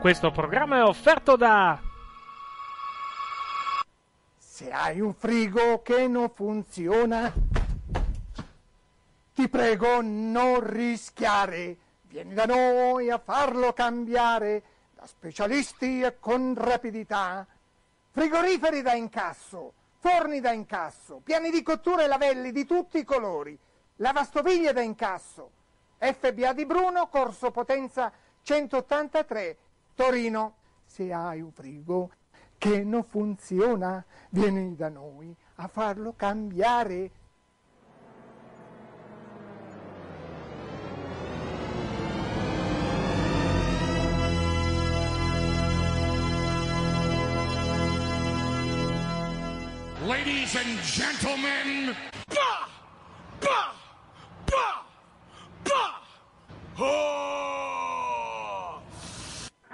Questo programma è offerto da... Se hai un frigo che non funziona, ti prego non rischiare. Vieni da noi a farlo cambiare da specialisti e con rapidità. Frigoriferi da incasso, forni da incasso, piani di cottura e lavelli di tutti i colori, lavastoviglie da incasso. FBA di Bruno, corso potenza 183 Torino, se hai un frigo che non funziona, vieni da noi a farlo cambiare. Ladies and gentlemen, bah! Bah! Bah! Bah! Oh!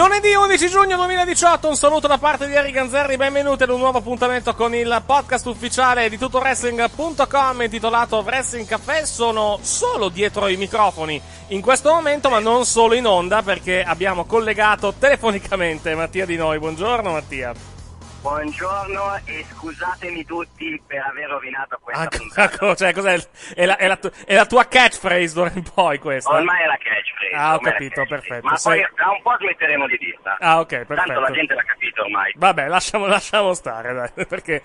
Lunedì 11 giugno 2018, un saluto da parte di Ari Ganzerri, benvenuti ad un nuovo appuntamento con il podcast ufficiale di tutowrestling.com intitolato Wrestling Café. Sono solo dietro i microfoni in questo momento, ma non solo in onda perché abbiamo collegato telefonicamente Mattia Di Noi. Buongiorno Mattia. Buongiorno e scusatemi tutti per aver rovinato questa ah, puntata. Cioè, cos'è? È la, è, la, è la, tua catchphrase d'ora in poi questa? Ormai è la catchphrase. Ah, ho capito, perfetto. Ma Sei... poi da un po' smetteremo di dirla. Ah, ok, perfetto. Tanto la gente l'ha capito ormai. Vabbè, lasciamo, lasciamo stare, dai, perché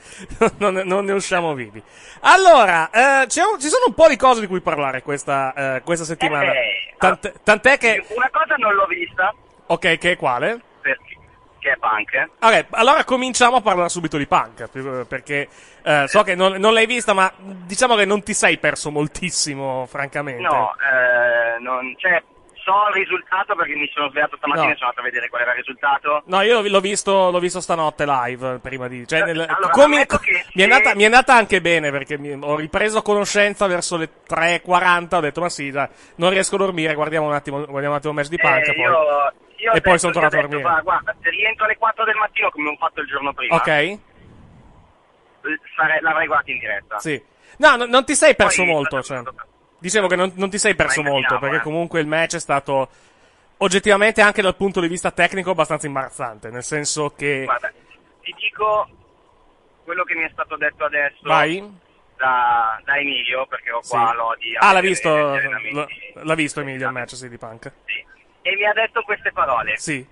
non, non, ne usciamo vivi. Allora, eh, un, ci sono un po' di cose di cui parlare questa, eh, questa settimana. Eh, tant'è, tant'è che... Una cosa non l'ho vista. Ok, che è quale? che è punk. Eh? Okay, allora cominciamo a parlare subito di punk, eh, perché eh, so che non, non, l'hai vista, ma diciamo che non ti sei perso moltissimo, francamente. No, eh, non, cioè, so il risultato perché mi sono svegliato stamattina no. e sono andato a vedere qual era il risultato. No, io l'ho visto, l'ho visto stanotte live eh, prima di. Cioè nel, allora, come, mi, è andata, mi, è andata, anche bene perché mi, ho ripreso conoscenza verso le 3.40. Ho detto, ma sì, dai, non riesco a dormire. Guardiamo un attimo, guardiamo un attimo match di punk. Eh, poi. Io io e poi sono tornato a dormire. Va, guarda, se rientro alle 4 del mattino come ho fatto il giorno prima. Ok. Sare- l'avrei guardato in diretta. Sì. No, no non ti sei perso poi, molto, cioè. Dicevo che non, non, ti sei perso molto, perché eh. comunque il match è stato oggettivamente anche dal punto di vista tecnico abbastanza imbarazzante, nel senso che... Guarda, ti dico quello che mi è stato detto adesso da, da, Emilio, perché ho qua sì. Lodi... Ah, l'ha visto, l'ha visto Emilio il esatto. match, sì, di Punk. Sì e mi ha detto queste parole. Sì.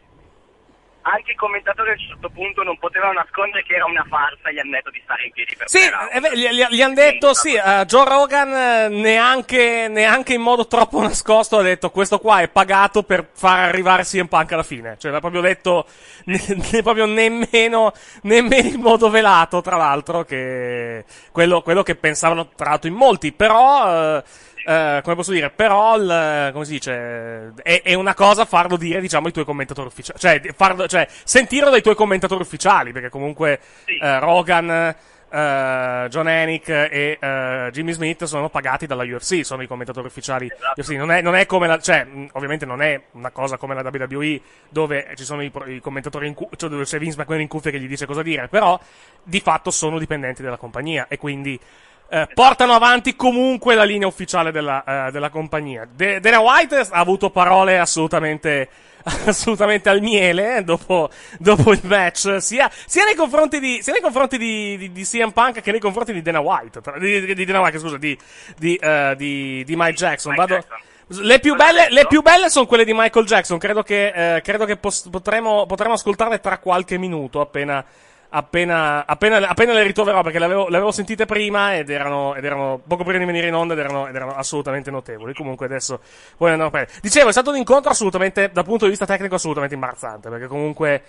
Anche il commentatore a un certo punto non poteva nascondere che era una farsa, gli hanno detto di stare in piedi per Sì, eh, gli, gli, gli hanno detto sì, uh, Joe Rogan eh, neanche, neanche, in modo troppo nascosto ha detto questo qua è pagato per far arrivare CM Punk alla fine. Cioè l'ha proprio detto ne, ne, proprio nemmeno, nemmeno in modo velato, tra l'altro, che quello, quello che pensavano tra l'altro in molti. Però... Uh, eh, come posso dire, però, il, come si dice, è, è, una cosa farlo dire, diciamo, ai tuoi commentatori ufficiali, cioè, farlo, cioè, sentirlo dai tuoi commentatori ufficiali, perché comunque sì. eh, Rogan... Uh, John Hennick e uh, Jimmy Smith sono pagati dalla UFC, sono i commentatori ufficiali esatto. UFC. Non è, non è come la, cioè, ovviamente non è una cosa come la WWE dove ci sono i, i commentatori in cuffia, cioè dove c'è Vince McMahon in cuffia che gli dice cosa dire, però di fatto sono dipendenti della compagnia e quindi eh, portano avanti comunque la linea ufficiale della, eh, della compagnia. De- Dana White ha avuto parole assolutamente, assolutamente al miele eh, dopo, dopo il match, sia, sia, nei confronti, di, sia nei confronti di, di, di, CM Punk che nei confronti di Dana White, di, di Dana White, scusa, di, di, uh, di, di Mike Jackson. Vado... Le più, belle, le più belle, sono quelle di Michael Jackson. Credo che, eh, credo che post- potremo, potremo ascoltarle tra qualche minuto, appena, appena, appena, appena le ritroverò perché le avevo, le avevo sentite prima ed erano, ed erano, poco prima di venire in onda ed erano, ed erano assolutamente notevoli. Comunque adesso poi andrò a prendere. Dicevo, è stato un incontro assolutamente, dal punto di vista tecnico, assolutamente imbarazzante perché comunque...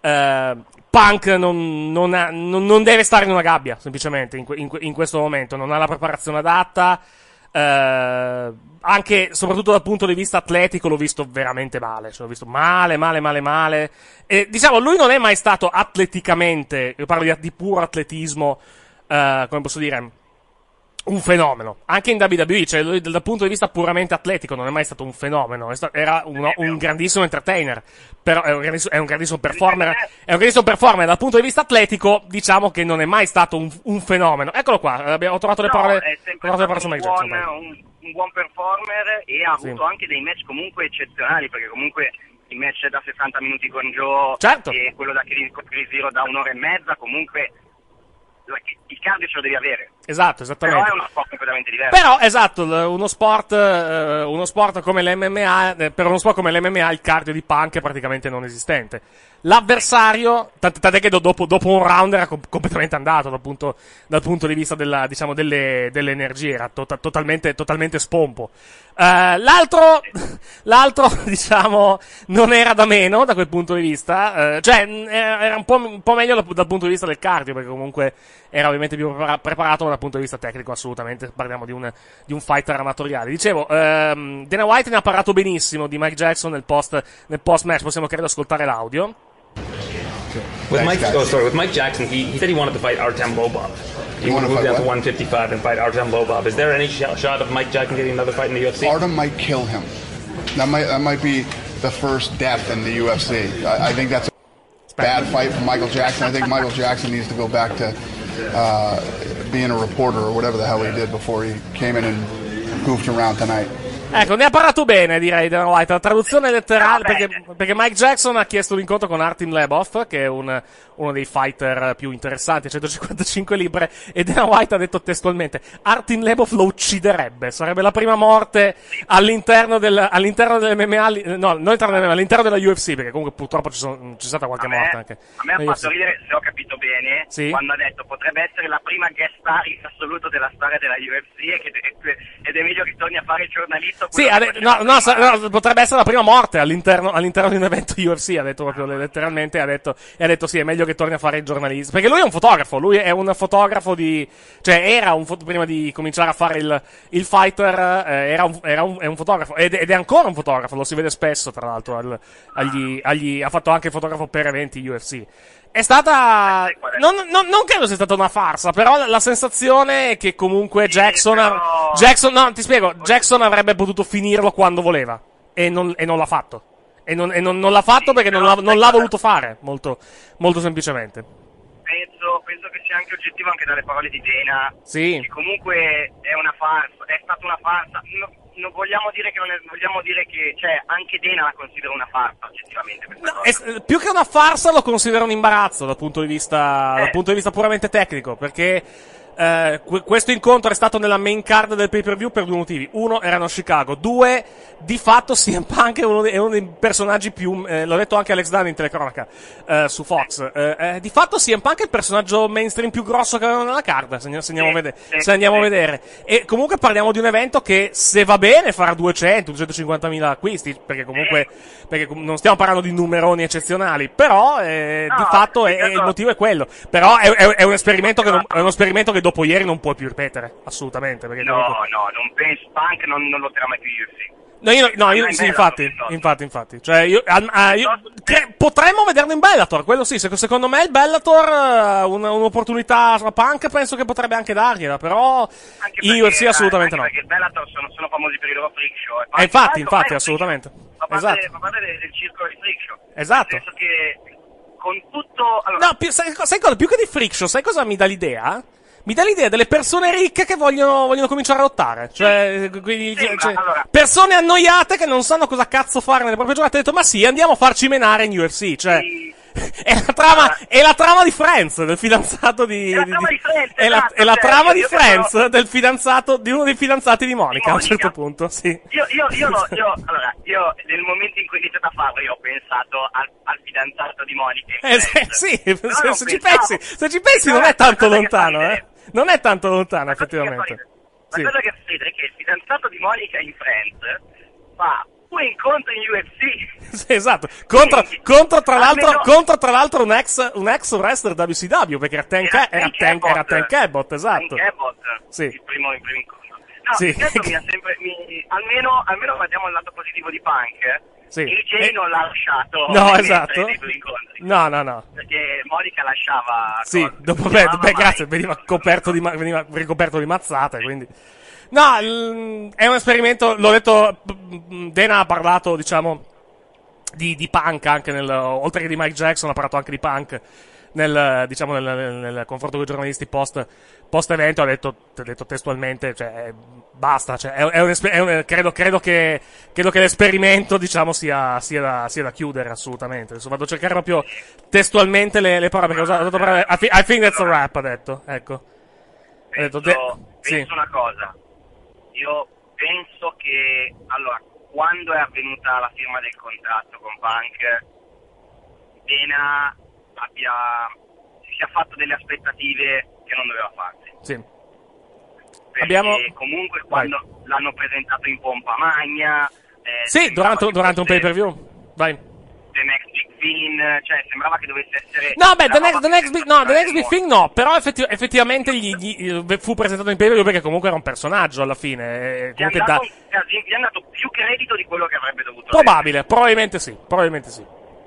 Uh, Punk non, non, ha, non, non, deve stare in una gabbia, semplicemente, in, in, in questo momento. Non ha la preparazione adatta. Eh, anche soprattutto dal punto di vista atletico l'ho visto veramente male, cioè, l'ho visto male, male, male, male. E, diciamo, lui non è mai stato atleticamente, io parlo di, di puro atletismo, eh, come posso dire, un fenomeno. Anche in WWE, cioè lui dal punto di vista puramente atletico non è mai stato un fenomeno. Era eh, un, un grandissimo entertainer. Però è un grandissimo, è un grandissimo, performer. È un grandissimo performer. Dal punto di vista atletico, diciamo che non è mai stato un, un fenomeno. Eccolo qua, ho eh, trovato le parole, no, ho trovato le parole su Mike Jackson. Un, un buon performer e ha avuto anche dei match comunque eccezionali, perché comunque il match da 60 minuti con Joe certo. e quello da Chris, Chris Zero da un'ora e mezza comunque il cambio ce lo devi avere. Esatto, esattamente. Però è uno sport completamente diverso. Però, esatto, uno sport, eh, uno sport come l'MMA, eh, per uno sport come l'MMA il cardio di punk è praticamente non esistente. L'avversario, tant'è che dopo, dopo, un round era completamente andato dal punto, dal punto di vista della, diciamo, delle, delle energie, era to- tota-, totalmente, totalmente spompo. Uh, l'altro, l'altro, diciamo, non era da meno da quel punto di vista. Uh, cioè, eh, era un po', un po meglio dal, punto di vista del cardio, perché comunque era ovviamente più preparato ma dal punto di vista tecnico, assolutamente. Parliamo di un, di un fighter amatoriale. Dicevo, um, Dana White ne ha parlato benissimo di Mike Jackson nel post, nel post match. Possiamo credo ascoltare l'audio. With Mike, oh, sorry, with Mike Jackson, he, he said he wanted to fight Artem Bobov. You want to move down to 155 and fight Artem Lobov. Is there any sh- shot of Mike Jackson getting another fight in the UFC? Artem might kill him. That might that might be the first death in the UFC. I, I think that's a bad fight for Michael Jackson. I think Michael Jackson needs to go back to uh, being a reporter or whatever the hell he did before he came in and goofed around tonight. Ecco, ne ha parlato bene, direi, Dana White. La traduzione letterale, perché, perché, Mike Jackson ha chiesto l'incontro con Artin Leboff, che è un, uno dei fighter più interessanti, 155 libbre, e Dana White ha detto testualmente, Artin Leboff lo ucciderebbe, sarebbe la prima morte all'interno del, all'interno dell'MMA, no, non all'interno dell'MMA, all'interno della UFC, perché comunque purtroppo ci sono, c'è stata qualche me, morte anche. A me ha fatto UFC. ridere, se ho capito bene, sì? quando ha detto potrebbe essere la prima guest star in assoluto della storia della UFC, ed è meglio che torni a fare il giornalista visto. Sì, de- no, no, no, potrebbe essere la prima morte all'interno, all'interno di un evento UFC, ha detto proprio letteralmente, ha detto, e ha detto sì, è meglio che torni a fare il giornalista. Perché lui è un fotografo, lui è un fotografo di, cioè era un, fo- prima di cominciare a fare il, il fighter, eh, era, un, era un, è un fotografo, ed, ed, è ancora un fotografo, lo si vede spesso tra l'altro, al, agli, agli, ha fatto anche il fotografo per eventi UFC. È stata. Eh, non, non, non, credo sia stata una farsa, però la sensazione è che comunque Jackson. però... Jackson, no, ti spiego. Jackson avrebbe potuto finirlo quando voleva. E non, e non l'ha fatto. E non, e non, l'ha fatto sì, perché non l'ha, non l'ha voluto fare, molto, molto semplicemente mezzo, penso che sia anche oggettivo anche dalle parole di Dena. sì. che comunque è una farsa, è stata una farsa. No, non vogliamo dire che, non è, vogliamo dire che cioè, anche Dena la considera una farsa oggettivamente. No, è, più che una farsa lo considero un imbarazzo dal punto di vista, eh. dal punto di vista puramente tecnico, perché eh, questo incontro è stato nella main card del pay per view per due motivi. Uno, erano a Chicago. Due, di fatto CM Punk è uno dei, è uno dei personaggi più, eh, l'ho detto anche Alex Dunn in telecronaca, eh, su Fox. Eh, eh, di fatto CM Punk è il personaggio mainstream più grosso che avevano nella card, se, se, andiamo, a vedere, se andiamo a vedere. E comunque parliamo di un evento che, se va bene, farà 200, 250 mila acquisti, perché comunque, perché non stiamo parlando di numeroni eccezionali, però, eh, no, di fatto è, il motivo è quello. Però è, è, è un esperimento che non, è un esperimento che dopo ieri non puoi più ripetere, assolutamente. No, comunque... no, non penso, Punk non, non terrà mai più UFC. No, io, no, io sì, infatti, infatti, infatti, Cioè, io, ah, ah io, cre- potremmo vederlo in Bellator, quello sì. secondo me il Bellator, eh, un, un'opportunità a Punk, penso che potrebbe anche dargliela, però anche perché, UFC assolutamente no. Perché il Bellator sono, sono, famosi per i loro freak show. E eh, infatti, infatti, assolutamente. Fa parte, esatto. fa del, del circolo di freak show. Esatto. Penso che con tutto... Allora... No, più, sai, sai cosa? Più che di freak show, sai cosa mi dà l'idea? mi dà l'idea delle persone ricche che vogliono, vogliono cominciare a lottare. Cioè, quindi, sì, cioè, eh, cioè allora... persone annoiate che non sanno cosa cazzo fare nelle proprie giornate. Hanno detto, ma sì, andiamo a farci menare in UFC. Cioè, sì, è la trama, è la trama di Friends, del fidanzato di... È la trama di, di Friends, è, la, esatto, è la cioè, trama di Friends, però... del fidanzato, di uno dei fidanzati di Monica, di Monica. a un certo punto, sì. Io, io, io, no, io, allora, io nel momento in cui ho iniziato a farlo, io ho pensato al, al fidanzato di Monica. Eh, se, sì, se, se, ci pensi, se, ci pensi, non è tanto lontano, eh. Non è tanto lontano, effettivamente. La cosa che fa è che il fidanzato di Monica in Friends fa due incontri in UFC. sì, esatto, contro, Quindi, contro, tra ah, almeno... contro, tra l'altro, un ex, un ex wrestler WCW, perché era Tank, era, era tank, era tank esatto. Abbott, sì. il primo, il primo incontro. No, sì. Certo, mi sempre, mi, almeno, almeno guardiamo il lato positivo di Punk, Il eh. Jay E... non l'ha lasciato no esatto no no no perché Monica lasciava sì dopo, beh, beh grazie veniva, coperto di, veniva ricoperto di mazzate quindi No, è un esperimento, l'ho detto, mm, Dena ha parlato, diciamo, di, di punk anche nel, oltre che di Mike Jackson ha parlato anche di punk nel, diciamo, nel, nel, nel confronto con i giornalisti post, post evento ha detto, detto, testualmente, cioè, eh, basta, cioè, è, è un, è un, credo, credo, che, credo che l'esperimento, diciamo, sia, sia, da, sia da chiudere, assolutamente. Adesso vado a cercare proprio testualmente le, le parole, perché ho usato ho parole, I, think that's a rap, ha detto, ecco. Ha detto, de- penso sì. una cosa. Io penso che allora, quando è avvenuta la firma del contratto con Punk, Dena abbia, si sia fatto delle aspettative che non doveva farsi. Sì. Perché Abbiamo... comunque quando Vai. l'hanno presentato in pompa magna... Eh, sì, durante, durante un pay per view. Vai The Next Big Thing, cioè sembrava che dovesse essere... No, beh, The, ne- the Next, big, no, the next big Thing no, però effetti- effettivamente gli, gli fu presentato in periodo perché comunque era un personaggio alla fine. Eh, gli è, andato, da... gli è andato più credito di quello che avrebbe dovuto Probabile, avere. probabilmente sì, probabilmente sì.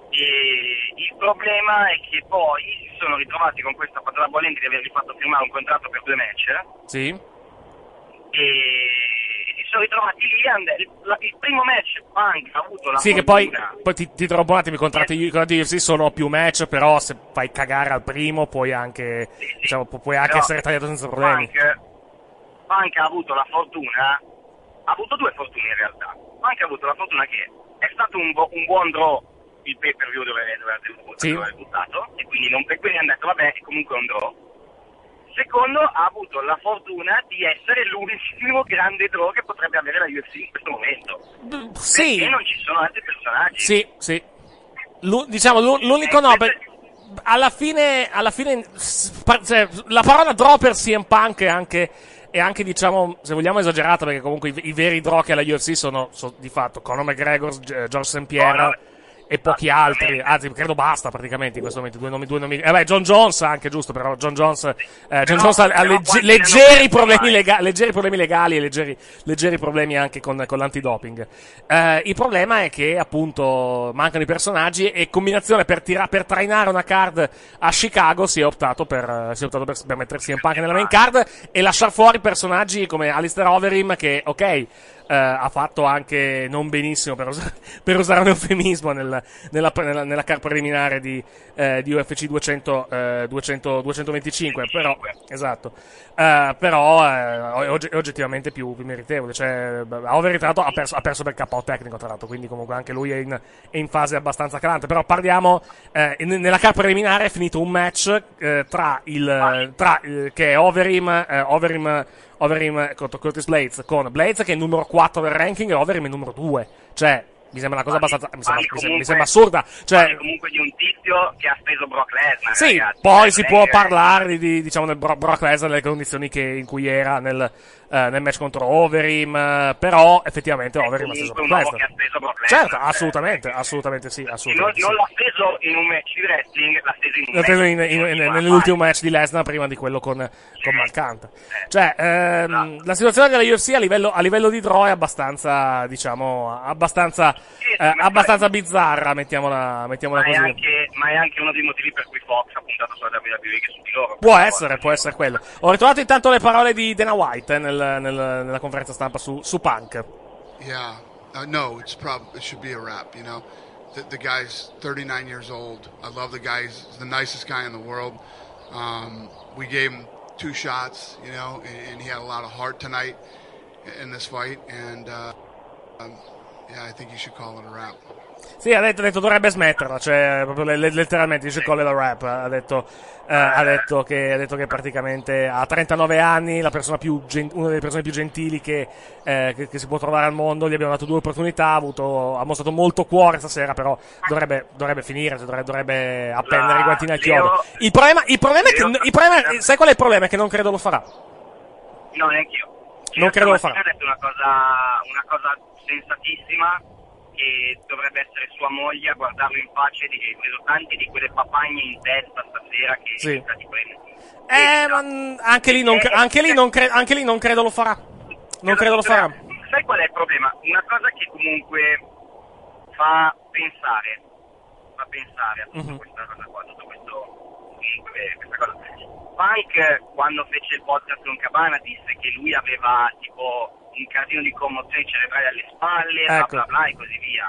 E il problema è che poi si sono ritrovati con questa patata bollente di avergli fatto firmare un contratto per due match. Eh. Sì. E sono ritrovati lì, il, il primo match punk ha avuto la Sì, fortuna. che poi, poi ti, ti trovo un attimo, i contratti, eh. UFC sono più match, però se fai cagare al primo puoi anche, sì, sì. Diciamo, puoi anche essere tagliato senza problemi. Punk, ha avuto la fortuna, ha avuto due fortune in realtà. Punk ha avuto la fortuna che è stato un, bo- un buon draw il pay per view dove, dove ha debuttato, sì. buttato, e quindi, non, e quindi hanno detto vabbè, è comunque un draw Secondo, ha avuto la fortuna di essere l'ultimo grande draw che potrebbe avere la UFC in questo momento. sì. Perché non ci sono altri personaggi. Sì, sì. L'u- diciamo, l'u- l'unico no, per- alla fine, alla fine cioè, la parola draw per CM Punk è anche, è anche, diciamo, se vogliamo esagerata, perché comunque i, i veri draw che alla UFC sono, sono, di fatto Conor McGregor, George St. Pierre... Oh, no e pochi ah, altri, eh, anzi eh. credo basta praticamente in questo momento, due nomi, due nomi. Eh beh, John Jones anche giusto, però John Jones, eh, John Jones ha, ha legge, leggeri, problemi lega, leggeri, problemi legali e leggeri, leggeri problemi anche con, con l'antidoping. Eh, il problema è che appunto mancano i personaggi e combinazione per, tira, per trainare una card a Chicago si è optato per, eh, si è optato per, per mettersi in punk nella main card e lasciare fuori personaggi come Alistair Overim che ok eh, ha fatto anche non benissimo per, us- per usare un eufemismo nel, nella, nella, nella, car preliminare di, eh, di UFC 200, eh, 200, 225 però, esatto eh, però è eh, oggettivamente più, più, meritevole cioè, Over ha perso, ha perso per capo tecnico tra l'altro quindi comunque anche lui è in, è in fase abbastanza calante però parliamo eh, in, nella car preliminare è finito un match tra il, tra, che è Overim, Overim Overeem contro ecco, Curtis Blades con Blades che è il numero 4 del ranking e Overim è il numero 2. Cioè, mi sembra una cosa parli, abbastanza. Mi sembra, comunque, mi sembra, assurda. Cioè, comunque di un tizio che ha speso Brock Lesnar. Sì, ragazzi, poi cioè, si può parlare di, diciamo, del Brock Lesnar, nelle condizioni che, in cui era nel, eh, nel match contro Overim. Eh, però effettivamente eh, Overim ha steso proprio questo. Certo, assolutamente, assolutamente sì, assolutamente non, sì. non l'ha steso in un match di wrestling, l'ha steso in un l'ha steso in, in, in, in nell'ultimo match di Lesnar prima di quello con, sì. con Malcanta. Cioè, ehm, no. Esatto. la situazione della UFC a livello, a livello di draw è abbastanza, diciamo, abbastanza, sì, eh, abbastanza bizzarra, mettiamola, mettiamola ma così. È anche, ma è anche uno dei motivi per cui Fox ha puntato sulla WWE che su di loro. Può essere, può essere quello. Ho ritrovato intanto le parole di Dana White eh, nel nel, nella conferenza stampa su, su Punk. Yeah, uh, no, it's prob- it should be a wrap, you know. The, the, guy's 39 years old. I love the guy. He's the nicest guy in the world. Um, we gave him two shots, you know, and, and, he had a lot of heart tonight in this fight. And uh, um, yeah, I think you should call it a wrap. Sì, ha detto, ha detto dovrebbe smetterla, cioè proprio le, letteralmente dice Colin Rap, ha detto, eh, ha, detto che, ha detto che praticamente ha 39 anni la persona più gen- una delle persone più gentili che, eh, che, che, si può trovare al mondo, gli abbiamo dato due opportunità, ha, avuto, ha mostrato molto cuore stasera, però dovrebbe, dovrebbe finire, cioè dovrebbe, dovrebbe, appendere i guantini al chiodo. Il problema, il problema è che, il problema, sai qual è il problema? È che non credo lo farà. No, neanche io. non cioè, credo lo farà. Ha detto una cosa, una cosa sensatissima che dovrebbe essere sua moglie a guardarlo in faccia e dire preso tante di quelle papagne in testa stasera che sì. sta di prendere. Eh, ma anche lì, non, anche, lì non cre- anche lì non credo lo farà. Non credo lo farà. Sai qual è il problema? Una cosa che comunque fa pensare, fa pensare a tutta mhm. questa cosa qua, tutto questo, questa cosa. Punk, quando fece il podcast con Cabana, disse che lui aveva tipo un casino di commozioni cerebrali alle spalle, ecco. bla bla bla e così via.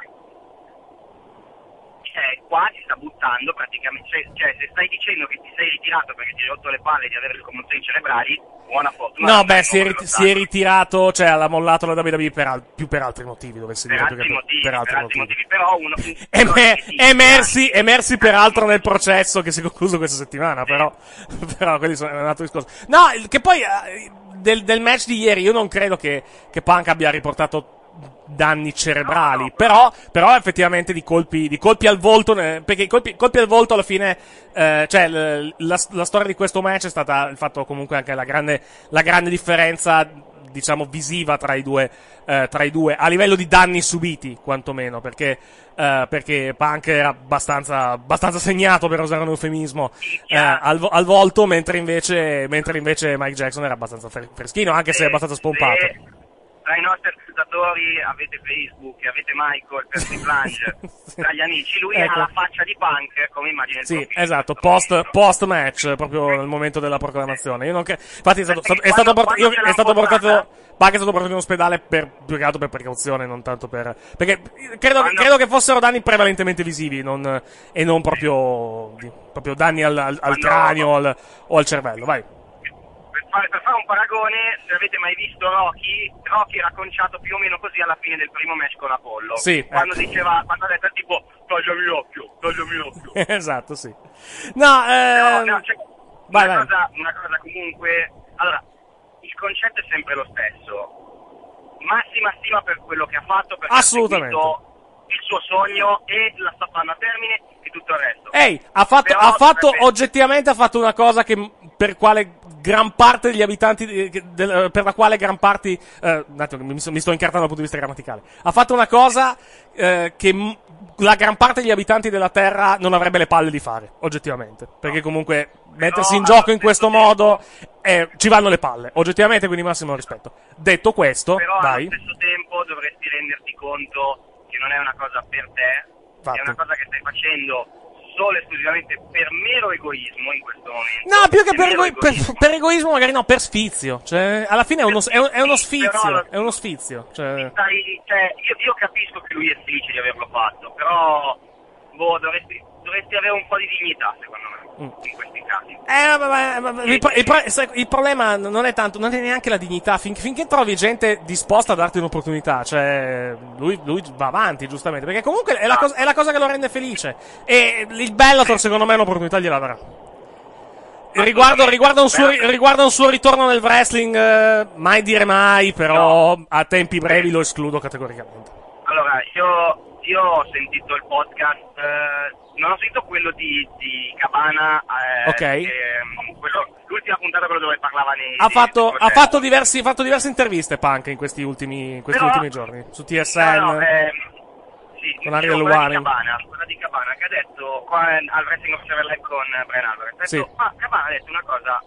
Cioè, qua si sta buttando praticamente, cioè, cioè, se stai dicendo che ti sei ritirato perché ti hai rotto le palle di avere le commozioni cerebrali, buona foto. No, beh, si è, rit- si è, ritirato, cioè ha mollato la WWE per al- più per altri motivi, dovesse per dire altri motivi, per, altri, per altri motivi. motivi. Però uno, un, me- emersi, emersi peraltro nel processo che si è concluso questa settimana, però, però quelli sono, è un altro discorso. No, che poi... Ah, del, del, match di ieri io non credo che, che Punk abbia riportato danni cerebrali, però, però effettivamente di colpi, di colpi al volto, perché i colpi, colpi al volto alla fine, eh, cioè la, la, la storia di questo match è stata il fatto comunque anche la grande, la grande differenza diciamo, visiva tra i, due, eh, tra i due, a livello di danni subiti, quantomeno, perché, eh, perché Punk era abbastanza, abbastanza segnato, per usare un eufemismo, eh, al, al, volto, mentre invece, mentre invece Mike Jackson era abbastanza freschino, anche se eh, abbastanza spompato tra i nostri ascoltatori avete Facebook, avete Michael per The Plunge, tra gli amici, lui ecco. ha la esatto. faccia di punk come immagine del Sì, esatto, post, post, match, proprio nel momento della proclamazione. Io cre- Infatti è stato, stato, è stato, quando, portato, io, è stato portato, Bach è stato portato in ospedale per, più che altro per precauzione, non tanto per... Perché credo, che, credo che fossero danni prevalentemente visivi non, e non proprio, proprio danni al, al, al cranio al, o al cervello, vai per fare un paragone, se avete mai visto Rocky, Rocky era conciato più o meno così alla fine del primo match con Apollo. Sì, quando ecco. diceva, quando ha detto tipo, togliami l'occhio, togliami l'occhio. esatto, sì. No, ehm... no, no cioè, vai, una, vai. Cosa, una cosa comunque... Allora, il concetto è sempre lo stesso. Massima stima per quello che ha fatto, perché Assolutamente. ha il suo sogno e la sta fanno a termine e tutto il resto. Ehi, ha fatto, Però, ha fatto sarebbe... oggettivamente ha fatto una cosa che, per quale gran parte degli abitanti, di, eh, del, eh, per la quale gran parte, eh, attimo, mi, mi, sto incartando dal punto di vista grammaticale, ha fatto una cosa eh, che m- la gran parte degli abitanti della Terra non avrebbe le palle di fare, oggettivamente. Perché comunque mettersi in gioco in questo modo eh, ci vanno le palle, oggettivamente, quindi massimo rispetto. Detto questo, però dai. allo stesso tempo dovresti renderti conto che non è una cosa per te, Fatto. è una cosa che stai facendo solo esclusivamente per mero egoismo in questo momento. No, più che per, per, egoismo. Per, per, egoismo. magari no, per sfizio. Cioè, alla fine è uno, è, è uno sfizio. È uno sfizio. Cioè... Stai, cioè, io, io, capisco che lui è felice di averlo fatto, però boh, dovresti, dovresti avere un po' di dignità, secondo me. Mm. in questi casi. Eh, ma, ma, ma, il, il, il, problema non è tanto, non è neanche la dignità. Fin, finché trovi gente disposta a darti un'opportunità, cioè, lui, lui va avanti, giustamente. Perché comunque è la, ah. cosa, è la cosa che lo rende felice. E il Bellator, secondo me, un'opportunità gliela darà. Riguardo, riguardo, un suo, riguardo, un suo, ritorno nel wrestling, eh, mai dire mai, però no. a tempi brevi lo escludo categoricamente. Allora, io io ho sentito il podcast, eh, non ho sentito quello di, di Cabana, eh, Ok. che, mm, quello- l'ultima puntata quello dove parlava nei... Ha fatto, ha fatto diversi- fatto diverse interviste punk in questi ultimi, in questi Però- ultimi giorni. Su TSN. No, no, ehm, sì, Con Ariel dicevo, quella di Luari. Cabana, quella di Cabana che ha detto qua eh, al Wrestling of Live con eh, Brian Alvarez, ha Sì. detto, ma ah, Cabana ha detto una cosa,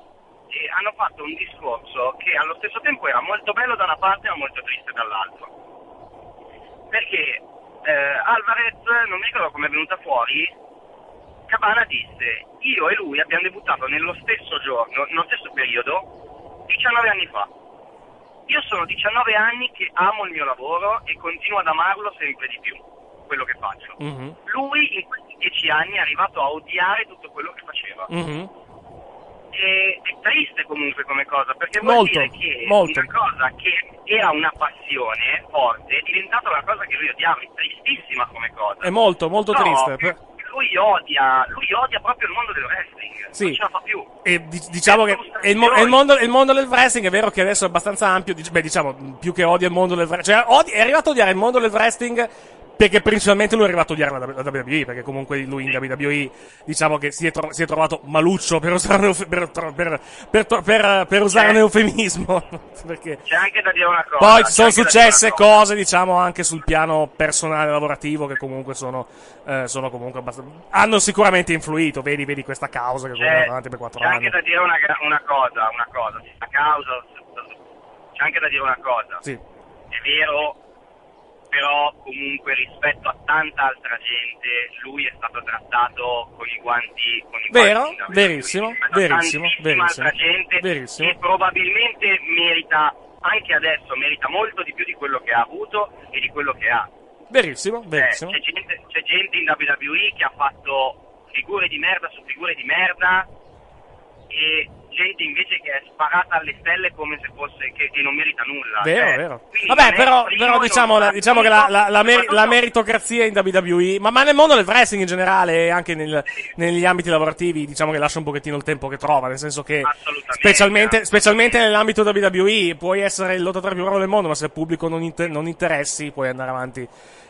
eh, hanno fatto un discorso che allo stesso tempo era molto bello da una parte ma molto triste dall'altra. Perché eh, Alvarez, non mi ricordo come è venuta fuori, Cabana disse, io e lui abbiamo debuttato nello stesso giorno, nello stesso periodo, 19 anni fa. Io sono 19 anni che amo il mio lavoro e continuo ad amarlo sempre di più, quello che faccio. Mm-hmm. Lui in questi 10 anni è arrivato a odiare tutto quello che faceva. Mm-hmm è, è triste comunque come cosa, perché vuol molto, dire che molto. una cosa che era una passione forte è diventata una cosa che lui odiava, è tristissima come cosa. È molto, molto no, triste. Eh, lui odia, lui odia proprio il mondo del wrestling, sì. non ce la fa più. E diciamo che è il, mo- è, il mondo, è il, mondo, del wrestling, è vero che adesso è abbastanza ampio, dic- beh diciamo più che odia il mondo del wrestling, cioè odia, è arrivato a odiare il mondo del wrestling perché principalmente lui è arrivato a odiare la, la WWE, perché comunque lui in WWE diciamo che si è, tro- si è trovato maluccio per usare un, euf- per, per, per, per, usare un eh. eufemismo. perché... C'è anche da dire una cosa. Poi ci sono successe cose, diciamo, anche sul piano personale lavorativo, che comunque sono, eh, sono comunque abbastanza. hanno sicuramente influito, vedi, vedi questa causa che c'è, è avanti per quattro anni. C'è anche da dire una, una cosa, una cosa, una causa, c'è anche da dire una cosa. Sì. È vero però comunque rispetto a tanta altra gente lui è stato trattato con i guanti con i vero, guanti, no, verissimo, verissimo, verissimo, gente, verissimo e probabilmente merita anche adesso merita molto di più di quello che ha avuto e di quello che ha verissimo, cioè, verissimo eh, c'è, gente, c'è gente in WWE che ha fatto figure di merda su figure di merda e gente invece che è sparata alle stelle come se fosse che, che non merita nulla. Vero, eh, vero. Vabbè, però, però diciamo, la, diciamo che la, la, mer- la, meritocrazia in WWE, ma, ma, nel mondo del wrestling in generale e anche nel, negli ambiti lavorativi, diciamo che lascia un pochettino il tempo che trova, nel senso che specialmente, specialmente nell'ambito WWE puoi essere il lottatore più bravo del mondo, ma se il pubblico non, inter- non interessi puoi andare avanti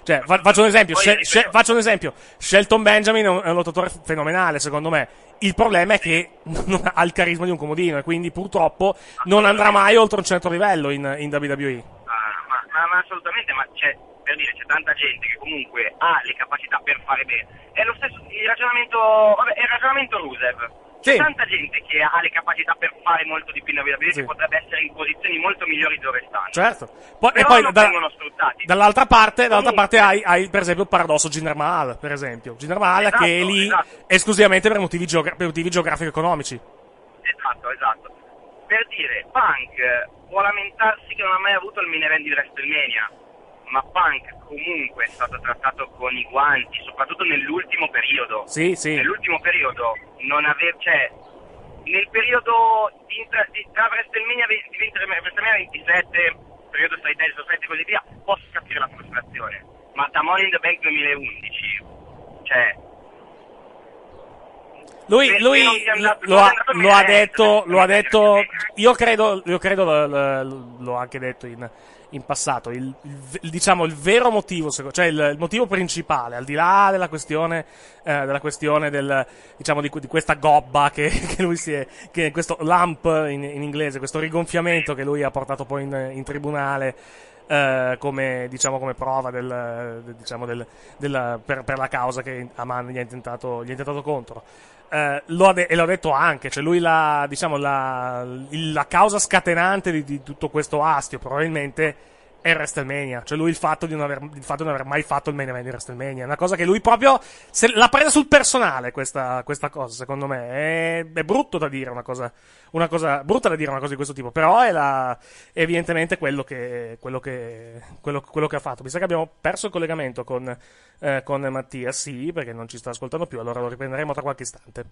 cioè, fa- faccio, un esempio, Poi, Shel- faccio un esempio. Shelton Benjamin è un, è un lottatore fenomenale, secondo me. Il problema è che non ha il carisma di un comodino e quindi purtroppo non andrà mai oltre un certo livello in, in WWE. Ah, ma, ma, ma, assolutamente, ma c'è, per dire, c'è tanta gente che comunque ha le capacità per fare bene. È lo stesso il ragionamento, vabbè, è il ragionamento Rusev c'è sì. tanta gente che ha le capacità per fare molto di più in vita, vedete, sì. potrebbe essere in posizioni molto migliori dove stanno. Certo. Poi, e poi da, dall'altra parte, dall'altra parte hai, hai, per esempio il paradosso Ginder Mahal, per esempio. Ginder Mahal esatto, che è lì esatto. esclusivamente per motivi, geogra- per motivi geografico-economici. Esatto, esatto. Per dire, Punk può lamentarsi che non ha mai avuto il main event di WrestleMania ma Punk comunque è stato trattato con i guanti, soprattutto nell'ultimo periodo. Sì, sì. Nell'ultimo periodo non aveva, cioè, nel periodo di, di, tra WrestleMania 27, periodo Straight Society e così via, posso capire la frustrazione, ma da Money in the Bank 2011, cioè... Lui, lui andato, lo, ha, eh, lo ha detto, lo ha detto, io credo, io credo l'ho anche detto in, in passato. Il, il, diciamo, il vero motivo, cioè il, il, motivo principale, al di là della questione, eh, della questione del, diciamo, di, di, questa gobba che, che, lui si è, che questo lump in, in, inglese, questo rigonfiamento che lui ha portato poi in, in tribunale eh, come, diciamo, come, prova del, de, diciamo del, del, per, per, la causa che Aman gli ha intentato, gli ha intentato contro. Eh, lo ha de- e l'ha detto anche, cioè lui la, diciamo, la, la causa scatenante di, di tutto questo astio probabilmente è il WrestleMania. Cioè, lui il fatto di non aver, di non aver mai fatto il main event di WrestleMania. È una cosa che lui proprio se, l'ha presa sul personale, questa, questa cosa, secondo me. È, è, brutto da dire una cosa, una cosa, brutta da dire una cosa di questo tipo. Però è, la, è evidentemente quello che, quello che, quello, quello che ha fatto. Mi sa che abbiamo perso il collegamento con, eh, con Mattia. Sì, perché non ci sta ascoltando più. Allora lo riprenderemo tra qualche istante.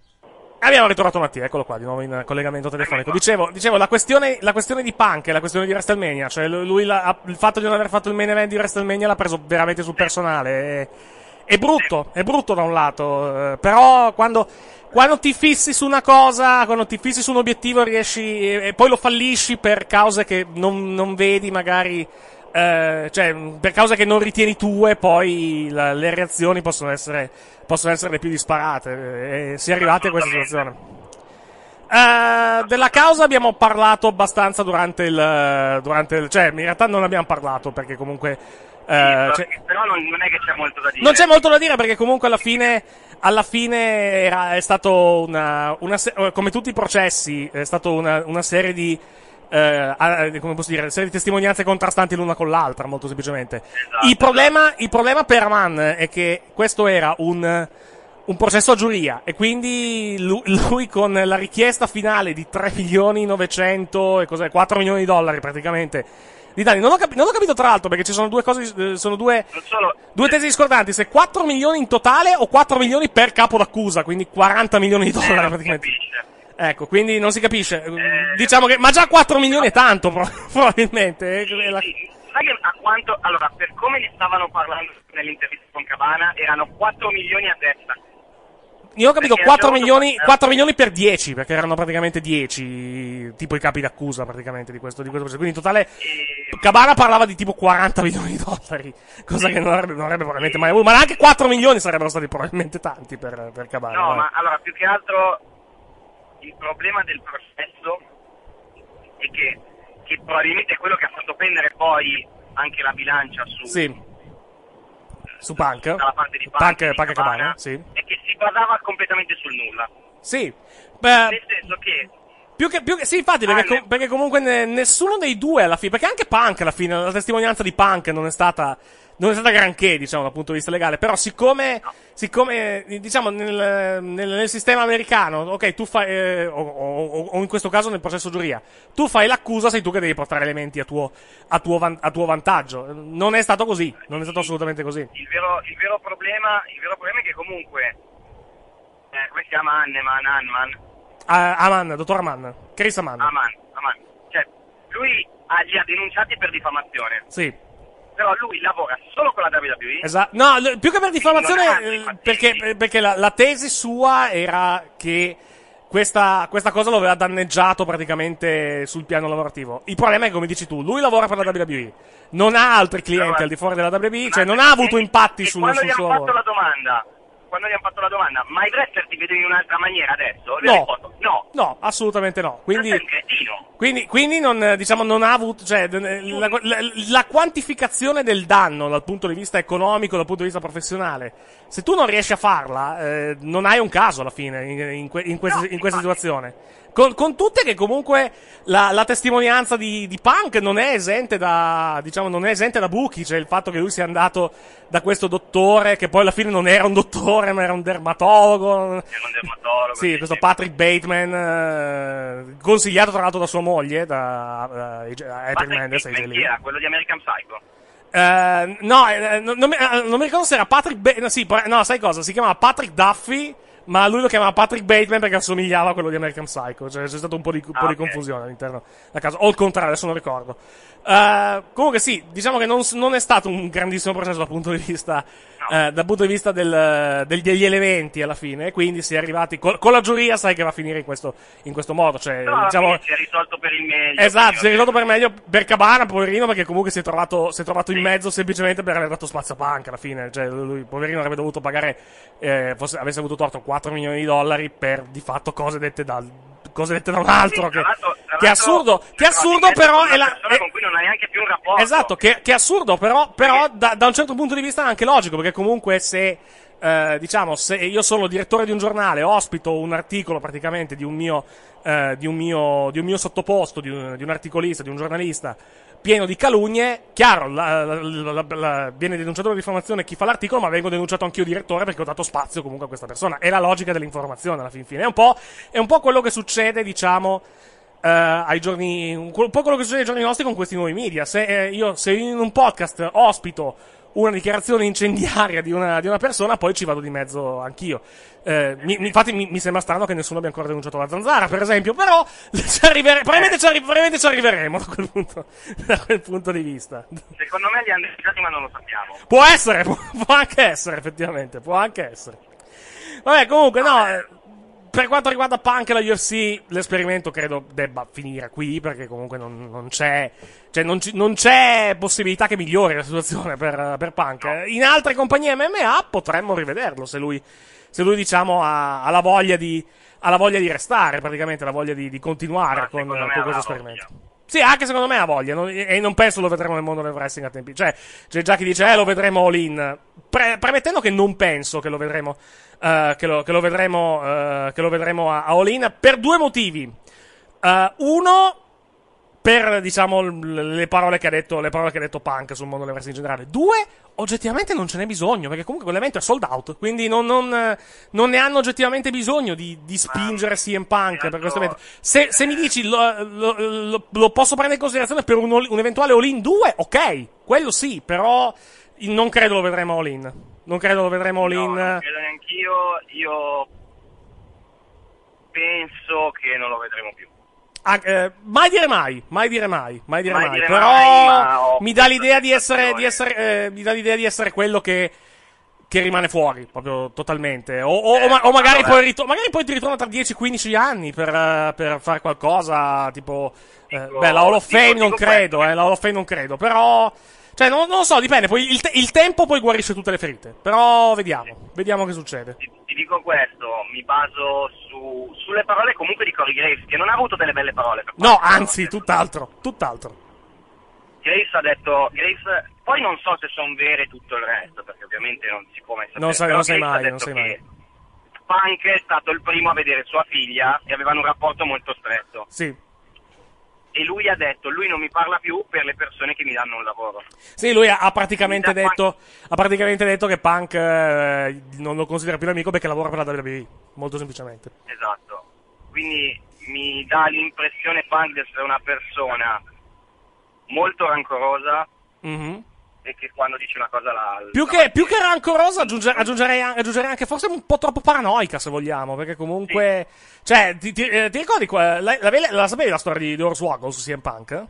Abbiamo ritrovato Mattia, eccolo qua, di nuovo in collegamento telefonico. Dicevo, dicevo la, questione, la questione di Punk e la questione di WrestleMania, cioè lui la, il fatto di non aver fatto il main event di WrestleMania l'ha preso veramente sul personale. È, brutto, è brutto da un lato, eh, però quando, quando ti fissi su una cosa, quando ti fissi su un obiettivo riesci e, poi lo fallisci per cause che non, non vedi magari eh, cioè, per causa che non ritieni tue, poi la, le reazioni possono essere, possono essere le più disparate. Eh, e si è arrivati a questa situazione. Eh, della causa abbiamo parlato abbastanza durante il, durante il, cioè in realtà non abbiamo parlato perché comunque eh, sì, cioè, però non, non, è che c'è molto da dire. Non c'è molto da dire perché comunque alla fine, alla fine era, è stato una, una, come tutti i processi, è stata una, una serie di, eh, eh, come posso dire, serie di testimonianze contrastanti l'una con l'altra, molto semplicemente. Esatto. Il, problema, il problema per Aman è che questo era un, un processo a giuria e quindi lui, lui, con la richiesta finale di 3 milioni 900 e cos'è, 4 milioni di dollari praticamente di danni. Non ho, capi- non ho capito tra l'altro perché ci sono due cose, eh, sono due, sono... due tesi discordanti, se 4 milioni in totale o 4 milioni per capo d'accusa, quindi 40 milioni di dollari eh, praticamente. Capisce. Ecco, quindi non si capisce. Eh, diciamo che, ma già 4 milioni è tanto, probabilmente. Eh, sì, la... sì. Sai a quanto, allora, per come ne stavano parlando nell'intervista con Cabana, erano 4 milioni a testa. Io ho capito 4 milioni, 4 eh. milioni, per 10, perché erano praticamente 10, tipo i capi d'accusa praticamente di questo, di questo Quindi in totale e... Eh, Cabana parlava di tipo 40 milioni di dollari, cosa che non avrebbe, non avrebbe probabilmente mai avuto, ma anche 4 milioni sarebbero stati probabilmente tanti per, per Cabana. No, vai. ma allora più che altro il problema del processo è che, che probabilmente è quello che ha fatto pendere poi anche la bilancia su, sì. su Punk, dalla parte di Punk, Punk, di Punk Cabana, Cabana sì. è che si basava completamente sul nulla. Sì, Beh, nel senso che più che, più che, sì, infatti, perché, ah, com- perché comunque ne- nessuno dei due alla fine. Perché anche Punk alla fine, la testimonianza di Punk non è stata non è stata granché, diciamo, dal punto di vista legale. Però, siccome, siccome diciamo, nel, nel, nel sistema americano, ok, tu fai, eh, o, o, o, in questo caso nel processo giuria, tu fai l'accusa, sei tu che devi portare elementi a tuo, a tuo, van, a tuo vantaggio. Non è stato così, non è stato assolutamente così. Il vero, il vero, problema, il vero problema, è che comunque, eh, come si chiama Anneman, Anman? Ah, Aman, dottor Aman, Chris Aman. Aman, Aman. Cioè, lui ha, li ha denunciati per diffamazione. Sì però lui lavora solo con la WWE. Eh? Esatto. No, più che per diffamazione, eh, perché, perché la, la, tesi sua era che questa, questa, cosa lo aveva danneggiato praticamente sul piano lavorativo. Il problema è come dici tu, lui lavora per la WWE, non ha altri clienti al di fuori della WWE, cioè non ha avuto impatti sul, sul suo lavoro. Ma quando gli hanno fatto la domanda quando gli hanno fatto la domanda, ma i wrestler ti vedono in un'altra maniera adesso? Lui no. Risposto, no. No, assolutamente no. Quindi, quindi, quindi non, diciamo, non, ha avuto, cioè, la, la, la, quantificazione del danno dal punto di vista economico, dal punto di vista professionale, se tu non riesci a farla, eh, non hai un caso alla fine in, in, que, in questa, no, questa situazione. Con, con tutte che comunque la, la testimonianza di, di, Punk non è esente da, diciamo, non è esente da buchi, cioè il fatto che lui sia andato da questo dottore, che poi alla fine non era un dottore, ma era un dermatologo. Era un dermatologo. sì, questo Patrick Bateman, eh, consigliato tra l'altro da sua moglie, da uh, eh, April Mendes. Chi era? Quello di American Psycho. Uh, no, eh, non, non, mi, non, mi, ricordo se era Patrick. Bateman. no, sì, no, sai cosa? Si chiamava Patrick Duffy ma lui lo chiamava Patrick Bateman perché assomigliava a quello di American Psycho. Cioè, c'è stato un po' di, ah, un po di confusione all'interno della casa. O il contrario, adesso non ricordo. Uh, comunque sì, diciamo che non, non, è stato un grandissimo processo dal punto di vista, no. uh, dal punto di vista del, del, degli elementi alla fine, quindi si è arrivati col, con la giuria, sai che va a finire in questo, in questo modo. Cioè, no, diciamo... si è risolto per il meglio. Esatto, si è risolto per il meglio per Cabana, poverino, perché comunque si è trovato, si è trovato sì. in mezzo semplicemente per aver dato spazio a Punk alla fine. Cioè, lui, poverino, avrebbe dovuto pagare, eh, fosse, avesse avuto torto 4 milioni di dollari per di fatto cose dette dal cosa da un altro. Che, che assurdo, che assurdo però è la... È, con cui non hai neanche più un rapporto. Esatto, che, che assurdo però, però da, da un certo punto di vista è anche logico, perché comunque se... Eh, diciamo, se io sono direttore di un giornale, ospito un articolo praticamente di un mio, eh, di un mio, di un mio sottoposto, di un, di un articolista, di un giornalista, pieno di calunnie. Chiaro, la, la, la, viene denunciato la diffamazione chi fa l'articolo, ma vengo denunciato anch'io direttore perché ho dato spazio comunque a questa persona. È la logica dell'informazione alla fin fine. È un po', è un po quello che succede, diciamo. Eh, ai giorni, un po' quello che succede ai giorni nostri con questi nuovi media. Se eh, io, se in un podcast ospito una dichiarazione incendiaria di una, di una persona, poi ci vado di mezzo anch'io. Eh, mi, infatti mi, mi, sembra strano che nessuno abbia ancora denunciato la zanzara, per esempio, però ci arrivere, probabilmente, ci, arri- probabilmente ci arriveremo da quel, punto, da quel, punto, di vista. Secondo me li hanno denunciati ma non lo sappiamo. Può essere, può, può anche essere, effettivamente, può anche essere. Vabbè, comunque, no. Eh, eh, per quanto riguarda Punk e la UFC, l'esperimento credo debba finire qui, perché comunque non, non c'è. Cioè non, c- non, c'è possibilità che migliori la situazione per, per, Punk. In altre compagnie MMA potremmo rivederlo se lui, se lui diciamo, ha, ha, la voglia di, ha, la voglia di, restare, praticamente, la voglia di, di continuare Ma con, con questo esperimento. Sì, anche secondo me ha voglia. Non, e non penso lo vedremo nel mondo del wrestling a tempi. Cioè, c'è già chi dice, eh, lo vedremo all in. Pre- premettendo che non penso che lo vedremo eh, che, lo, che, lo, vedremo, eh, che lo vedremo a, a All-In per due motivi. Uh, uno, per diciamo le parole che ha detto, le parole che ha detto Punk sul mondo del in generale. Due, oggettivamente non ce n'è bisogno, perché comunque quell'evento è sold out, quindi non, non, non ne hanno oggettivamente bisogno di, di spingere CM Punk per questo evento. Se, se mi dici lo, lo, lo, lo, posso prendere in considerazione per un, un eventuale all-in 2, ok, quello sì, però non credo lo vedremo all-in non credo lo vedremo all'in. No, non credo neanch'io. Io penso che non lo vedremo più. Ah, eh, mai dire mai, mai dire mai, mai dire mai. mai. Dire Però mai, oh, mi dà l'idea di essere, di essere eh, mi dà l'idea di essere quello che, che rimane fuori, proprio totalmente. O, o, eh, o, ma, o magari, allora. poi ritor- magari, poi ti ritorna tra 10-15 anni per, per fare qualcosa, tipo... Eh, dico, beh, la Hall of Fame non credo, eh, la Hall of Fame non credo, però... Cioè, non, non lo so, dipende. Poi il, te- il, tempo poi guarisce tutte le ferite. Però vediamo, vediamo che succede. Ti, ti dico questo, mi baso su, sulle parole comunque di Cory Graves, che non ha avuto delle belle parole. Per no, anzi, tutt'altro, tutt'altro. Graves ha detto, Graves, poi non so se sono vere tutto il resto, perché ovviamente non si può mai sapere. Non, sa, non sai mai, non sai mai. Punk è stato il primo a vedere sua figlia e avevano un rapporto molto stretto. Sì e lui ha detto lui non mi parla più per le persone che mi danno un lavoro. Sì, lui ha praticamente, detto, ha praticamente detto, che Punk eh, non lo considera più un amico perché lavora per la WWE, molto semplicemente. Esatto, quindi mi dà l'impressione Punk di essere una persona molto rancorosa, mm-hmm e che quando dice una cosa l'altra. Più che, più che rancorosa aggiunger, aggiungerei, aggiungerei, anche forse un po' troppo paranoica se vogliamo, perché comunque... Sì. Cioè, ti, ti, eh, ti ricordi, la, la, la, la, sapevi la storia di, di Orswaggle su CM Punk?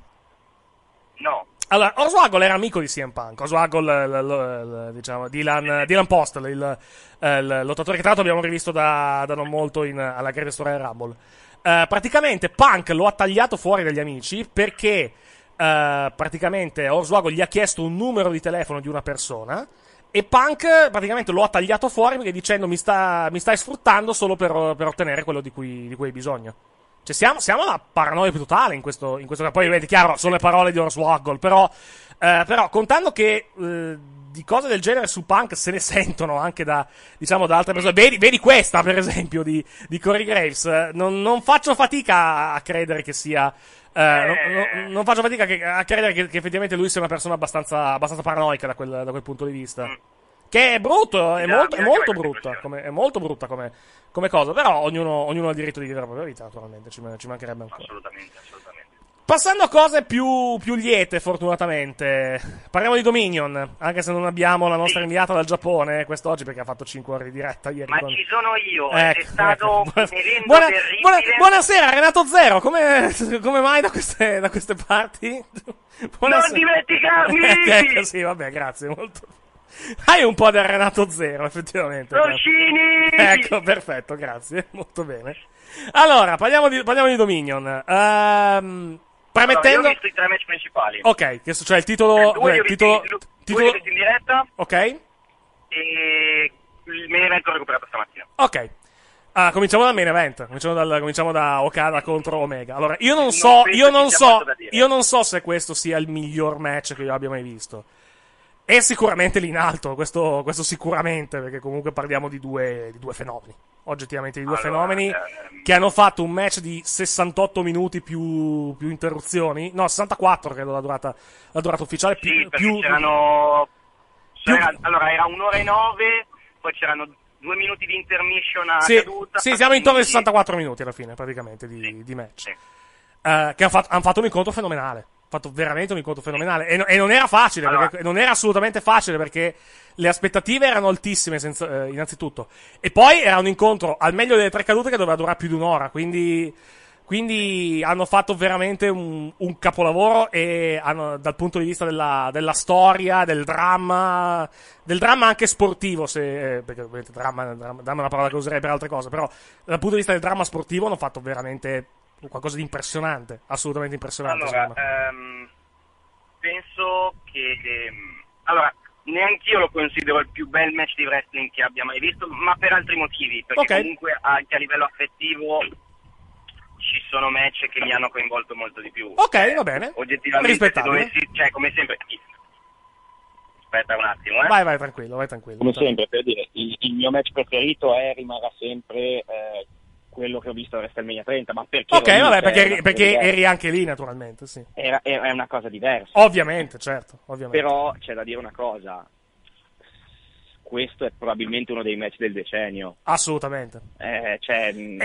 No. Allora, Oswagol era amico di CM Punk. Oswagol, diciamo, Dylan, Dylan Post, il, il, eh, lottatore che tra l'altro abbiamo rivisto da, da non molto in, alla grande storia del Rumble. Uh, praticamente Punk lo ha tagliato fuori dagli amici perché eh, praticamente Orsuago gli ha chiesto un numero di telefono di una persona e Punk eh, praticamente lo ha tagliato fuori dicendo mi, sta, mi stai sfruttando solo per, per ottenere quello di cui, di cui, hai bisogno. Cioè siamo, siamo alla paranoia più totale in questo, in questo caso. Poi ovviamente chiaro, sono le parole di Orswoggle, però, eh, però contando che... Eh, di cose del genere su punk se ne sentono anche da, diciamo, da altre persone. Vedi, vedi questa, per esempio, di, di Corey Graves. Non, non faccio fatica a credere che sia eh, non, eh. non faccio fatica che, a credere che, che, effettivamente lui sia una persona abbastanza, abbastanza paranoica da quel, da quel, punto di vista. Mm. Che è brutto, è, no, molto, è molto brutta, come, è molto brutta come, come cosa, però ognuno, ognuno, ha il diritto di vivere la propria vita, naturalmente, ci, ci mancherebbe ancora. Assolutamente, assolutamente. Passando a cose più, più, liete, fortunatamente. Parliamo di Dominion, anche se non abbiamo la nostra inviata dal Giappone quest'oggi perché ha fatto 5 ore di diretta ieri. Ma con... ci sono io, ecco, è ecco. stato ecco. un evento buona, buona, buonasera, Renato Zero, come, come mai da queste, da queste parti? Buonasera. Non dimenticarmi! Ecco, ecco, sì, vabbè, grazie, molto. Hai un po' del Renato Zero, effettivamente. Roscini! Ecco, perfetto, grazie, molto bene. Allora, parliamo di, parliamo di Dominion. Ehm... Um, Premettendo... Allora, io ho visto i tre match principali. Ok, cioè il titolo... Eh, due, beh, titolo... Due titolo... in diretta. Ok. E il main event l'ho recuperato stamattina. Ok. Ah, cominciamo dal main event. Cominciamo, dal, cominciamo, da Okada contro Omega. Allora, io non so, io non so, io non so se questo sia il miglior match che io abbia mai visto è sicuramente lì in alto, questo, questo sicuramente, perché comunque parliamo di due, di due fenomeni. Oggettivamente di due allora, fenomeni ehm... che hanno fatto un match di 68 minuti più, più interruzioni. No, 64 credo la durata, la durata ufficiale. Più, sì, più, c'erano... Più... C'era, allora, era un'ora e nove, poi c'erano due minuti di intermission a sì, caduta. Sì, siamo intorno ai 64 minuti alla fine, praticamente, di, sì, di match. Sì. Uh, che hanno fatto, han fatto un incontro fenomenale fatto veramente un incontro fenomenale. E, no, e non era facile, allora. perché, non era assolutamente facile perché le aspettative erano altissime, senza, eh, innanzitutto. E poi era un incontro al meglio delle tre cadute che doveva durare più di un'ora. Quindi, quindi hanno fatto veramente un, un capolavoro e hanno, dal punto di vista della, della, storia, del dramma, del dramma anche sportivo, se, eh, perché ovviamente dramma, dramma, dramma è una parola che userei per altre cose, però dal punto di vista del dramma sportivo hanno fatto veramente qualcosa di impressionante, assolutamente impressionante. Allora, ehm, penso che... Ehm, allora, neanch'io lo considero il più bel match di wrestling che abbia mai visto, ma per altri motivi, perché okay. comunque anche a livello affettivo ci sono match che mi hanno coinvolto molto di più. Ok, eh, va bene. Oggettivamente, se dovessi, cioè, come sempre... Aspetta un attimo, eh. Vai, vai, tranquillo, vai tranquillo. Come sempre, per dire, il, il mio match preferito è, rimarrà sempre... Eh, quello che ho visto a WrestleMania 30, ma perché... Ok, vabbè, lì, perché, eri, perché eri anche lì naturalmente, sì. Era, era, una cosa diversa. Ovviamente, certo, ovviamente. Però c'è da dire una cosa, questo è probabilmente uno dei match del decennio. Assolutamente. Eh, cioè, e, mm,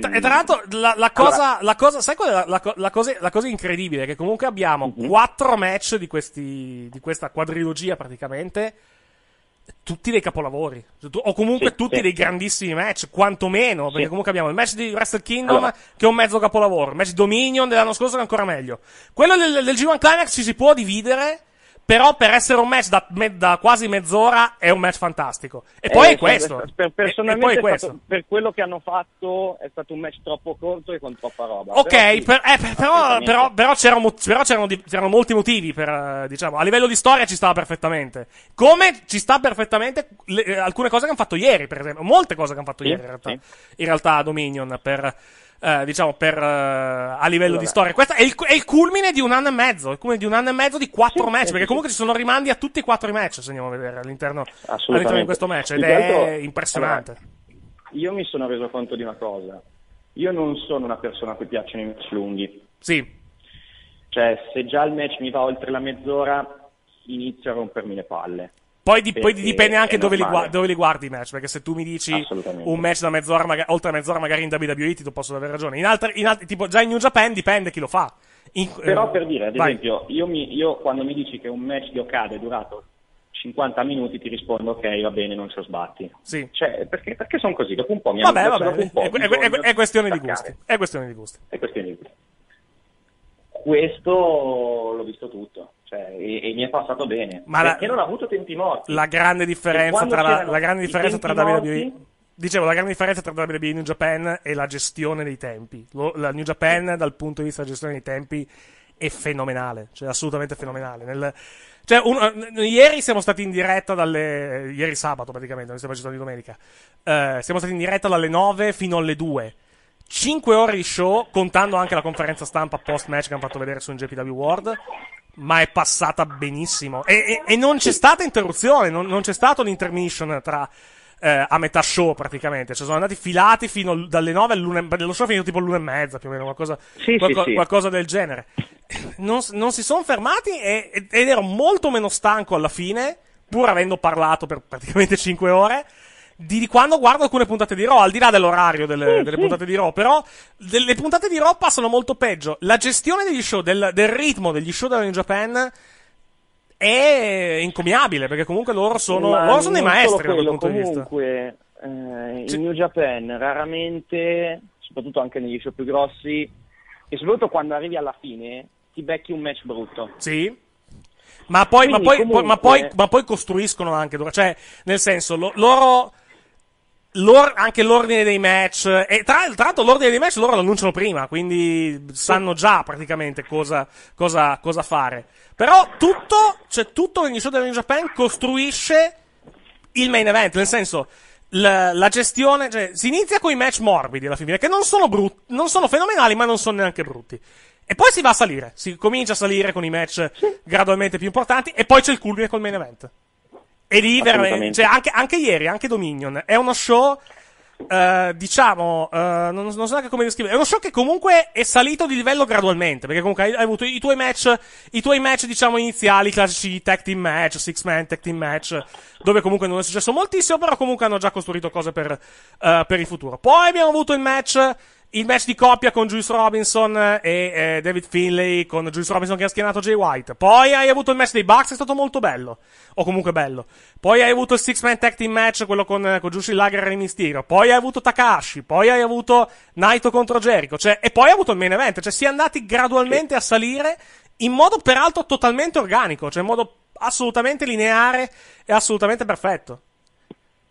non... e, tra l'altro la, la cosa, allora... la cosa, sai qual è la, la, cosa, la cosa incredibile? Che comunque abbiamo uh-huh. quattro match di, questi, di questa quadrilogia praticamente tutti dei capolavori, o comunque sì, tutti sì. dei grandissimi match, quantomeno, perché sì. comunque abbiamo il match di Wrestle Kingdom allora. che è un mezzo capolavoro, il match di Dominion dell'anno scorso che è ancora meglio. Quello del, del G1 Climax ci si può dividere, però per essere un match da, me, da quasi mezz'ora è un match fantastico. E eh, poi eh, è questo. Per, personalmente e, e è stato, per quello che hanno fatto è stato un match troppo corto e con troppa roba. Ok, però, sì, per, eh, però, però, però, c'erano, però c'erano, c'erano, molti motivi per, eh, diciamo, a livello di storia ci stava perfettamente. Come ci sta perfettamente le, eh, alcune cose che hanno fatto ieri, per esempio. Molte cose che hanno fatto sì, ieri, in realtà, sì. in realtà Dominion, per eh, diciamo, per, eh, a livello allora. di storia. Questo è il, è il, culmine di un anno e mezzo, il culmine di un anno e mezzo di quattro sì, match, perché comunque ci sono rimandi a tutti e quattro i match, se andiamo a vedere, all'interno, all'interno di questo match, ed è impressionante. Allora, io mi sono reso conto di una cosa, io non sono una persona a cui piacciono i match lunghi. Sì. Cioè, se già il match mi va oltre la mezz'ora, inizio a rompermi le palle. Poi, di, poi dipende anche dove li, guardi, dove li, guardi i match, perché se tu mi dici un match da mezz'ora, maga- oltre mezz'ora magari in WWE ti posso avere ragione. In altri, in altri, tipo già in New Japan dipende chi lo fa. In, Però eh, per dire, ad esempio, io, mi, io, quando mi dici che un match di Okada è durato 50 minuti ti rispondo ok, va bene, non ci sbatti. Sì. Cioè, perché, perché sono così? Dopo un po' mi vabbè, hanno vabbè. un po'. È, è, è, questione di gusti. È questione di gusti. È questione di gusti. Questo l'ho visto tutto. Cioè, e, e, mi è passato bene Ma perché la, non ha avuto tempi morti. La grande differenza tra la, la grande differenza tra morti, Dicevo, la grande differenza tra WWE e New Japan è la gestione dei tempi. Lo, la New Japan, dal punto di vista della gestione dei tempi, è fenomenale, cioè assolutamente fenomenale. Nel, cioè, un, uh, ieri siamo stati in diretta dalle. Ieri sabato, praticamente, non stiamo facendo di domenica. Uh, siamo stati in diretta dalle 9 fino alle 2. 5 ore di show, contando anche la conferenza stampa post match che hanno fatto vedere su un GPW World ma è passata benissimo. E, e, e non c'è stata interruzione, non, non c'è stata un'intermission tra, eh, a metà show praticamente, cioè sono andati filati fino dalle 9 all'una, lo show è finito tipo l'una e mezza più o meno, qualcosa, sì, qualco, sì, sì. qualcosa del genere. Non, non si sono fermati e, ed ero molto meno stanco alla fine, pur avendo parlato per praticamente 5 ore di quando guardo alcune puntate di Raw, al di là dell'orario delle, sì, delle sì. puntate di Raw, però le puntate di Raw passano molto peggio. La gestione degli show, del, del ritmo degli show della New Japan è incommiabile, perché comunque loro sono, Ma loro sono dei maestri quello, quel punto comunque, di vista. Eh, in C- New Japan raramente, soprattutto anche negli show più grossi, e soprattutto quando arrivi alla fine, ti becchi un match brutto. Sì. Ma poi, Quindi, ma, poi, comunque... poi, ma, poi ma poi costruiscono anche, cioè, nel senso, lo, loro l'or- anche l'ordine dei match. E tra, tra, l'altro l'ordine dei match loro lo annunciano prima, quindi sanno già praticamente cosa, cosa, cosa fare. Però tutto, cioè tutto ogni show della New Japan costruisce il main event, nel senso, la, la, gestione, cioè, si inizia con i match morbidi alla fine, che non sono brutti, non sono fenomenali, ma non sono neanche brutti. E poi si va a salire, si comincia a salire con i match gradualmente più importanti, e poi c'è il culmine col main event. E lì veramente, cioè anche, anche, ieri, anche Dominion, è uno show, eh, diciamo, eh, non, non, so neanche come descrivere, è uno show che comunque è salito di livello gradualmente, perché comunque hai, hai avuto i tuoi match, i tuoi match diciamo iniziali, classici tag team match, six man tag team match, dove comunque non è successo moltissimo, però comunque hanno già costruito cose per, eh, per il futuro. Poi abbiamo avuto il match il match di coppia con Juice Robinson eh, e eh, David Finlay con Juice Robinson che ha schienato Jay White. Poi hai avuto il match dei Bucks, è stato molto bello. O comunque bello. Poi hai avuto il Six Man Tag Team Match, quello con, eh, con Juicy Lager e Mysterio. Poi hai avuto Takashi. Poi hai avuto Naito contro Jericho. Cioè, e poi hai avuto il main event. Cioè, si è andati gradualmente a salire in modo peraltro totalmente organico. Cioè, in modo assolutamente lineare e assolutamente perfetto.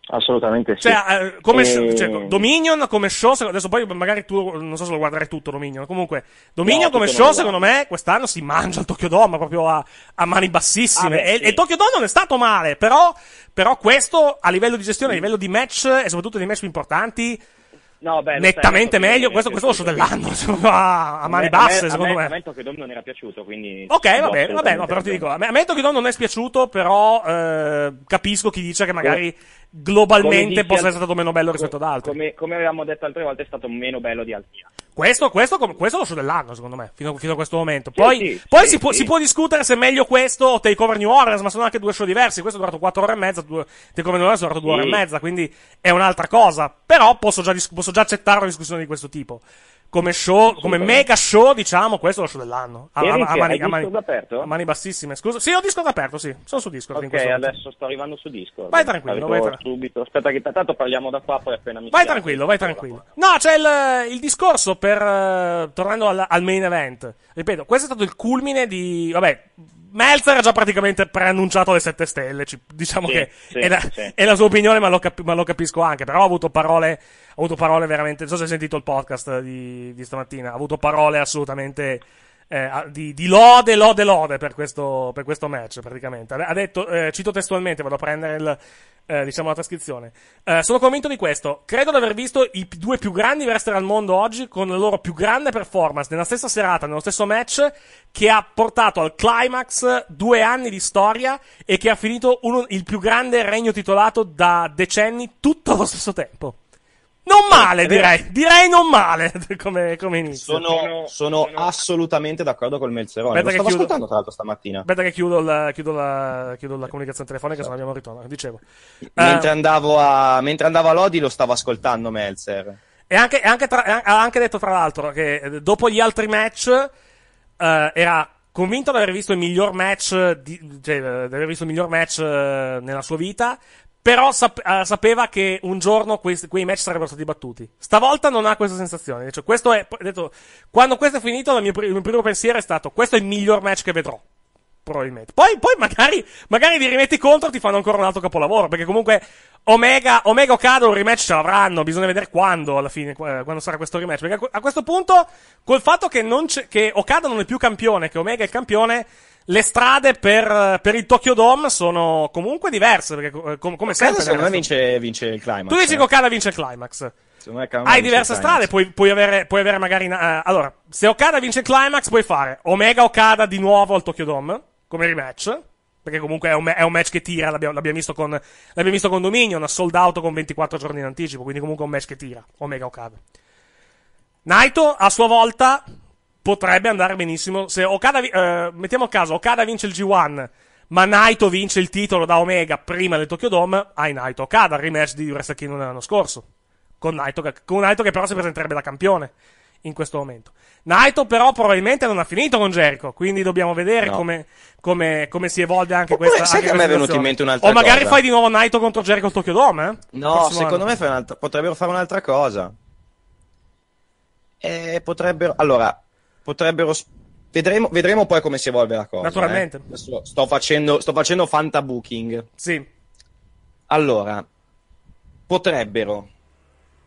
Assolutamente sì. Cioè, eh, come e... show, cioè, Dominion come show, adesso poi magari tu non so se lo guarderai tutto Dominion, comunque Dominion no, come show secondo me quest'anno si mangia il Tokyo Dome proprio a, a mani bassissime. Ah, beh, sì. e, il Tokyo Dome non è stato male, però, però questo a livello di gestione, a mm. livello di match e soprattutto dei match più importanti... No, beh, nettamente sai, meglio. Questo, questo, lo show dell'anno cioè, a, a mani basse, secondo me. A me Tokyo Dome non era piaciuto, quindi. Ok, boh, vabbè, vabbè, no, però ti dico. A me, a me Tokyo Dome non è spiaciuto, però eh, capisco chi dice che magari globalmente dici, possa essere stato meno bello rispetto ad altri. Come, come avevamo detto altre volte, è stato meno bello di Altia. Questo, questo, questo è lo show dell'anno, secondo me, fino, fino a questo momento. Poi, sì, poi sì, si, può, si, può, discutere se è meglio questo o Takeover New Orleans, ma sono anche due show diversi. Questo è durato 4 ore e mezza, due, Takeover New Orleans è durato 2 ore e mezza, quindi è un'altra cosa. Però posso già, posso già accettare una discussione di questo tipo come show, come mega show, diciamo, questo è lo show dell'anno. A, Eric, a, a, mani, a, mani, a mani bassissime, scusa. Sì, ho Discord aperto, sì. Sono su Discord. Ok, adesso momento. sto arrivando su Discord. Vai tranquillo, vai tranquillo. Subito. Aspetta che tanto parliamo da qua, poi appena mi Vai tranquillo, vai tranquillo. No, c'è il, il discorso per, uh, tornando al, al main event. Ripeto, questo è stato il culmine di, vabbè, Melzer ha già praticamente preannunciato le sette stelle, ci, diciamo sì, che sì, è, la, sì. è, la, sua opinione, ma lo, cap- ma lo, capisco anche, però ha avuto parole, ha avuto parole veramente, non so se hai sentito il podcast di, di stamattina, ha avuto parole assolutamente eh, di, di, lode, lode, lode per questo, per questo match praticamente. Ha detto, eh, cito testualmente, vado a prendere il, eh, diciamo la trascrizione. Eh, sono convinto di questo. Credo di aver visto i due più grandi wrestler al mondo oggi con la loro più grande performance nella stessa serata, nello stesso match, che ha portato al climax due anni di storia e che ha finito uno, il più grande regno titolato da decenni tutto allo stesso tempo. Non male, eh, direi. Eh. Direi non male come, come inizio. Sono, sono, sono, assolutamente d'accordo col Melzerone. Aspetta Lo stavo chiudo... ascoltando, tra l'altro, stamattina. Aspetta che chiudo la, chiudo la, chiudo la comunicazione telefonica, sì. se non abbiamo ritorno. Dicevo. Mentre, uh, andavo a, mentre andavo a Lodi lo stavo ascoltando, Melzer. E anche, anche tra, ha anche detto, tra l'altro, che dopo gli altri match uh, era convinto di aver visto il miglior match, di, cioè, di aver visto il miglior match uh, nella sua vita, però sap- eh, sapeva che un giorno questi, quei match sarebbero stati battuti. Stavolta non ha questa sensazione. Cioè, questo è, detto, quando questo è finito, il mio, il mio, primo pensiero è stato: questo è il miglior match che vedrò. Probabilmente. Poi, poi magari, magari li rimetti contro, e ti fanno ancora un altro capolavoro. Perché comunque Omega, Omega Okada un rematch ce l'avranno. Bisogna vedere quando, alla fine, eh, quando sarà questo rematch. Perché a, questo punto, col fatto che, non che Okada non è più campione, che Omega è il campione le strade per, per, il Tokyo Dome sono comunque diverse. Perché, eh, com- come sempre. Secondo me vince, vince, il climax. Tu dici eh? che Okada vince il climax. Me, Hai diverse strade, puoi, puoi, avere, puoi, avere, magari. Uh, allora, se Okada vince il climax, puoi fare Omega Okada di nuovo al Tokyo Dome come rematch. Perché comunque è un, è un match che tira, l'abbiamo, l'abbiamo, visto con, l'abbiamo visto con Dominion, ha sold out con 24 giorni in anticipo, quindi comunque è un match che tira, Omega Okada. Naito, a sua volta, potrebbe andare benissimo. Se Okada, eh, mettiamo a caso, Okada vince il G1, ma Naito vince il titolo da Omega prima del Tokyo Dome, hai Naito Okada, rematch di Wrestle Kingdom l'anno scorso. Con Naito, con Naito che però si presenterebbe da campione in questo momento. Naito però probabilmente non ha finito con Jericho, quindi dobbiamo vedere no. come, come, come, si evolve anche Oppure, questa sai anche che a me è venuto in mente un'altra cosa. O magari cosa. fai di nuovo Naito contro Jericho al Tokyo Dome, eh? No, secondo anno. me potrebbero fare un'altra cosa. Eh, potrebbero... Allora, potrebbero Vedremo, vedremo, poi come si evolve la cosa. Eh. Naturalmente. Eh. Sto facendo, sto facendo fantabooking. Sì. Allora, potrebbero.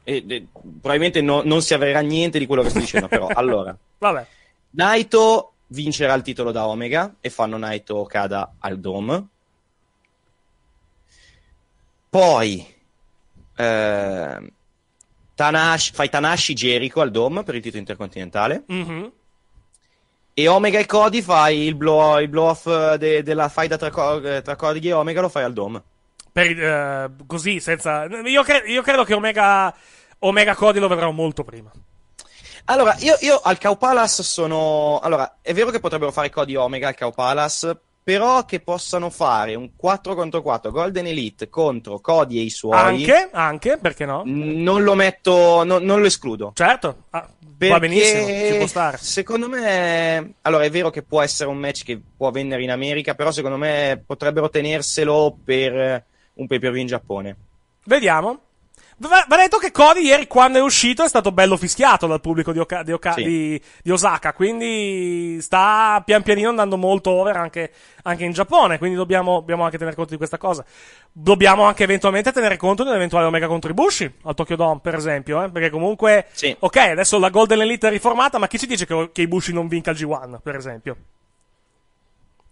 E, e, probabilmente no, non si avverrà niente di quello che sto dicendo, però. Allora. Vabbè. Naito vincerà il titolo da Omega e fanno Naito Okada al Dome. Poi... Eh, Tanash, fai Tanashi Jericho al Dome per il titolo intercontinentale. mm mm-hmm e Omega e Cody fai il blow, il blow off eh, de, della faida tra, eh, tra Cody e Omega, lo fai al Dome. Per, uh, così, senza. Io, cre- io, credo che Omega, Omega Cody lo vedrò molto prima. Allora, io, io al Cow Palace sono. Allora, è vero che potrebbero fare Cody Omega al Cow Palace però che possano fare un 4 contro 4 Golden Elite contro Cody e i suoi. Anche, anche, perché no? non lo metto, no, non lo escludo. Certo, ah, va benissimo, ci può stare. Secondo me, allora è vero che può essere un match che può vendere in America, però secondo me potrebbero tenerselo per un pay per view in Giappone. Vediamo. Va, va detto che Cody ieri quando è uscito è stato bello fischiato dal pubblico di, Oka, di, Oka, sì. di, di Osaka, quindi sta pian pianino andando molto over anche, anche in Giappone, quindi dobbiamo, dobbiamo, anche tenere conto di questa cosa. Dobbiamo anche eventualmente tenere conto di un eventuale Omega contro Ibushi al Tokyo Dome, per esempio, eh? perché comunque, sì. ok, adesso la Golden Elite è riformata, ma chi ci dice che, che Ibushi non vinca il G1, per esempio?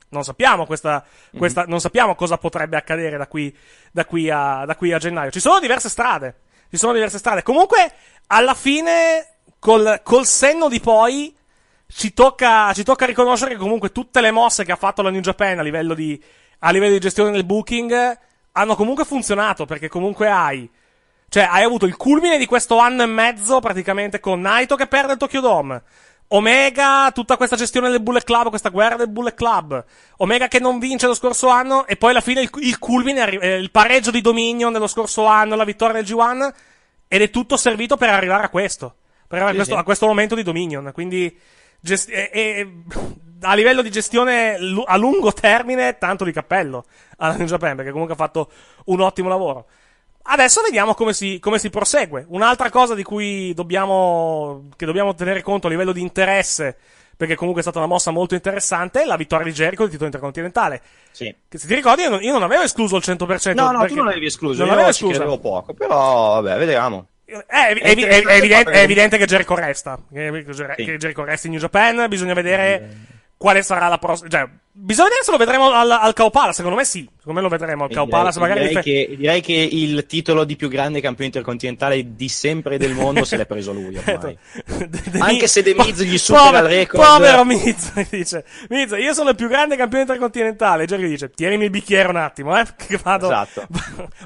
non sappiamo, questa, mhm. questa, mm-hmm. non sappiamo cosa potrebbe accadere da qui, da, qui a, da qui, a, gennaio. Ci sono diverse strade. Ci sono diverse strade. Comunque, alla fine, col, col senno di poi, ci tocca, ci tocca, riconoscere che comunque tutte le mosse che ha fatto la New Japan a livello di, a livello di gestione del booking hanno comunque funzionato perché comunque hai. Cioè, hai avuto il culmine di questo anno e mezzo praticamente con Naito che perde il Tokyo Dome. Omega, tutta questa gestione del Bullet Club, questa guerra del Bullet Club. Omega che non vince lo scorso anno e poi alla fine il, il culmine, eh, il pareggio di Dominion nello scorso anno, la vittoria del G1 ed è tutto servito per arrivare a questo, per arrivare sì, a, questo, sì. a, questo, momento di Dominion. Quindi gest- e, e, a livello di gestione a lungo termine, tanto di cappello alla New Japan perché comunque ha fatto un ottimo lavoro. Adesso vediamo come si, come si prosegue. Un'altra cosa di cui dobbiamo, che dobbiamo tenere conto a livello di interesse, perché comunque è stata una mossa molto interessante, è la vittoria di Jericho del titolo intercontinentale. Sì. Che se ti ricordi io non, io non avevo escluso il 100%. No, no, tu non l'avevi escluso. Non l'avevo escluso. Io poco, però vabbè, vediamo. Eh, è, è, è, evidente, è, evidente, che Jericho resta. Che, Jericho sì. resta in New Japan, bisogna vedere mm. quale sarà la prossima... Cioè, Bisogna vedere se lo vedremo al, al Palace. Secondo me sì. Secondo me lo vedremo al Caopala. Eh, direi, direi, fe- direi, che il titolo di più grande campione intercontinentale di sempre del mondo se l'è preso lui. Eh, ormai. Anche se De Miz gli supera povero, il record. Povero Miz, dice. Miz, io sono il più grande campione intercontinentale. Jerry dice, tienimi il bicchiere un attimo, eh. Che vado. Esatto.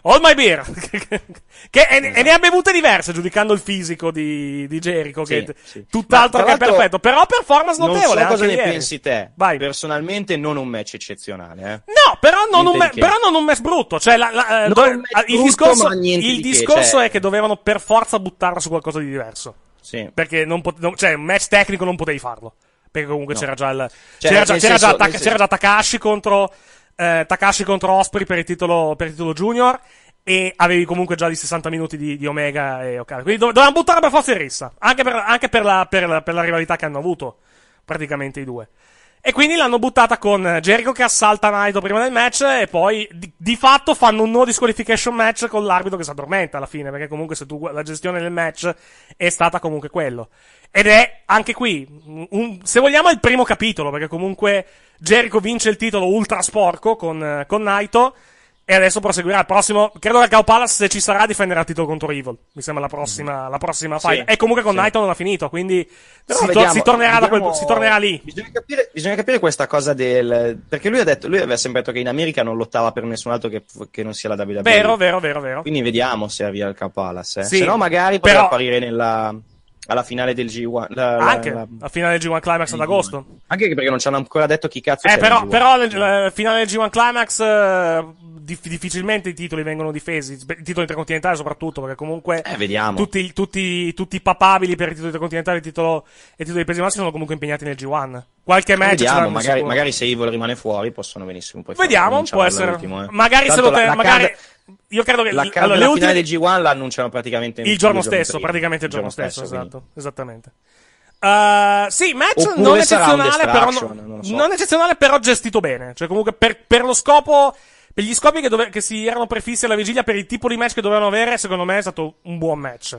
All my beer. che, e, esatto. e, ne ha esatto. bevute diverse, giudicando il fisico di, di Jericho. Sì, che sì. tutt'altro che perfetto. Però performance notevole. Non so cosa ne ieri. pensi te. Vai. Personalmente non un match eccezionale. Eh. No, però non, un, ma- però non, un, match brutto. Cioè, la, la, eh, do- il brutto, discorso, il discorso che, cioè... è che dovevano per forza buttarla su qualcosa di diverso. Sì. Perché non pot- non, cioè, un match tecnico non potevi farlo. Perché comunque no. c'era già il. Cioè, c'era, già, c'era, già ta- c'era, già, Takashi contro. Eh, Takashi contro Osprey per il titolo, per il titolo junior e avevi comunque già di 60 minuti di, di Omega e Okada. Quindi dove, dovevano buttare per forza in rissa. Anche, per, anche per, la, per, la, per, la, rivalità che hanno avuto, praticamente i due. E quindi l'hanno buttata con Jericho che assalta Naito prima del match e poi di, di, fatto fanno un no disqualification match con l'arbitro che si addormenta alla fine, perché comunque se tu la gestione del match è stata comunque quello. Ed è anche qui, un, se vogliamo, il primo capitolo, perché comunque Jericho vince il titolo ultra sporco con, con Naito e adesso proseguirà il prossimo. Credo che Cow Palace, se ci sarà, difenderà il titolo contro Evil. Mi sembra la prossima, mhm. la prossima sì, e comunque con sì. Night non ha finito, quindi si, vediamo, to- si, tornerà vediamo, quel, si, tornerà lì. Bisogna capire, bisogna capire, questa cosa del. Perché lui ha detto, lui aveva sempre detto che in America non lottava per nessun altro che, che non sia la WWE. Vero, vero, vero, vero. Quindi vediamo se avvia il Cow Palace. Eh. Sì, se no, magari potrà apparire nella alla finale del G1 la, anche la, la, la finale del G1 Climax ad agosto anche perché non ci hanno ancora detto chi cazzo eh, però, però la eh, finale del G1 Climax eh, dif- difficilmente i titoli vengono difesi i titoli intercontinentali soprattutto perché comunque eh, vediamo. Tutti, tutti, tutti papabili per i titoli intercontinentali e titolo, i titoli pesi massimi sono comunque impegnati nel G1 qualche match vediamo magari, magari, se Evil rimane fuori possono benissimo poi vediamo può essere eh. magari Tanto se lo te- magari card- io credo che la, l- allora, ultime... finale del G1 l'annunciano praticamente il giorno stesso, giorni, praticamente il giorno, giorno stesso, stesso esatto, esattamente. Uh, sì, match non eccezionale, però non, non, so. non, eccezionale, però gestito bene. Cioè, comunque, per, per lo scopo, per gli scopi che, dove, che, si erano prefissi alla vigilia, per il tipo di match che dovevano avere, secondo me è stato un buon match.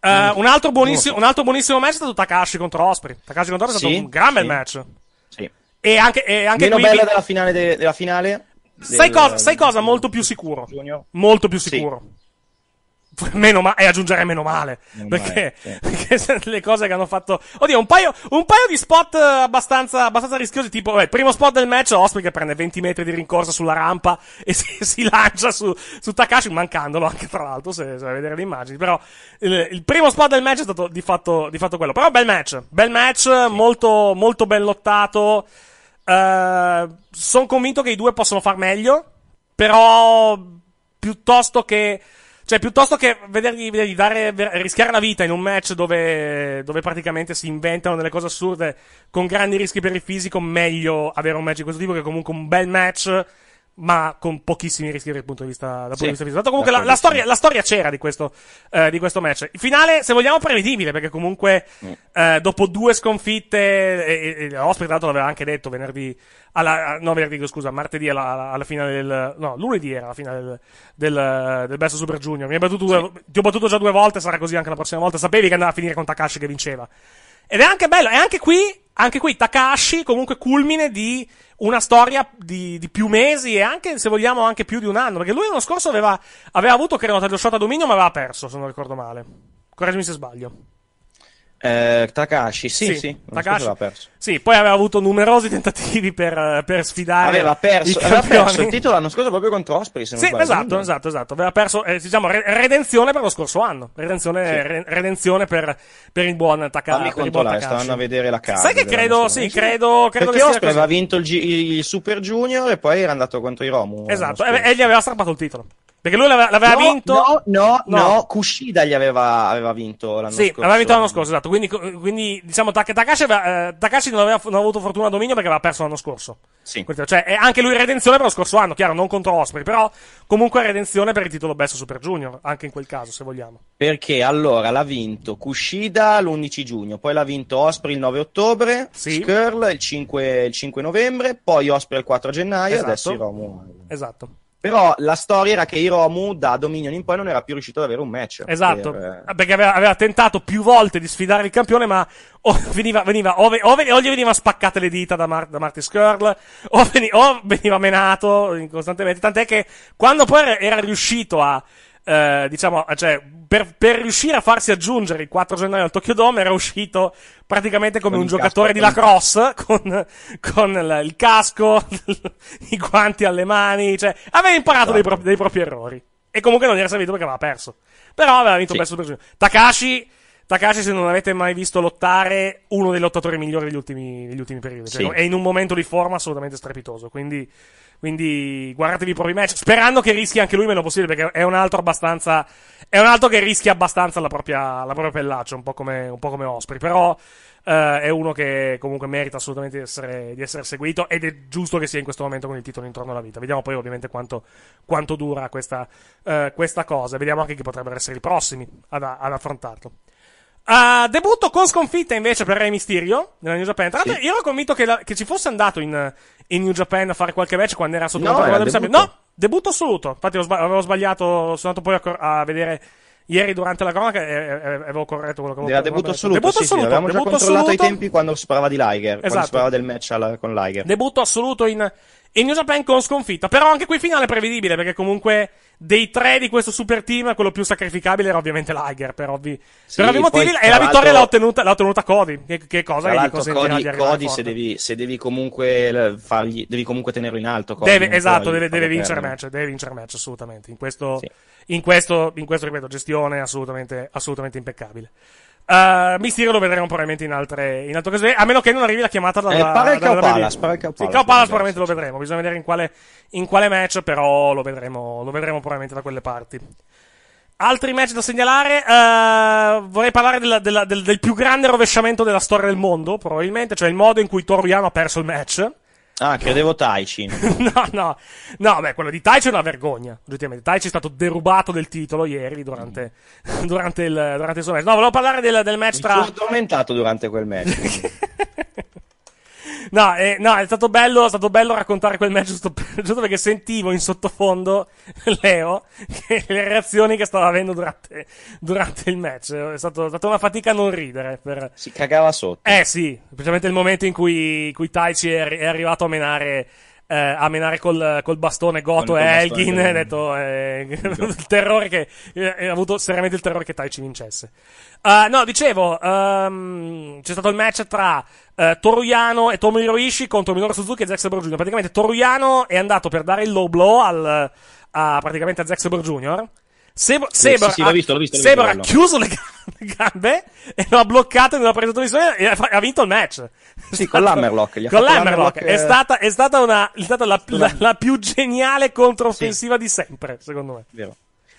Uh, mm. un, altro buonissimo, un altro buonissimo match è stato Takashi contro Osprey. Takashi contro Osprey sì, è stato un gran sì. bel match. Sì. E anche, e anche Meno qui... bella della finale, de- della finale Sai, del... cosa, sai cosa? Molto più sicuro. Junior. Molto più sicuro. Sì. Ma- e aggiungere meno male. Non perché, mai, sì. perché le cose che hanno fatto. Oddio, un paio, un paio di spot eh, abbastanza, abbastanza rischiosi. Tipo, vabbè, primo spot del match, Osprey che prende 20 metri di rincorsa sulla rampa e si, si lancia su, su, Takashi, mancandolo anche tra l'altro, se, se vai a vedere le immagini. Però il, il, primo spot del match è stato di fatto, di fatto quello. Però bel match. Bel match, sì. molto, molto ben lottato. Uh, eh, sono convinto che i due possono far meglio, però piuttosto che. Cioè, piuttosto che vedergli, vedergli dare, rischiare la vita in un match dove, dove, praticamente si inventano delle cose assurde con grandi rischi per il fisico, meglio avere un match di questo tipo che è comunque un bel match ma con pochissimi rischi dal punto di vista, dal sì, punto di vista fisico. Comunque la, la, storia, la, storia, c'era di questo, eh, di questo, match. Il finale, se vogliamo, prevedibile, perché comunque mm. eh, dopo due sconfitte, e, e l'ospite tra l'altro l'aveva anche detto venerdì, alla, no venerdì, scusa, martedì alla, alla, alla finale del, no, lunedì era la finale del, del, del Best Super Junior. Mi hai battuto due, sì. ti ho battuto già due volte, sarà così anche la prossima volta. Sapevi che andava a finire con Takashi che vinceva. Ed è anche bello, e anche qui, anche qui Takashi comunque culmine di una storia di, di, più mesi e anche, se vogliamo, anche più di un anno. Perché lui l'anno scorso aveva, aveva avuto, credo, una title shot a dominio, ma aveva perso, se non ricordo male. Correggimi se sbaglio. Eh, Takashi, sì, sì, sì, Takashi. perso. sì, poi aveva avuto numerosi tentativi per, eh, per sfidare. Aveva perso, aveva perso il titolo l'anno scorso proprio contro Osprey. Se sì, sbaglio. esatto, esatto, esatto. Aveva perso, eh, diciamo, re- redenzione per lo scorso anno. Redenzione, sì. re- redenzione per, per, il buon Takashi. Fammi controllare, stavano a vedere la carta. Sai che credo, sì, credo, credo Perché che Osprey aveva vinto il, G- il, Super Junior e poi era andato contro i Romu. Esatto, e gli aveva strappato il titolo. Perché lui l'ave- l'aveva, no, vinto. No, no, no, Kushida gli aveva, aveva vinto l'anno sì, scorso. Sì, aveva vinto l'anno scorso, esatto. Quindi, quindi diciamo, Takashi, aveva, eh, Takashi non, aveva, non aveva avuto fortuna a dominio perché aveva perso l'anno scorso. Sì. Cioè, anche lui redenzione per lo scorso anno, chiaro, non contro Osprey, però comunque redenzione per il titolo Best Super Junior, anche in quel caso, se vogliamo. Perché allora l'ha vinto Kushida l'11 giugno, poi l'ha vinto Osprey il 9 ottobre, sì. Skirl il 5, il 5 novembre, poi Osprey il 4 gennaio, esatto. adesso Romu. Esatto. Però la storia era che Hiromu da Dominion in poi non era più riuscito ad avere un match. Esatto, per... Eh, perché aveva, aveva, tentato più volte di sfidare il campione, ma o, veniva, veniva, o, o, o gli venivano spaccate le dita da, Mar- da Marty Skirl, o, veniva menato costantemente. Tant'è che quando poi era riuscito a eh, diciamo, cioè, per, per, riuscire a farsi aggiungere il 4 gennaio al Tokyo Dome era uscito praticamente come con un giocatore casco, di lacrosse con, con il, il casco, i guanti alle mani, cioè aveva imparato dei, esatto. pro, dei, propri errori. E comunque non gli era servito perché aveva perso. Però aveva vinto sì. un super junior. Takashi, Takashi, se non avete mai visto lottare, uno dei lottatori migliori degli ultimi, degli ultimi periodi. Sì. Cioè, è in un momento di forma assolutamente strepitoso. Quindi quindi guardatevi i propri match, sperando che rischi anche lui meno possibile, perché è un altro abbastanza. È un altro che rischia abbastanza la propria, la propria pellaccia, un po' come, un po come Osprey. Però eh, è uno che comunque merita assolutamente di essere, di essere, seguito ed è giusto che sia in questo momento con il titolo intorno alla vita. Vediamo poi ovviamente quanto, quanto dura questa, eh, questa cosa. Vediamo anche chi potrebbero essere i prossimi ad, ad affrontarlo. Uh, debutto con sconfitta invece per Rey Mysterio nella New Japan. Tra l'altro, sì. io ero convinto che, la, che, ci fosse andato in, in, New Japan a fare qualche match quando era sotto no, controllo debutto. No, debutto assoluto. Infatti, sba- avevo sbagliato. Sono andato poi a, cor- a vedere ieri durante la cronaca e, e, avevo corretto quello che avevo Era debutto assoluto. Debutto sì, assoluto. Sì, avevamo debutto già controllato assoluto. i tempi quando si parlava di Liger. Esatto. Quando si esatto. parlava del match alla, con Liger. Debutto assoluto in e New Japan con sconfitta. Però anche qui finale prevedibile, perché comunque dei tre di questo super team, quello più sacrificabile era ovviamente Liger, per ovvi, sì, per ovvi motivi. E la vittoria l'ha ottenuta, l'ha ottenuta Cody. Che, che cosa che gli consentirà Cody, di Cody se devi, se devi, comunque fargli, devi comunque tenerlo in alto. Cody, deve, esatto, deve, deve vincere match, deve vincere match, assolutamente. In questo, sì. in questo, in questo, ripeto, gestione assolutamente, assolutamente impeccabile. Uh, eh, Mysterio lo vedremo probabilmente in altre, in altre occasioni, a meno che non arrivi la chiamata dalla... Eh, pare il Cow Palace, pare il Cow Palace. Sì, Cow probabilmente lo vedremo, bisogna vedere in quale, in quale match, però lo vedremo, lo vedremo probabilmente da quelle parti. Altri match da segnalare, uh, vorrei parlare della, della, del, del più grande rovesciamento della storia del mondo, probabilmente, cioè il modo in cui Toru Yano ha perso il match. Ah, credevo Taichi. no, no, no, beh, quello di Taichi è una vergogna. Giustamente, Taichi è stato derubato del titolo ieri durante, mm. durante, il, durante il suo match. No, volevo parlare del, del match tra. Mi sono addormentato durante quel match. No, eh, no, è stato bello, è stato bello raccontare quel match giusto, giusto, perché sentivo in sottofondo Leo che le reazioni che stava avendo durante, durante il match. È, stato, è, stata una fatica a non ridere. Per... Si cagava sotto. Eh sì, specialmente il momento in cui, cui Taichi è, è, arrivato a menare eh, a menare col, col bastone Goto e Elgin. Ha eh. detto, eh, il terrore che. Eh, avuto seriamente il terrore che Tai ci vincesse. Uh, no, dicevo, um, c'è stato il match tra uh, Toruyano e Tomohiro Ishii contro Minoru Suzuki e Zack Sabre Jr. Praticamente Toruyano è andato per dare il low blow al, a, praticamente a Zack Sabre Jr. Sebra, Sebra, sì, sì, l'ho ha chiuso le gambe e lo ha bloccato in una presa posizione e ha vinto il match. Sì, stato, con l'Hammerlock. Con l'Hammerlock. È eh. stata, è stata, una, è stata la, la, la, più geniale controffensiva sì. di sempre, secondo me. Vero.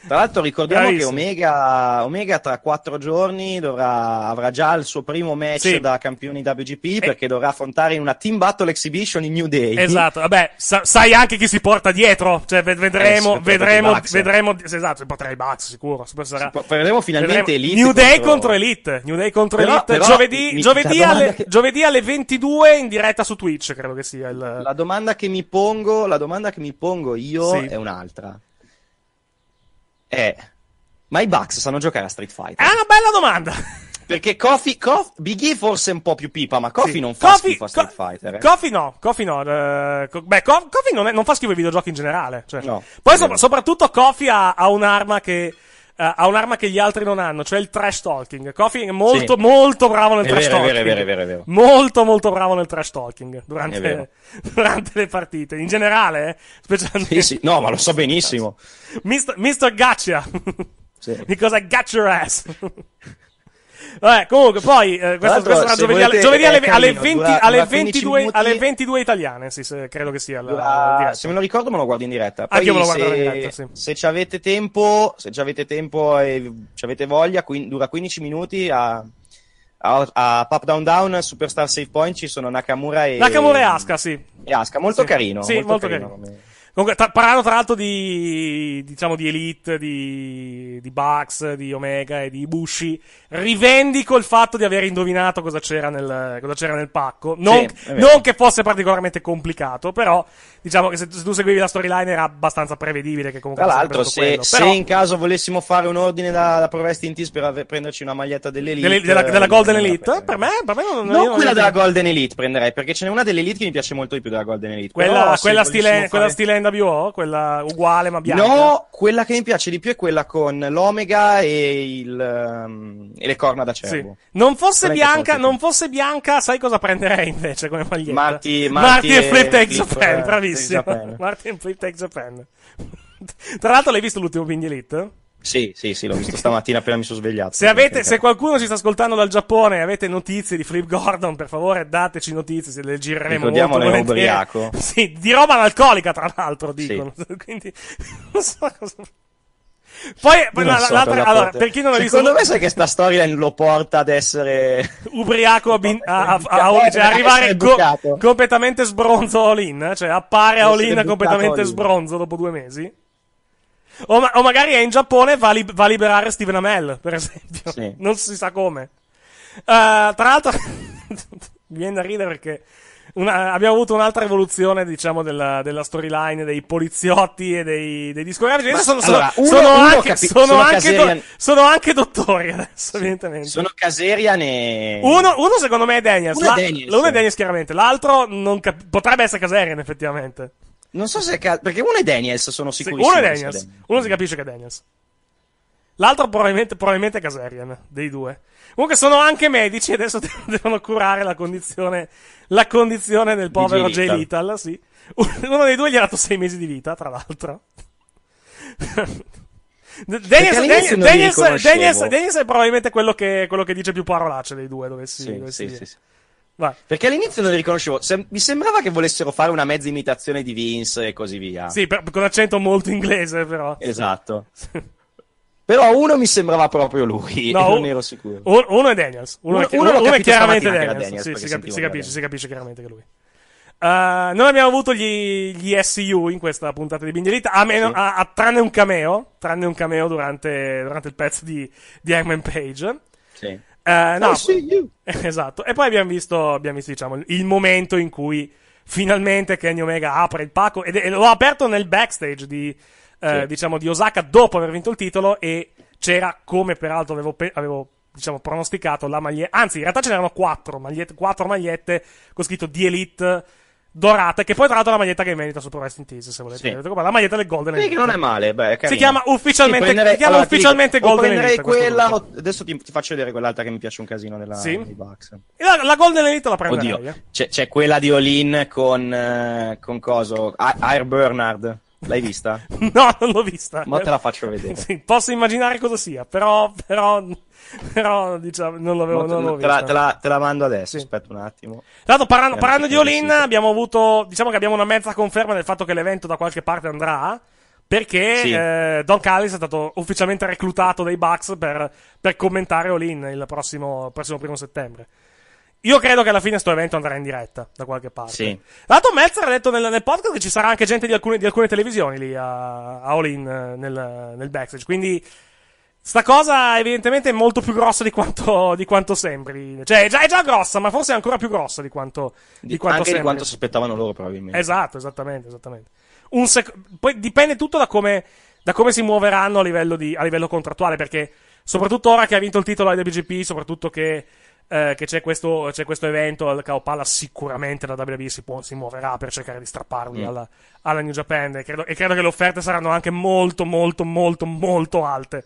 Tra l'altro ricordiamo Bravissimo. che Omega, Omega, tra quattro giorni dovrà, avrà già il suo primo match sì. da campioni WGP e... Eh. perché dovrà affrontare in una Team Battle Exhibition in New Day. Esatto, vabbè, sa- sai anche chi si porta dietro, cioè vedremo, eh, vedremo, Bucks, vedremo, esatto, si porterà i Bucks sicuro, sarà... po- vedremo finalmente vedremo. Elite. New contro... Day contro Elite, New Day contro però, Elite, però, giovedì, mi... giovedì, alle, che... giovedì, alle, 22 in diretta su Twitch, credo che sia il... La domanda che mi pongo, la domanda che mi pongo io sì. è un'altra è: eh, ma i Bucks sanno giocare a Street Fighter? È una bella domanda! Perché Kofi, Kofi Big E forse un po' più pipa, ma Kofi sì. non fa Coffee, schifo a Street Co- Fighter. Eh. Kofi no, Kofi no. Eh, beh, Kofi non, non, fa schifo ai videogiochi in generale. Cioè. No, Poi so- soprattutto Kofi ha, ha un'arma che Uh, ha un'arma che gli altri non hanno, cioè il trash talking. Coffin è molto, sì. molto bravo nel è trash vero, talking. È vero, è vero, è vero. Molto, molto bravo nel trash talking durante, durante le partite. In generale, eh? specialmente. Sì, sì. No, ma lo so benissimo. Mister, Mister Gaccia. Sì. Because I got your ass. Vabbè, eh, comunque, poi, eh, questo, questo sarà giovedì, volete, giovedì alle, carino, alle, 20, dura, alle, 22, alle 22 italiane. Sì, se, credo che sia. La, dura, la se me lo ricordo, me lo guardo in diretta. Poi, Anche io me lo guardo se, in diretta. Sì. Se ci avete tempo, se ci avete tempo e ci avete voglia, qui, dura 15 minuti a a, a Pop Down Down, Superstar Save Point ci sono Nakamura e Nakamura e Asuka, sì. E Asuka, molto sì. carino. Sì, molto, molto carino. carino. Comunque, tra, parlando tra l'altro di, diciamo, di Elite, di, di Bugs, di Omega e di Bushi, rivendico il fatto di aver indovinato cosa c'era nel, cosa c'era nel pacco. Non, sì, non che fosse particolarmente complicato, però diciamo che se tu seguivi la storyline era abbastanza prevedibile che comunque... Tra l'altro, se, quello, se però... in caso volessimo fare un ordine da, da Pro in Tees per ave- prenderci una maglietta dell'Elite... Dele, della, della eh, Golden Elite? Per me, per me non... Non, non quella non... della Golden Elite prenderei, perché ce n'è una dell'Elite che mi piace molto di più della Golden Elite. Quella, però, quella, stile, fare... quella stile NWO? Quella uguale ma bianca? No, quella che mi piace di più è quella con l'Omega e, il, um, e le corna da cervo. Sì. Non fosse bianca, non fosse bianca, sai cosa prenderei invece come maglietta? Marty, Marty, Marty e, e Flip Takes Offense, bravissimo. Martin Prim Tech Japan. Tra l'altro, l'hai visto l'ultimo Elite? Sì, sì, sì, l'ho visto stamattina appena mi sono svegliato. Se, avete, se qualcuno ci sta ascoltando dal Giappone e avete notizie di Flip Gordon, per favore dateci notizie, se le gireremo Ricordiamo molto volentieri. ubriaco. Sì, di roba alcolica, tra l'altro, dicono. Sì. Quindi, non so cosa... Poi, poi la, so, l'altra, allora, per chi non ha visto... Secondo me sai che sta storyline lo porta ad essere... Ubriaco a, bin, a, a, a, a cioè, cioè, arrivare co- completamente sbronzo a Olin, eh, cioè appare a Olin completamente sbronzo dopo due mesi. O, ma- o, magari è in Giappone e va, li- va, a liberare Steven Amell, per esempio. Sì. Non si sa come. Uh, tra l'altro, mi viene da ridere perché una, abbiamo avuto un'altra evoluzione, diciamo, della, della storyline dei poliziotti e dei, dei discografici. Sono, allora, uno, sono, uno anche, capi- sono, sono, anche, do- sono, anche dottori adesso, evidentemente. Sono Caserian e... Uno, uno secondo me è Daniels. Uno, è, Daniels, uno è Daniels. chiaramente. L'altro cap- potrebbe essere Caserian, effettivamente. Non so se... è Ca- perché uno è Daniels, sono sicuro. Sì, uno è Daniels. Daniels. Uno si capisce che è Daniels. L'altro probabilmente, probabilmente Caserian, dei due. Comunque sono anche medici e adesso devono curare la condizione, la condizione del povero J. Little, sì. Uno dei due gli ha dato sei mesi di vita, tra l'altro. Daniels, Daniels, Daniels, Daniels, Daniels è probabilmente quello che, quello che dice più parolacce dei due, dovessi, sì, dovessi sì, Sì, sì. Vai. Perché all'inizio non li riconoscevo. Se, mi sembrava che volessero fare una mezza imitazione di Vince e così via. Sì, per, con accento molto inglese, però. Esatto. Sì. Però uno mi sembrava proprio lui, no, non ero sicuro. Uno è Daniels. Uno, uno, è, uno, uno è chiaramente Daniels. Daniels sì, si, capi- si, capisce, si, capisce, chiaramente che è lui. Uh, non abbiamo avuto gli, gli, SU in questa puntata di Bindi Elite, a meno, sì. a, a, tranne un cameo, tranne un cameo durante, durante il pezzo di, di Hangman Page. Sì. Uh, no, esatto. E poi abbiamo visto, abbiamo visto diciamo, il momento in cui finalmente Kenny Omega apre il pacco ed, e l'ho aperto nel backstage di, eh, diciamo, di Osaka dopo aver vinto il titolo e c'era, come peraltro avevo, pe- avevo diciamo, pronosticato la maglietta, anzi, in realtà ce n'erano quattro magliette, quattro magliette con scritto di Elite dorate che poi tra l'altro è la maglietta che merita su Pro Wrestling Tees, se volete. Sì. La maglietta del Golden Elite. Sì, che non è male, beh, è Si chiama ufficialmente, sì, prendere... si chiama allora, ufficialmente dico, Golden Elite. quella, o... adesso ti, ti, faccio vedere quell'altra che mi piace un casino nella sì. Bucks. La, la, Golden Elite la prenderei. Oddio, eh. c'è, c'è, quella di Olin con, eh, con coso, Air Bernard. L'hai vista? no, non l'ho vista. Ma te la faccio vedere. Sì, posso immaginare cosa sia, però, però, però diciamo, non l'avevo, te, non l'ho te vista. te, la, te la mando adesso, sì. aspetta un attimo. Tanto, parlando, parlando di Olin, abbiamo avuto, diciamo che abbiamo una mezza conferma del fatto che l'evento da qualche parte andrà. Perché sì. eh, Don Callis è stato ufficialmente reclutato dai Bucks per, per commentare Olin il prossimo, prossimo primo settembre. Io credo che alla fine sto evento andrà in diretta da qualche parte. Sì. Lato Meltzer ha detto nel, nel, podcast che ci sarà anche gente di alcune, di alcune televisioni lì a, a All-In eh, nel, nel, backstage. Quindi sta cosa evidentemente è molto più grossa di quanto, di quanto sembri. Cioè è già, è già, grossa, ma forse è ancora più grossa di quanto, di, di quanto anche sembri. di quanto si aspettavano loro probabilmente. Esatto, esattamente, esattamente. Un Sec- poi dipende tutto da come, da come si muoveranno a livello, di, a livello contrattuale perché soprattutto ora che ha vinto il titolo IWGP, soprattutto che eh, che c'è questo, c'è questo evento al Cao Palla sicuramente la WWE si, può, si, muoverà per cercare di strapparli mm. alla, alla, New Japan e credo, e credo, che le offerte saranno anche molto molto molto molto alte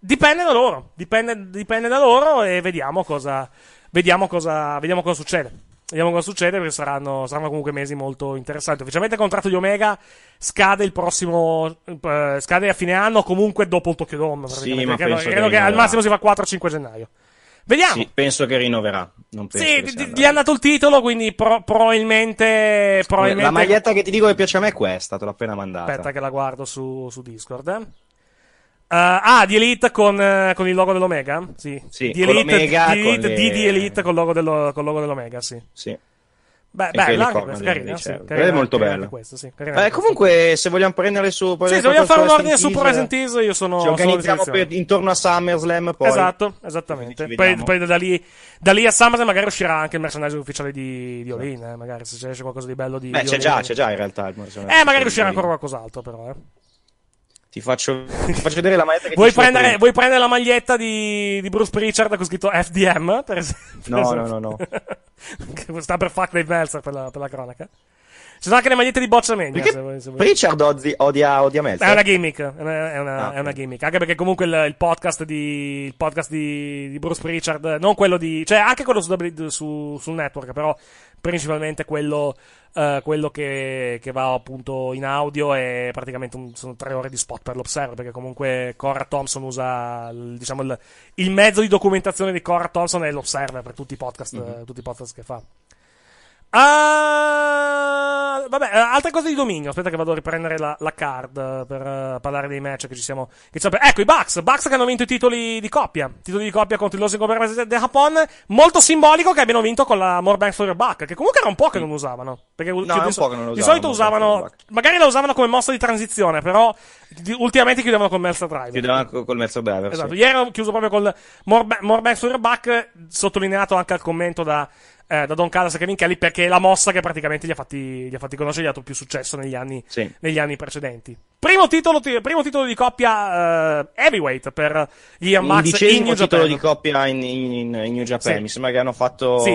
dipende da loro dipende, dipende da loro e vediamo cosa, vediamo cosa, vediamo cosa succede Vediamo cosa succede perché saranno, saranno, comunque mesi molto interessanti. Ufficialmente il contratto di Omega scade il prossimo. Eh, scade a fine anno, comunque dopo il Tokyo Dome. Sì, credo, credo che al massimo si fa 4-5 gennaio. Vediamo. Sì, penso che rinnoverà. Penso sì, che d- gli è andato il titolo, quindi pro- probabilmente, probabilmente, La maglietta che ti dico che piace a me è questa, te l'ho appena mandata. Aspetta che la guardo su, su Discord. Uh, ah, di Elite con, eh, con, il logo dell'Omega? Sì, sì di Elite, con l'Omega, di, Elite, le... di, di Elite col logo, dello, logo dell'Omega, sì. Sì. Beh, bella, carina, sì, carina, è molto bello. Sì, comunque, se vogliamo prendere su. Sì, se vogliamo fare un ordine su Present Is, io sono. Ci organizziamo sono per, intorno a SummerSlam. Poi. Esatto, esattamente. Poi, poi da, lì, da, lì, a SummerSlam magari uscirà anche il merchandising ufficiale di, di Olin. Eh, magari se c'è, qualcosa di bello di. Beh, di c'è già, c'è già in realtà il Eh, magari uscirà ancora qualcos'altro, però. Eh. Ti faccio, ti faccio, vedere la maglietta che vuoi prendere, vuoi prendere la maglietta di, di Bruce Pritchard con scritto FDM? Per esempio, no, no, no, no. Sta per fuck dei Belzer per la, per la cronaca. Ci sono anche le magliette di Bocciamegna. Se, se Richard ozzi, odia, odia me. È una gimmick. È una, ah, è una gimmick. Anche perché comunque il, il podcast, di, il podcast di, di, Bruce Pritchard, non quello di. cioè anche quello su, su, sul network, però principalmente quello, uh, quello che, che, va appunto in audio è praticamente un, sono tre ore di spot per l'Observer perché comunque Cora Thompson usa diciamo il, il, mezzo di documentazione di Cora Thompson è l'Observer per tutti i podcast, mm-hmm. tutti i podcast che fa. Uh, vabbè, eh, altre cose di dominio. Aspetta, che vado a riprendere la, la card eh, per uh, parlare dei match che ci siamo. Che ci ecco i Bucks. Bucks che hanno vinto i titoli di coppia. Titoli di coppia contro il Los Angeles del Japon. Molto simbolico che abbiano vinto con la More Bank for Your Buck. Che comunque era un po' che non usavano. Perché no, cioè, di, so- usavano, di, solito usavano. Magari la usavano come mossa di transizione. Però ultimamente chiudevano col Mercer Drive. Chiudevano col Mercer Driver. Esatto. Sì. Ieri ho chiuso proprio col More, ba- More Bank for Your Buck. Sottolineato anche al commento da eh, da Don Callas e Kevin Kelly perché è la mossa che praticamente gli ha fatti, gli ha fatti conoscere, gli ha dato più successo negli anni, sì. negli anni precedenti. Primo titolo, ti, primo titolo di coppia uh, heavyweight per gli Unmax in New titolo Japan. titolo di coppia in, in, in New Japan, sì. mi sembra che hanno fatto... Sì,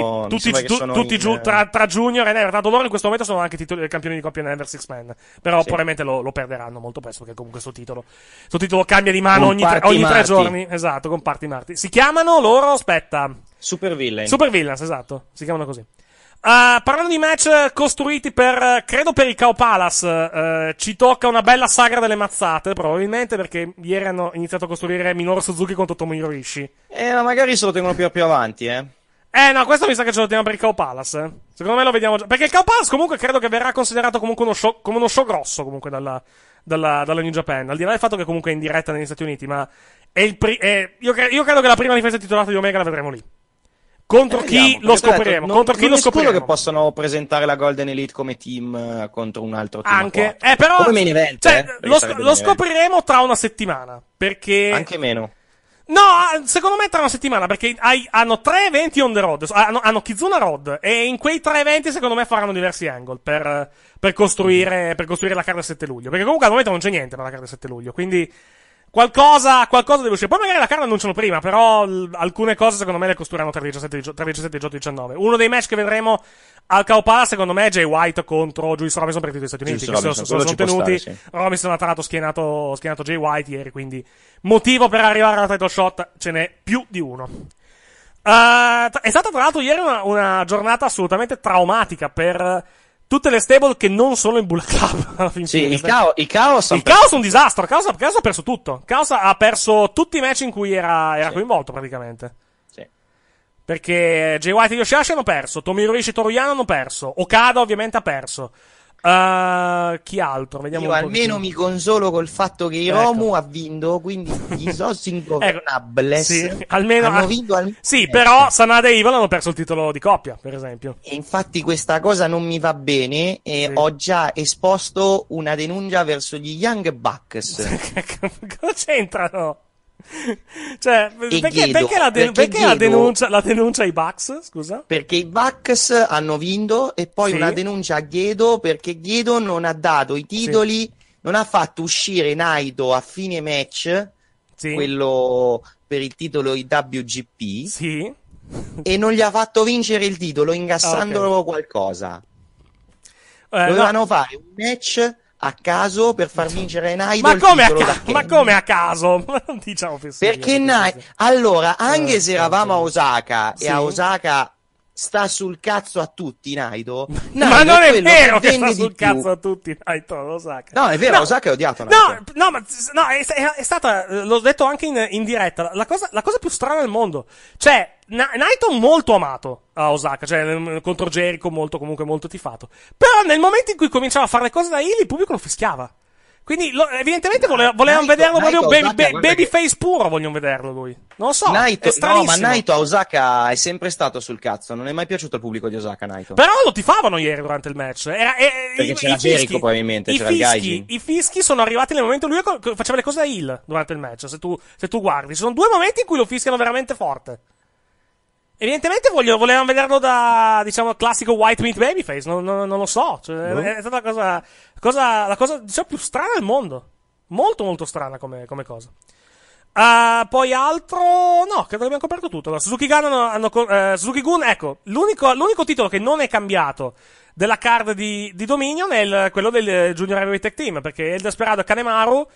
tutti, tu, tutti in... giù, tra, tra, Junior e Never, tanto loro in questo momento sono anche titoli, campioni di coppia Never Six Men, però sì. probabilmente lo, lo, perderanno molto presto perché comunque questo titolo, sto titolo cambia di mano ogni, tre, ogni tre, giorni. Esatto, con Party Marti. Si chiamano loro, aspetta, Super Villain. Super Villains, esatto. Si chiamano così. Uh, parlando di match costruiti per, credo per i Cow Palace, uh, ci tocca una bella sagra delle mazzate, probabilmente, perché ieri hanno iniziato a costruire Minor Suzuki contro Tomohiro Ishii. Eh, ma magari se lo tengono più, più avanti, eh. Eh no, questo mi sa che ce lo teniamo per i Cow Palace. Eh. Secondo me lo vediamo già. Perché il Cow Palace comunque credo che verrà considerato comunque uno show, come uno show grosso comunque dalla, dalla, dalla New Japan. Al di là del fatto che comunque è in diretta negli Stati Uniti, ma è il pri- è, io, cre- io credo che la prima difesa titolata di Omega la vedremo lì. Contro eh, chi lo scopriremo? Detto, contro non, chi non lo scopriremo? che possano presentare la Golden Elite come team eh, contro un altro team. Anche, eh, però. Come main event. Cioè, eh, lo, sc- lo scopriremo event. tra una settimana. Perché. Anche meno. No, secondo me tra una settimana, perché hai, hanno tre eventi on the road, hanno, hanno, Kizuna Road, e in quei tre eventi secondo me faranno diversi angle per, per, costruire, per costruire la carta del 7 luglio, perché comunque al momento non c'è niente per la carta del 7 luglio, quindi Qualcosa, qualcosa deve uscire. Poi magari la carta annunciano prima, però l- alcune cose secondo me le costruiranno tra 17 e 18, gio- 18 19. Uno dei match che vedremo al Kaopala, secondo me, è Jay White contro Juice Robinson per i titoli Stati Uniti. Robinson, sono, sono tenuti. Stare, sì. Robinson ha tarato schienato, schienato Jay White ieri, quindi motivo per arrivare alla title shot ce n'è più di uno. Uh, è stata tra l'altro ieri una, una giornata assolutamente traumatica per tutte le stable che non sono in Bullet Club. sì, il, cao- il, Chaos. Il caos è un disastro. Caos, Chaos, ha perso tutto. Caos ha perso tutti i match in cui era, era sì. coinvolto praticamente. Sì. Perché Jay White e Yoshiashi hanno perso. Tomiro Ishii e Toruyan hanno perso. Okada, ovviamente, ha perso. Uh, chi altro? Vediamo Io almeno mi consolo col fatto che ecco. ha vinto, quindi gli Sos ecco. Ingovernables ecco. sì, almeno hanno vinto al... Sì, eh, però Sanada e Ivan hanno perso il titolo di coppia, per esempio. E infatti questa cosa non mi va bene e sì. ho già esposto una denuncia verso gli Young Bucks. Cosa c'entrano? cioè, perché, chiedo, perché, la, de- perché chiedo, la, denuncia, la, denuncia, ai Bucks? Scusa? Perché i Bucks hanno vinto e poi sì. una denuncia a Ghedo perché Ghedo non ha dato i titoli, sì. non ha fatto uscire Naito a fine match, sì. quello per il titolo IWGP, sì. e non gli ha fatto vincere il titolo ingassandolo ah, okay. qualcosa. Eh, Dovevano no. fare un match a caso per far diciamo. vincere Naido ma come a, ca- ma come a caso? diciamo Perché eh, Naido... Allora, anche eh, se eravamo a Osaka sì. e a Osaka sta sul cazzo a tutti Naido. Naito ma non è vero che, che sta sul cazzo più. a tutti Naito, Osaka. No, è vero, no, Osaka è odiato Naito. No, no, ma no, è, è, stata, eh, l'ho detto anche in, in diretta, la cosa, la cosa più strana del mondo. Cioè, Naito molto amato a Osaka, cioè ehm, contro Jericho molto, comunque molto tifato. Però nel momento in cui cominciava a fare le cose da Heal, il pubblico lo fischiava. Quindi, lo, evidentemente, voleva, ah, volevano vederlo Naito, proprio Osaka, baby, babyface puro. Vogliono vederlo lui. Non lo so. Naito, no, ma Naito a Osaka è sempre stato sul cazzo. Non è mai piaciuto al pubblico di Osaka. Naito. Però lo tifavano ieri durante il match. Era, eh, Perché i, c'era Jericho, probabilmente. I c'era fischi, I fischi sono arrivati nel momento in cui lui faceva le cose da heal durante il match. Se tu, se tu guardi, ci sono due momenti in cui lo fischiano veramente forte. Evidentemente voglio, volevano vederlo da, diciamo, classico white meat babyface, non, non, non lo so, cioè, no. Boh. è stata una cosa Cosa, la cosa diciamo, più strana al mondo. Molto, molto strana come, come cosa. Uh, poi altro. No, credo che abbiamo coperto tutto. Allora, Suzuki Gun hanno, hanno uh, Suzuki Gun, ecco. L'unico, l'unico, titolo che non è cambiato della card di, di Dominion è il, quello del eh, Junior Heavyweight Tech Team. Perché il Desperado e Kanemaru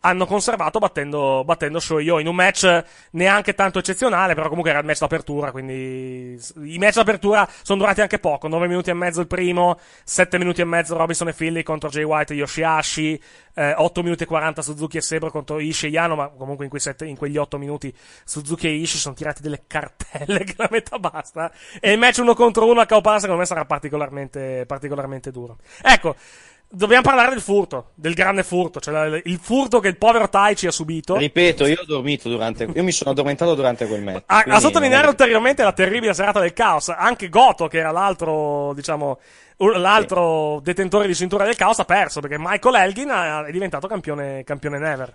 hanno conservato battendo, battendo Shoyo in un match neanche tanto eccezionale, però comunque era il match d'apertura, quindi i match d'apertura sono durati anche poco, 9 minuti e mezzo il primo, 7 minuti e mezzo Robinson e Philly contro Jay White e Yoshiashi, eh, 8 minuti e 40 Suzuki e Sebro contro Ishii e Yano, ma comunque in, sette, in quegli 8 minuti Suzuki e Ishii sono tirati delle cartelle che la metà basta, e il match uno contro uno a Kaopara secondo me sarà particolarmente, particolarmente duro. Ecco, Dobbiamo parlare del furto, del grande furto, cioè il furto che il povero Tai ci ha subito. Ripeto, io ho dormito durante, io mi sono addormentato durante quel match. A, a sottolineare ulteriormente la terribile serata del caos, anche Goto, che era l'altro, diciamo, l'altro sì. detentore di cintura del caos, ha perso perché Michael Elgin è diventato campione, campione Never.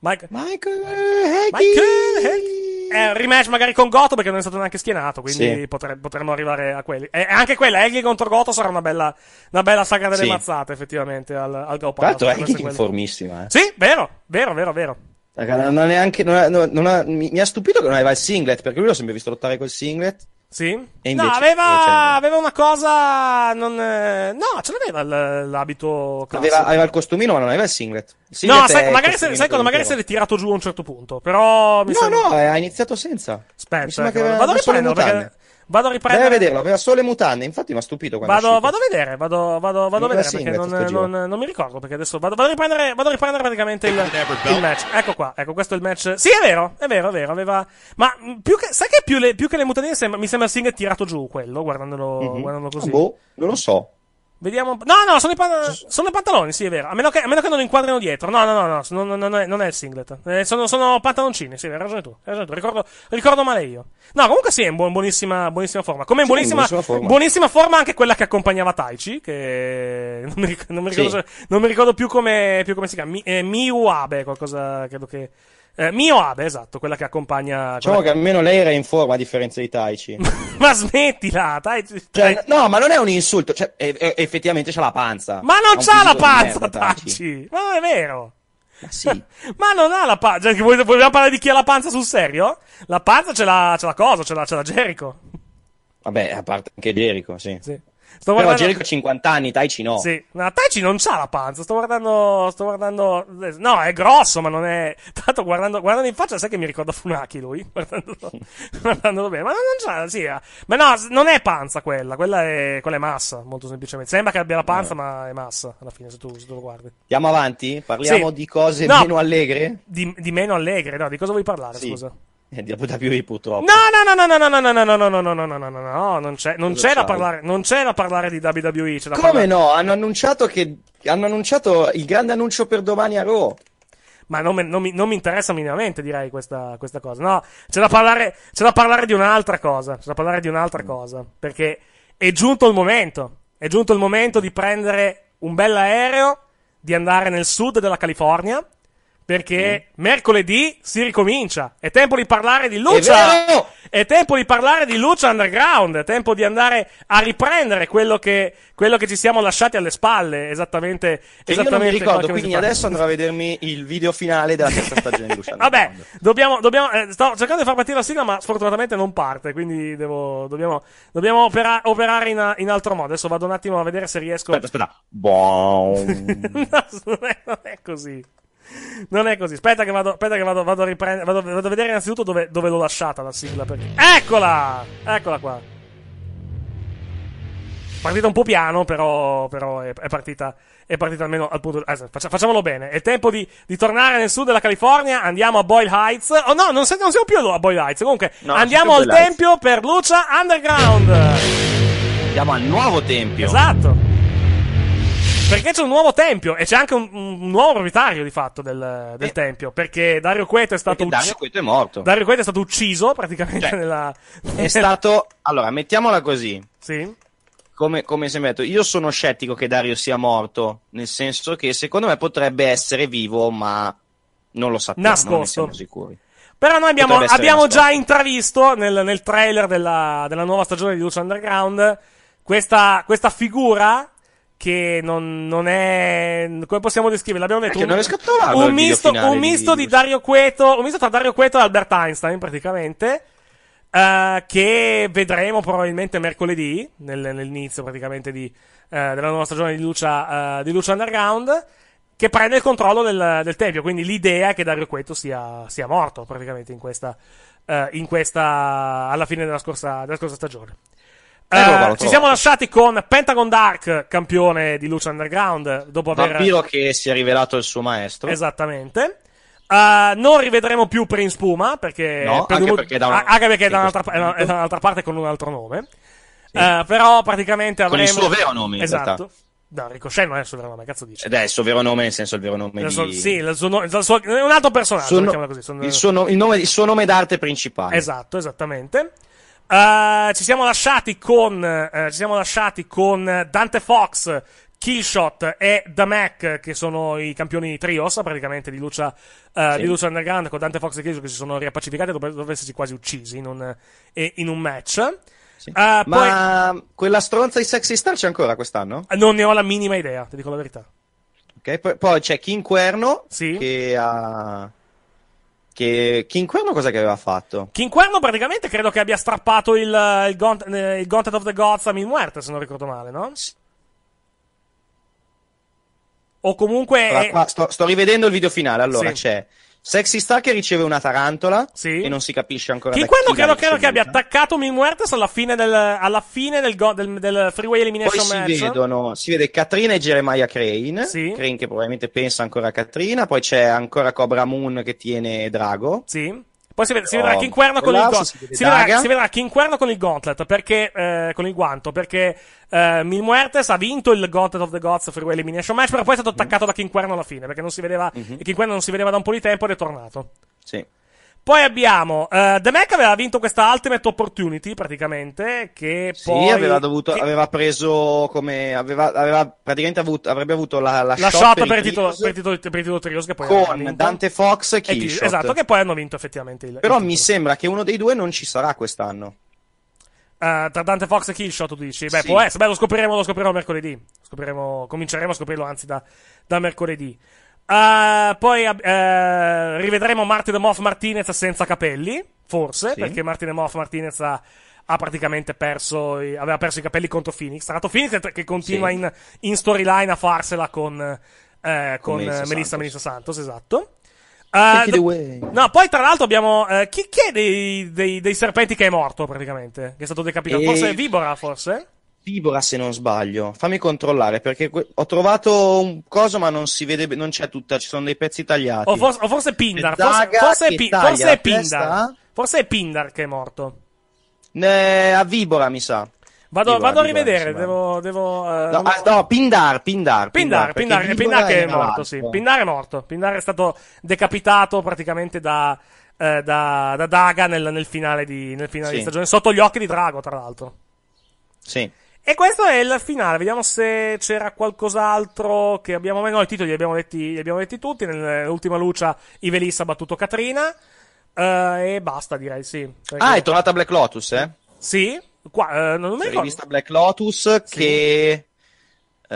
Mike... Michael Elgin! Michael Elgin! È eh, un rematch magari con Goto perché non è stato neanche schienato, quindi sì. potre- potremmo arrivare a quelli. E anche quella, Eggy contro Goto sarà una bella, una bella saga delle sì. mazzate effettivamente al, al Goppa. Tra l'altro Eggy è informissima. Eh. Sì, vero, vero, vero, vero. non ha neanche, non ha, non ha, mi, mi, ha stupito che non aveva il singlet perché lui l'ho sempre visto lottare col singlet. Sì? no, aveva, aveva, una cosa. Non, eh, no, ce l'aveva l'abito. Aveva, aveva, il costumino, ma non aveva il singlet. Il singlet no, sai, magari, se, sai cosa, magari se l'è tirato giù a un certo punto. Però. Mi no, sembra... no, ha iniziato senza. Aspetta, mi sembra ecco, che vado a riprenderlo. Perché... Vado a riprendere. Vado a vederlo, aveva solo le mutande, infatti mi ha stupito quando vado, vado a vedere, vado, vado, vado a vedere perché non, non, non, mi ricordo perché adesso vado, vado a, riprendere, vado a riprendere praticamente il, il, match. Ecco qua, ecco questo è il match. Sì, è vero, è vero, è vero, aveva ma più che sai che più, le, più che le mutandine sembra, mi sembra Singh è tirato giù quello guardandolo, mm-hmm. guardandolo così. Ah, boh, non lo so. Vediamo No, no, sono i, pan- sono i pantaloni, sì, è vero. A meno, che, a meno che non inquadrino dietro. No, no, no, no non, non, è, non è il singlet. Eh, sono, sono, pantaloncini, sì, hai ragione tu. Hai ragione tu. Ricordo, ricordo, male io. No, comunque sì, è in buon, buonissima, buonissima forma. Come in buonissima, buonissima forma. buonissima, forma. anche quella che accompagnava Taichi, che non mi, ric- non mi, ricordo, sì. non mi ricordo più come, più come si chiama. Mi, eh, Miuabe, qualcosa, credo che eh, Mio Abe, esatto, quella che accompagna. Diciamo che almeno lei era in forma a differenza di Taichi. ma smettila, Taichi. Cioè, no, ma non è un insulto. Cioè, effettivamente c'ha la panza. Ma non c'ha la panza, merda, Taichi. Ma non è vero. Ma sì. ma non ha la panza. Cioè, vogliamo parlare di chi ha la panza sul serio? La panza ce l'ha, ce l'ha cosa, ce l'ha, ce l'ha Jericho. Vabbè, a parte anche Jericho, sì. Sì. Sto guardando... Però Jericho ha 50 anni, Taichi no. Sì, ma Taichi non c'ha la panza. Sto guardando, sto guardando. No, è grosso, ma non è. Tanto guardando, guardando in faccia, sai che mi ricorda Funaki lui. Guardandolo, guardandolo bene. Ma non, non c'ha, sì. Eh. Ma no, non è panza quella. Quella è, quella è massa, molto semplicemente. Sembra che abbia la panza, no. Eh. ma è massa alla fine, se tu, se tu lo guardi. Andiamo avanti? Parliamo sì. di cose no, meno allegre? Di, di, meno allegre, no? Di cosa vuoi parlare, sì. scusa? Eh, di Abu Dhabi purtroppo. No, no, no, no, no, no, no, no, no, no, no, no, no, no, no, no, non c'è, non c'è da parlare, non c'è da parlare di WWE. C'è da Come parlare... no? Hanno annunciato che, hanno annunciato il grande annuncio per domani a Raw. Ma non, me, non, mi, non mi interessa minimamente, direi, questa, questa cosa. No, c'è da parlare, c'è da parlare di un'altra cosa. C'è da parlare di un'altra cosa. Perché è giunto il momento. È giunto il momento di prendere un bel aereo, di andare nel sud della California perché mm. mercoledì si ricomincia. È tempo di parlare di Lucia. È, è, tempo di parlare di Lucia Underground. È tempo di andare a riprendere quello che, quello che ci siamo lasciati alle spalle. Esattamente. Che esattamente io ricordo. Quindi adesso andrò a vedermi il video finale della terza stagione di Lucha Vabbè, dobbiamo, dobbiamo, eh, sto cercando di far partire la sigla, ma sfortunatamente non parte. Quindi devo, dobbiamo, dobbiamo opera, operare in, in, altro modo. Adesso vado un attimo a vedere se riesco. Aspetta, aspetta. Boh. no, non è così non è così. Aspetta che vado, aspetta che vado, vado a riprendere. Vado, vado, a vedere innanzitutto dove, dove l'ho lasciata la sigla. Perché... Eccola! Eccola qua. Partita un po' piano, però, però è, è, partita. È partita almeno al punto. Eh, facciamolo bene. È tempo di, di, tornare nel sud della California. Andiamo a Boyle Heights. Oh no, non, siamo, non siamo più a Boyle Heights. Comunque, no, andiamo al tempio per Lucia Underground. Andiamo al nuovo tempio. Esatto. Perché c'è un nuovo tempio e c'è anche un, un nuovo proprietario di fatto del, del eh. tempio. Perché Dario Queto è stato ucciso. Dario Queto è morto. Dario Queto è stato ucciso praticamente cioè, nella. È stato. Allora, mettiamola così. Sì. Come, come è detto, io sono scettico che Dario sia morto. Nel senso che secondo me potrebbe essere vivo, ma non lo sappiamo. Nascosto. Non siamo sicuri. Però noi abbiamo, abbiamo già intravisto nel, nel trailer della, della, nuova stagione di Luce Underground questa, questa figura che non, non, è. Come possiamo descriverlo? L'abbiamo detto. Un, un, misto, un, misto, di, di Dario Cueto. Un misto tra Dario Cueto e Albert Einstein, praticamente. Uh, che vedremo probabilmente mercoledì, nel, nell'inizio praticamente di, uh, della nuova stagione di Lucia, uh, eh, di Lucia Underground. Che prende il controllo del, del tempio. Quindi l'idea è che Dario Cueto sia, sia morto praticamente in questa, in questa. alla fine della scorsa, della scorsa stagione. Eh, ci siamo lasciati con Pentagon Dark, campione di Luce Underground, dopo aver... Vampiro che si è rivelato il suo maestro. Esattamente. Uh, non rivedremo più Prince Puma, perché... No, per anche, un... perché una... anche, perché è da, un'altra... è da, un'altra, parte con un altro nome. Sì. Uh, però praticamente avremo... Con il suo vero nome, Esatto. No, Ricochet non è il suo vero nome, cazzo dice. Ed è il suo vero nome, nel senso il vero nome il suo, di... Sì, il suo, il suo, un altro personaggio, no... così, sono... il, suo no... nome, il suo nome d'arte principale. Esatto, esattamente. Uh, ci siamo lasciati con, uh, ci siamo lasciati con Dante Fox, Killshot e The Mac, che sono i campioni trios praticamente di Lucia uh, eh, sì. di Lucha Underground, con Dante Fox e Killshot che si sono riappacificati dopo essersi quasi uccisi in un, in un match. Sì. Uh, Ma poi... quella stronza di Sexy Star c'è ancora quest'anno? Non ne ho la minima idea, ti dico la verità. Ok, poi, poi c'è King Querno sì. che ha che Quinquerno cosa che aveva fatto? Quinquerno praticamente credo che abbia strappato il, il, Gaunt, eh, il Gauntlet of the Gods a Minmuerte, se non ricordo male, no? O comunque... qua, sto, sto, rivedendo il video finale, allora sì. c'è... Sexy Star che riceve una tarantola sì. e non si capisce ancora che da quello credo, credo che abbia attaccato Mim alla fine del, alla fine del, go, del, del Freeway Elimination poi match. si vedono si vede Katrina e Jeremiah Crane sì. Crane che probabilmente pensa ancora a Katrina poi c'è ancora Cobra Moon che tiene Drago sì poi si, ved- si vedrà chi oh, in con il gauntlet. Si, si vedrà chi in con il gauntlet, perché, eh, con il guanto, perché, eh, Mil Muertes ha vinto il Gauntlet of the Gods Freeway Elimination Match, però poi è stato attaccato mm-hmm. da King Querno alla fine, perché non si vedeva, mm-hmm. King Querno non si vedeva da un po' di tempo ed è tornato. Sì. Poi abbiamo uh, The Mac aveva vinto questa Ultimate Opportunity praticamente che sì, poi aveva dovuto che... aveva preso come aveva, aveva praticamente avuto, avrebbe avuto la, la, la shot, shot per, il titolo, per, il titolo, per il titolo Trios che poi con Dante Fox e Killshot esatto che poi hanno vinto effettivamente il però il mi sembra che uno dei due non ci sarà quest'anno Uh, tra Dante Fox e Killshot, tu dici? Beh, sì. può essere. Beh, lo scopriremo, lo scopriremo mercoledì. Scopriremo, cominceremo a scoprirlo, anzi, da, da mercoledì. Uh, poi uh, rivedremo Martin Moff Martinez senza capelli, forse, sì. perché Martin Moff Martinez ha, ha praticamente perso, aveva perso i capelli contro Phoenix. Tra l'altro Phoenix che continua sì. in, in storyline a farsela con, eh, con, Melissa, Melissa, Santos. Melissa Santos, esatto. Uh, no, poi tra l'altro abbiamo. Uh, chi, chi è dei, dei, dei, serpenti che è morto praticamente? Che è stato decapitato? E... Forse Vibora, forse? Tivora se non sbaglio. Fammi controllare perché que- ho trovato un coso ma non si vede, non c'è tutta, ci sono dei pezzi tagliati. O forse, o forse Pindar, forse, forse, è pi- forse, è Pindar. Forse è Pindar che è morto. Ne- a Vibora mi sa. Vado, Vibora, vado a rivedere, devo... devo uh... no, ah, no, Pindar, Pindar. Pindar, Pindar, Pindar, Pindar che è, è morto, sì. Pindar è morto. Pindar è stato decapitato praticamente da, eh, da, da Daga nel, nel, finale, di, nel finale sì. di stagione, sotto gli occhi di Drago, tra l'altro. Sì. E questo è il finale. Vediamo se c'era qualcos'altro che abbiamo. No, i titoli li abbiamo letti, li abbiamo detti tutti. Nell'ultima lucia, Ivelissa ha battuto Katrina. Uh, eh, e basta, direi sì. Perché... Ah, è tornata Black Lotus, eh? Sì, Qua, uh, non mi ricordo. Si è rivista Black Lotus sì. che. Uh,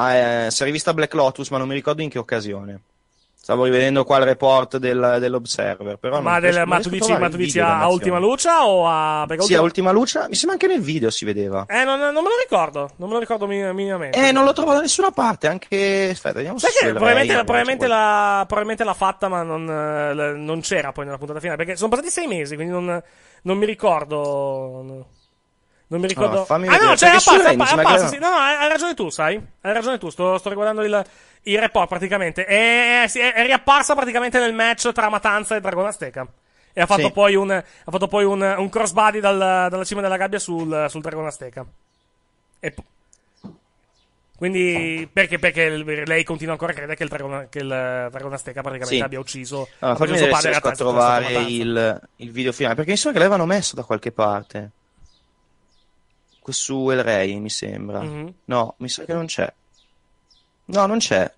eh, si è rivista Black Lotus, ma non mi ricordo in che occasione. Stavo rivedendo qua il report del, dell'Observer. Però ma, del, riesco, ma tu dici, ma tu dici a ultima luce o a. Perché sì, ultima... a ultima luce. Mi sembra anche nel video si vedeva. Eh, non, non me lo ricordo. Non me lo ricordo minimamente. Eh, non lo trovo da nessuna parte. Anche. Aspetta, vediamo Sai se. Che probabilmente, la, probabilmente, la, probabilmente l'ha fatta, ma non, eh, non, c'era poi nella puntata finale. Perché sono passati sei mesi, quindi non, non mi ricordo. Non mi ricordo. Allora, ah, ah, no, c'è cioè, la passa, la passa, sì. No, no, hai ragione tu, sai. Hai ragione tu. Sto, sto riguardando il, il report praticamente è, è, è, riapparsa praticamente nel match tra Matanza e Dragon Azteca. E ha fatto sì. poi un, ha fatto poi un, un crossbody dal, dalla cima della gabbia sul, sul Dragona Azteca. E, quindi, perché, perché lei continua ancora a credere che il Dragon, che il Dragona Azteca praticamente sì. abbia ucciso. Allora, fammi vedere se riesco a trovare il, il, video finale, perché mi sembra che l'avevano messo da qualche parte. Su El Rey, mi sembra. Mm-hmm. No, mi sa che non c'è. No, non c'è.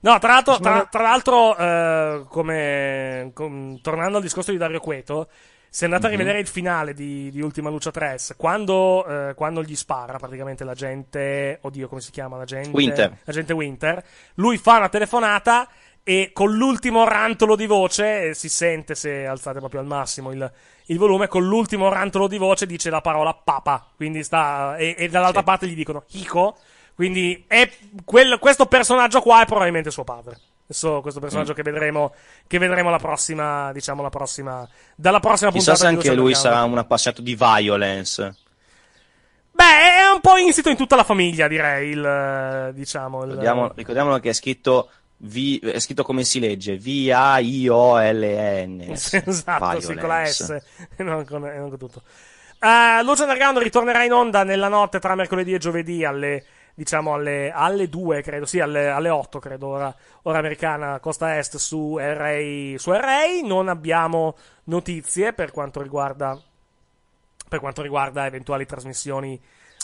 No, tra l'altro, tra, tra l'altro eh, come, com, tornando al discorso di Dario Queto, se andate mm-hmm. a mhm. rivedere il finale di, di Ultima Lucia 3, quando, eh, quando, gli spara praticamente la gente, oddio come si chiama la gente? Winter. La gente Winter, lui fa una telefonata e con l'ultimo rantolo di voce, si sente se alzate proprio al massimo il, il, volume, con l'ultimo rantolo di voce dice la parola papa, quindi sta, e, e dall'altra sì. parte gli dicono Hiko, quindi quel, questo personaggio qua è probabilmente suo padre. Adesso questo personaggio mm. che vedremo che vedremo la prossima, diciamo la prossima dalla prossima Chissà puntata. Chissà se anche lui sarà un appassionato di violence. Beh, è un po' insito in tutta la famiglia, direi, il, diciamo, il... Ricordiamolo, ricordiamolo che è scritto vi, è scritto come si legge V-A-I-O-L-N e esatto, sì, con la S non con, non con tutto uh, Lucio Underground ritornerà in onda nella notte tra mercoledì e giovedì alle diciamo alle, alle 2, credo, sì, alle, alle 8, credo, ora, ora, americana, costa est su Array, su Array. Non abbiamo notizie per quanto riguarda, per quanto riguarda eventuali trasmissioni.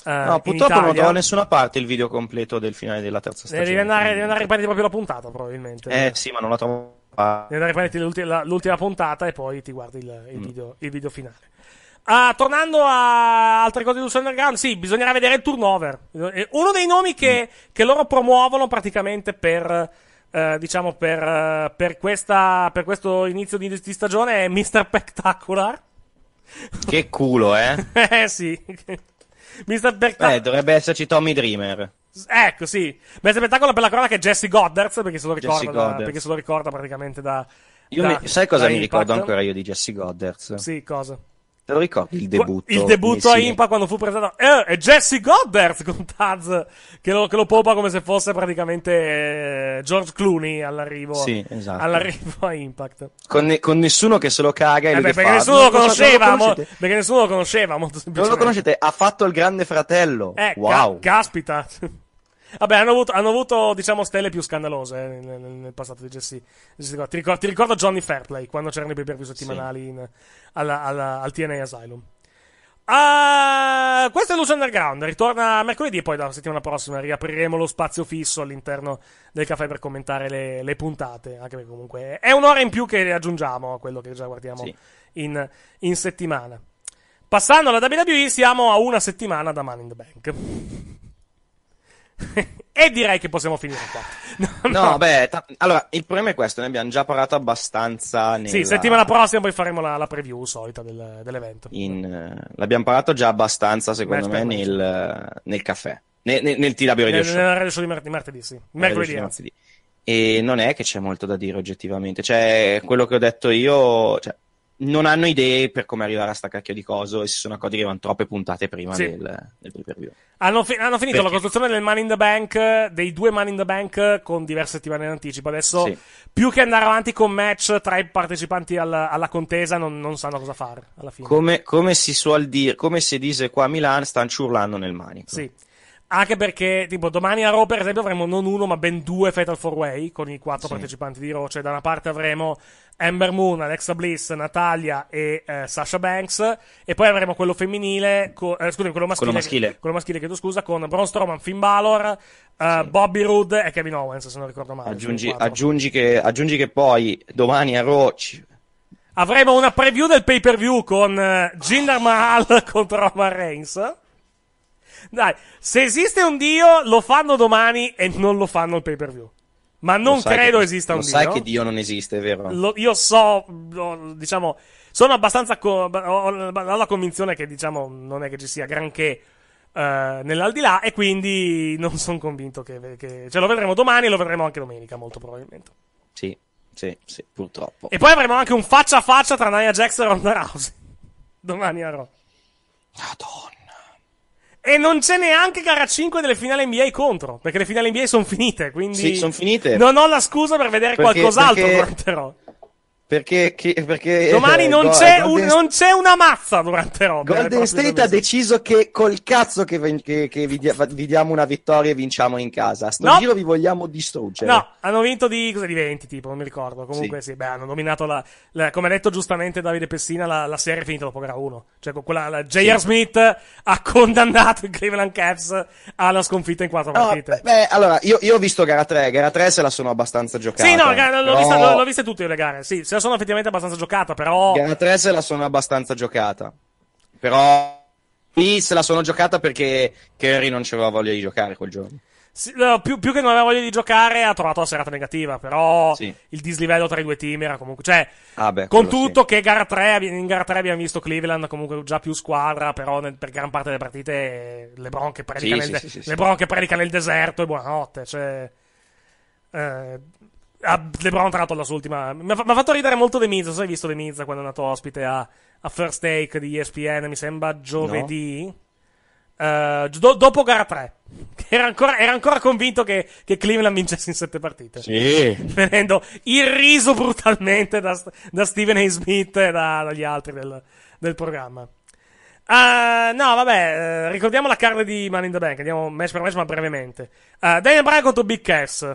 Eh, no, purtroppo non trovo da nessuna parte il video completo del finale della terza stagione. Devi andare, devi andare a riprendere proprio la puntata, probabilmente. Eh, sì, ma non la trovo. Devi andare a riprendere l'ultima, puntata e poi ti guardi il, il, mm. video, il video finale. Uh, tornando a altre cose di Lucio Underground, sì, bisognerà vedere il turnover. Uno dei nomi che, mm. che loro promuovono praticamente per, uh, diciamo per, eh, per, questa, per, questo inizio di, di stagione è Mr. Spectacular. Che culo, eh? eh sì. Mr. Spectacular. Eh, dovrebbe esserci Tommy Dreamer. Ecco, sì. Mr. Spectacular per la che è Jesse Goddard, perché se lo ricorda, da, perché se lo ricorda praticamente da... da mi, sai cosa mi ricordo ancora io di Jesse Goddard? Sì, cosa? Te lo ricordi il debutto? Il debutto a Impa quando fu presentato. Eh, è Jesse Goddard con Taz che lo, che lo popa come se fosse praticamente eh, George Clooney all'arrivo, sì, esatto. all'arrivo a Impact. Con, ne, con, nessuno che se lo caga e eh lui beh, perché, nessuno lo conosceva, lo mo- perché nessuno lo conosceva. molto Non lo conoscete? Ha fatto il grande fratello. Eh, wow. Ca- caspita. Vabbè, hanno avuto, hanno avuto, diciamo, stelle più scandalose eh, nel, nel, passato di Jesse. Ti, ricordo, ti ricordo Johnny Fairplay, quando c'erano i pay per view settimanali sì. in, alla, alla, al TNA Asylum. Uh, questo è Luce Underground, ritorna mercoledì e poi la settimana prossima riapriremo lo spazio fisso all'interno del caffè per commentare le, le puntate, anche perché comunque è un'ora in più che aggiungiamo a quello che già guardiamo sì. in, in settimana. Passando alla WWE siamo a una settimana da Man in the Bank. e direi che possiamo finire qua. No, no. no beh, t- allora, il problema è questo, ne abbiamo già parlato abbastanza nella... Sì, settimana prossima poi faremo la, la preview solita del, dell'evento. In, uh, l'abbiamo parlato già abbastanza, secondo match me, nel, nel, caffè. Ne, ne, nel TW Radio Show. Nel Radio Show di, mart- di martedì, sì. Mercoledì, anzi. Eh. E non è che c'è molto da dire oggettivamente. Cioè, quello che ho detto io... Cioè, non hanno idee per come arrivare a sta cacchio di coso e si sono accorti che erano troppe puntate prima sì. del, del preview. Hanno, fi- hanno, finito Perché? la costruzione del Money in the Bank, dei due Money in the Bank con diverse settimane in anticipo. Adesso, sì. più che andare avanti con match tra i partecipanti al, alla contesa, non, non, sanno cosa fare alla fine. Come, come si suol dire, come si dice qua a Milano, stanno ciurlando nel manico. Sì. Anche perché, tipo, domani a Raw, per esempio, avremo non uno, ma ben due Fatal 4 Way con i quattro sì. partecipanti di Raw. Cioè, da una parte avremo Amber Moon, Alexa Bliss, Natalia e eh, Sasha Banks. E poi avremo quello femminile, co- eh, scusami, quello maschile. Quello maschile, quello maschile chiedo scusa, con Braun Strowman, Finn Balor, eh, sì. Bobby Roode e Kevin Owens, se non ricordo male. Aggiungi, aggiungi, che, aggiungi che, poi domani a Roach. Avremo una preview del pay per view con eh, Jinder Mahal contro Roman Reigns. Dai, se esiste un dio, lo fanno domani e non lo fanno il pay per view. Ma non credo che, esista un Dio. Lo sai che Dio non esiste, vero? Lo, io so, diciamo, sono abbastanza. Co- ho, la convinzione che, diciamo, non è che ci sia granché uh, nell'aldilà, e quindi non sono convinto che, che. Cioè, lo vedremo domani e lo vedremo anche domenica, molto probabilmente. Sì, sì, sì, purtroppo. E poi avremo anche un faccia a faccia tra Nia Jackson e Ronda Rousey. Domani a Raw. Madonna. E non c'è neanche gara 5 delle finali NBA contro, perché le finali NBA sono finite, quindi... Sì, sono finite. Non ho la scusa per vedere perché, qualcos'altro perché... durante perché, che, perché eh, domani eh, non, go, c'è un, non, c'è una mazza durante Robert. Eh, Golden State ha deciso che col cazzo che, che, che vi, dia, vi, diamo una vittoria e vinciamo in casa. Sto no. giro vi vogliamo distruggere. No, hanno vinto di, cosa, di 20, tipo, non mi ricordo. Comunque sì, sì beh, hanno dominato la, la, come ha detto giustamente Davide Pessina, la, la serie è finita dopo gara 1. Cioè, quella, la, J.R. Sì. Smith ha condannato i Cleveland Cavs alla sconfitta in quattro no, partite. Beh, allora, io, io, ho visto gara 3. Gara 3 se la sono abbastanza giocata. Sì, no, però... l'ho, vista, l'ho, l'ho viste tutte le gare. Sì, se la sono effettivamente abbastanza giocata, però... Gara 3 se la sono abbastanza giocata. Però lì se la sono giocata perché Kerry non aveva voglia di giocare quel giorno. Sì, no, più, più, che non aveva voglia di giocare, ha trovato la serata negativa. Però sì. il dislivello tra i due team era comunque. Cioè, ah beh, con tutto sì. che gara 3, in gara 3 abbiamo visto Cleveland comunque già più squadra. Però nel, per gran parte delle partite LeBron che predica, nel, de- LeBron che predica nel deserto e buonanotte. Cioè, eh, ha ah, LeBron tra l'altro la sua ultima mi ha, mi ha fatto ridere molto De Mizza, so, hai visto De Mizza quando è nato ospite a, a First Take di ESPN, mi sembra giovedì. No. Uh, do, dopo gara 3 era ancora, era ancora convinto che, che, Cleveland vincesse in 7 partite sì. venendo irriso brutalmente da, da Steven A. Smith e da, dagli altri del, del programma uh, no vabbè uh, ricordiamo la carta di Man in the Bank andiamo match per match ma brevemente Daniel Bryan contro Big Cass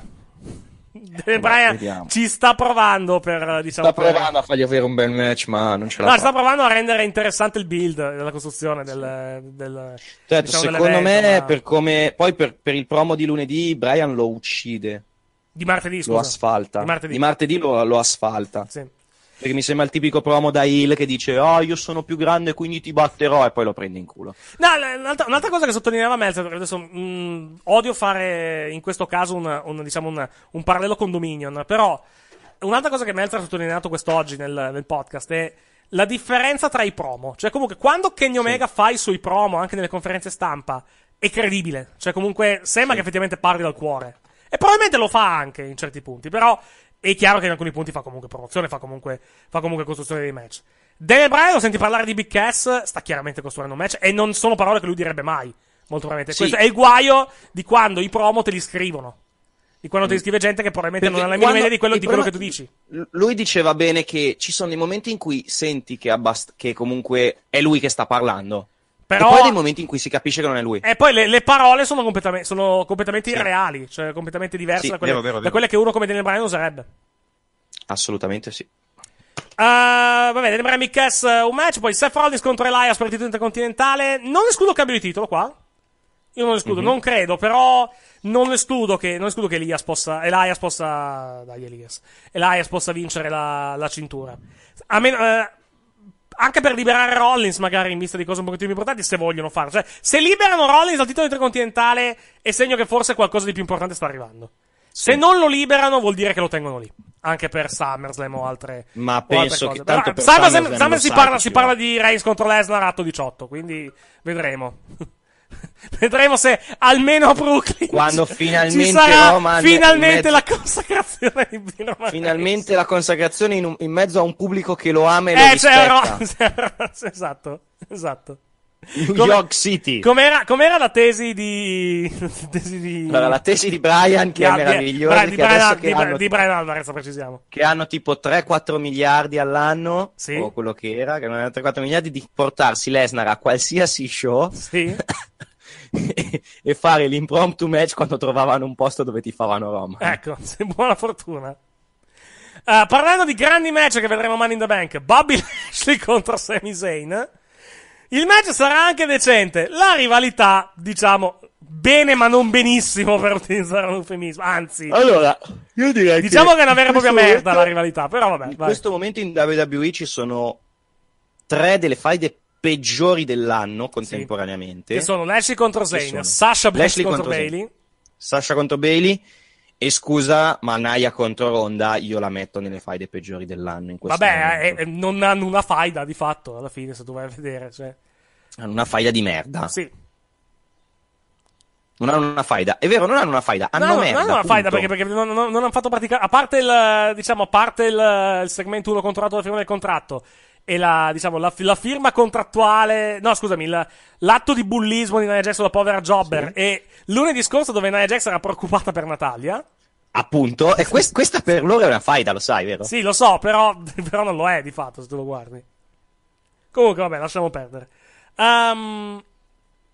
De Brian ci sta provando per eh, diciamo, sta provando per... a fargli avere un bel match ma non ce la no, sta provando a rendere interessante il build della costruzione del, sì. del certo, diciamo, secondo me ma... per come poi per, per, il promo di lunedì Brian lo uccide di martedì scusa. lo asfalta di martedì, di martedì lo, lo asfalta sì perché mi sembra il tipico promo da Hill che dice: Oh, io sono più grande, quindi ti batterò, e poi lo prende in culo. No, un'altra, un'altra cosa che sottolineava Melzer, adesso mh, mm, odio fare in questo caso un, un, diciamo un, un, parallelo con Dominion, però un'altra cosa che Melzer ha sottolineato quest'oggi nel, nel podcast è la differenza tra i promo. Cioè, comunque, quando Kenny Omega sì. fa i suoi promo anche nelle conferenze stampa, è credibile. Cioè, comunque, sembra sì. che effettivamente parli dal cuore. E probabilmente lo fa anche in certi punti, però è chiaro che in alcuni punti fa comunque promozione, fa comunque, fa comunque costruzione dei match. Daniel Bryan, lo senti parlare di Big Cass, sta chiaramente costruendo un match, e non sono parole che lui direbbe mai, molto probabilmente. Sì. Questo è il guaio di quando i promo te li scrivono. Di quando mm. te li mm. scrive gente che probabilmente Perché non ha la minima idea di quello, di quello che tu dici. Lui diceva bene che ci sono dei momenti in cui senti che, abbast- che comunque è lui che sta parlando però... E poi dei momenti in cui si capisce che non è lui. E poi le, le parole sono completamente, sono completamente sì. irreali, cioè completamente diverse sì, da, quelle, vero, vero, da quelle che uno come Daniel Bryan userebbe. Assolutamente sì. Uh, ah, vabbè, Daniel Bryan Mickes uh, un match, poi Seth Rollins contro Elias per il titolo intercontinentale. Non escludo cambio di titolo qua. Io non escludo, mm-hmm. non credo, però non escludo che, non escludo che Elias possa, Elias possa, dai Elias, Elias possa vincere la, la cintura. A meno, uh, eh, anche per liberare Rollins, magari in vista di cose un pochettino più importanti, se vogliono farlo. Cioè, se liberano Rollins al titolo intercontinentale, è segno che forse qualcosa di più importante sta arrivando. Sì. Se non lo liberano, vuol dire che lo tengono lì. Anche per SummerSlam o altre. Ma o penso altre che tanto per SummerSlam, SummerSlam, SummerSlam si, parla, si parla di Reigns contro Lesnar atto 18, quindi vedremo. Vedremo se almeno a Brooklyn quando finalmente ci sarà Roman finalmente mezzo... la consacrazione di Bino Finalmente la consacrazione in, un, in, mezzo a un pubblico che lo ama e eh, lo rispetta. Cioè, Ro- esatto, esatto. New Come, York City. Com'era, com'era la tesi di. tesi di... Allora, la tesi di Brian, che yeah, è meravigliosa. Di, di, Brian, di, hanno, di Brian Alvarez, precisiamo. Che hanno tipo 3-4 miliardi all'anno, sì. o quello che era, che non erano 3-4 miliardi, di portarsi Lesnar a qualsiasi show. Sì. e fare l'impromptu match quando trovavano un posto dove ti favano Roma. Ecco, buona fortuna. Uh, parlando di grandi match che vedremo Man in the Bank, Bobby Lashley contro Sami Zayn. Il match sarà anche decente. La rivalità, diciamo, bene ma non benissimo per utilizzare un eufemismo. Anzi, allora, io direi diciamo che, che è una vera e propria merda la rivalità. Però vabbè. In vai. questo momento in WWE ci sono tre delle faide peggiori dell'anno contemporaneamente. Sì. Che sono Lashley contro Zayn, Sasha Banks contro, contro Bailey. Sasha contro Bailey. E scusa, ma Naya contro Ronda io la metto nelle faide peggiori dell'anno in questo Vabbè, eh, eh, non hanno una faida di fatto alla fine, se tu vai a vedere. Cioè. Hanno una faida di merda. Sì. Non hanno una faida. È vero, non hanno una faida. Hanno no, merda. Non hanno una faida perché, perché non, non, non, hanno fatto praticare. A parte il, diciamo, a parte il, il segmento 1 contratto della firma del contratto e la, diciamo, la, la firma contrattuale, no scusami, la, l'atto di bullismo di Nia Jax sulla povera Jobber. Sì. E lunedì scorso dove Nia Jax era preoccupata per Natalia. Appunto, e quest- questa per loro è una faida, lo sai, vero? Sì, lo so, però, però non lo è di fatto se tu lo guardi. Comunque, vabbè, lasciamo perdere. Um,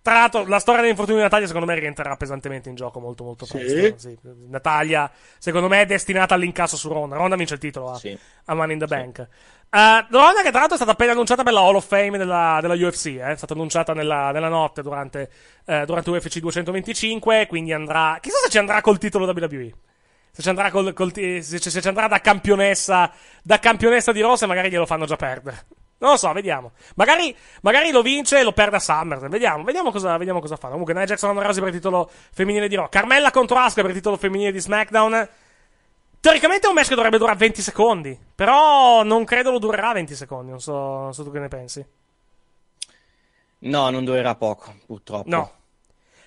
tra l'altro, la storia dell'infortunio di Natalia, secondo me, rientrerà pesantemente in gioco molto, molto presto. Sì. Natalia, secondo me, è destinata all'incasso su Ronda. Ronda vince il titolo a, sì. a Man in the Bank. Uh, donna che tra l'altro è stata appena annunciata per la Hall of Fame della, della UFC, eh? è stata annunciata nella, nella notte durante, eh, durante, UFC 225, quindi andrà... Chissà se ci andrà col titolo WWE. Se ci andrà, col, col, se, se ci andrà da campionessa da campionessa di Rose magari glielo fanno già perdere. Non lo so, vediamo. Magari, magari lo vince e lo perde a Summer. Vediamo, vediamo cosa, vediamo cosa fanno. Comunque, Nia Jackson Rose per il titolo femminile di Raw. Carmella contro Asuka per il titolo femminile di SmackDown. Teoricamente è un match che dovrebbe durare 20 secondi. Però non credo lo durerà 20 secondi. Non so, non so tu che ne pensi. No, non durerà poco, purtroppo. No.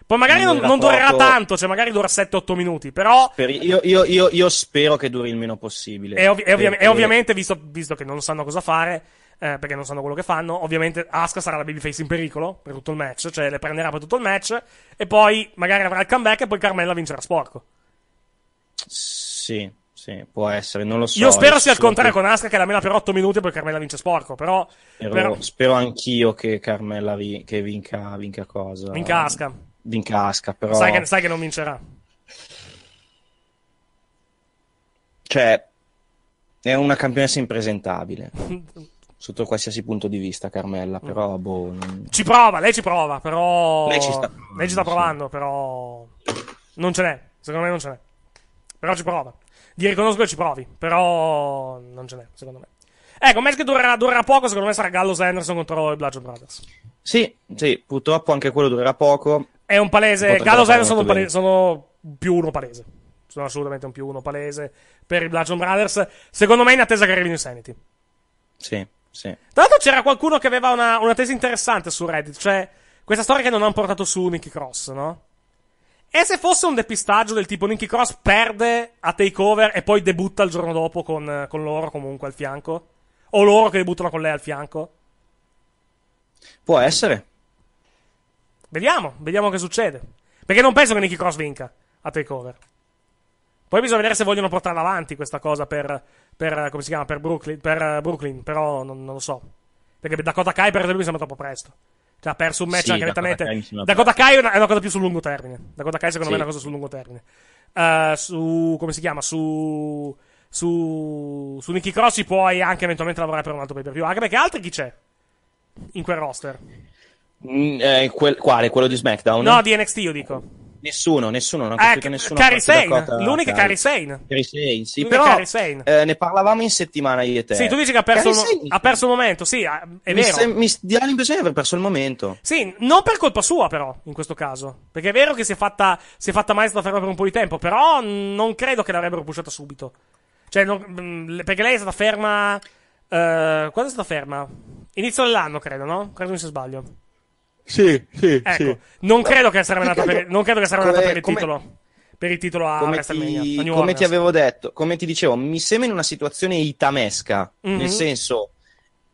Poi magari non, durerà, non durerà tanto, cioè magari dura 7-8 minuti, però... Per, io, io, io, io, spero che duri il meno possibile. E, ovvi- perché... Eh, eh. ovviamente, visto, visto, che non sanno cosa fare, eh, perché non sanno quello che fanno, ovviamente Asuka sarà la babyface in pericolo per tutto il match, cioè le prenderà per tutto il match, e poi magari avrà il comeback e poi Carmella vincerà sporco. Sì. Sì, può essere, non lo so. Io spero sia il contrario che... con Aska che la mena per 8 minuti e poi Carmella vince sporco, però... Spero, però... spero anch'io che Carmella vi... che vinca, vinca cosa. Vinca Aska. Vinca Aska, però... Sai che, sai che non vincerà. Cioè, è una campionessa impresentabile. sotto qualsiasi punto di vista, Carmella, mm. però boh, non... Ci prova, lei ci prova, però... Lei ci sta, lei ci sta provando, sì. però... Non ce n'è, secondo me non ce n'è. Però ci prova. Di riconosco che ci provi, però non ce n'è, secondo me. Ecco, un match che durerà, durerà poco, secondo me sarà Gallo Anderson contro i Bludgeon Brothers. Sì, sì, purtroppo anche quello durerà poco. È un palese, Gallo Anderson sono, pale- sono più uno palese. Sono assolutamente un più uno palese per i Bludgeon Brothers. Secondo me in attesa che arrivi Insanity. Sì, sì. Tra l'altro c'era qualcuno che aveva una, una tesi interessante su Reddit, cioè questa storia che non hanno portato su Nicky Cross, no? E se fosse un depistaggio del tipo Linky Cross perde a takeover e poi debutta il giorno dopo con, con loro comunque al fianco? O loro che debuttano con lei al fianco? Può essere. Vediamo, vediamo che succede. Perché non penso che Nicky Cross vinca a takeover. Poi bisogna vedere se vogliono portarla avanti questa cosa per, per come si chiama, per Brooklyn, per eh, Brooklyn però non, non, lo so. Perché Dakota Kai per esempio mi sembra troppo presto. Cioè, ha perso un match sì, anche nettamente. Dakota, Dakota Kai è una, cosa più sul lungo termine. Dakota Kai, secondo sì. me, è una cosa sul lungo termine. Uh, su. come si chiama? Su. Su. Su Nicky Crossi puoi anche eventualmente lavorare per un altro pay per view. Anche perché altri chi c'è? In quel roster? Mm, eh, quel, quale? Quello di SmackDown? No, di NXT, io dico. Nessuno, nessuno, non ha ah, nessuno. Cari Sane, l'unica Cari Sane. Cari Sane, sì, però Eh, ne parlavamo in settimana io e te. Sì, tu dici che ha perso, il, ha perso il momento, sì, ah, è mi vero. Se, mi dà l'impressione di aver perso il momento. Sì, non per colpa sua però, in questo caso. Perché è vero che si è fatta, si è fatta maestra ferma per un po' di tempo, però non credo che l'avrebbero pushata subito. Cioè, non, mm, perché lei è stata ferma... Eh, quando è stata ferma? Inizio dell'anno, credo, no? Credo non si sbaglio. Sì, sì, ecco, sì. Non credo che sarebbe andata per, non credo che sarebbe andata per il come... titolo per il titolo a come ti, come ti avevo detto, come ti dicevo, mi sembra in una situazione itamesca, mm-hmm. nel senso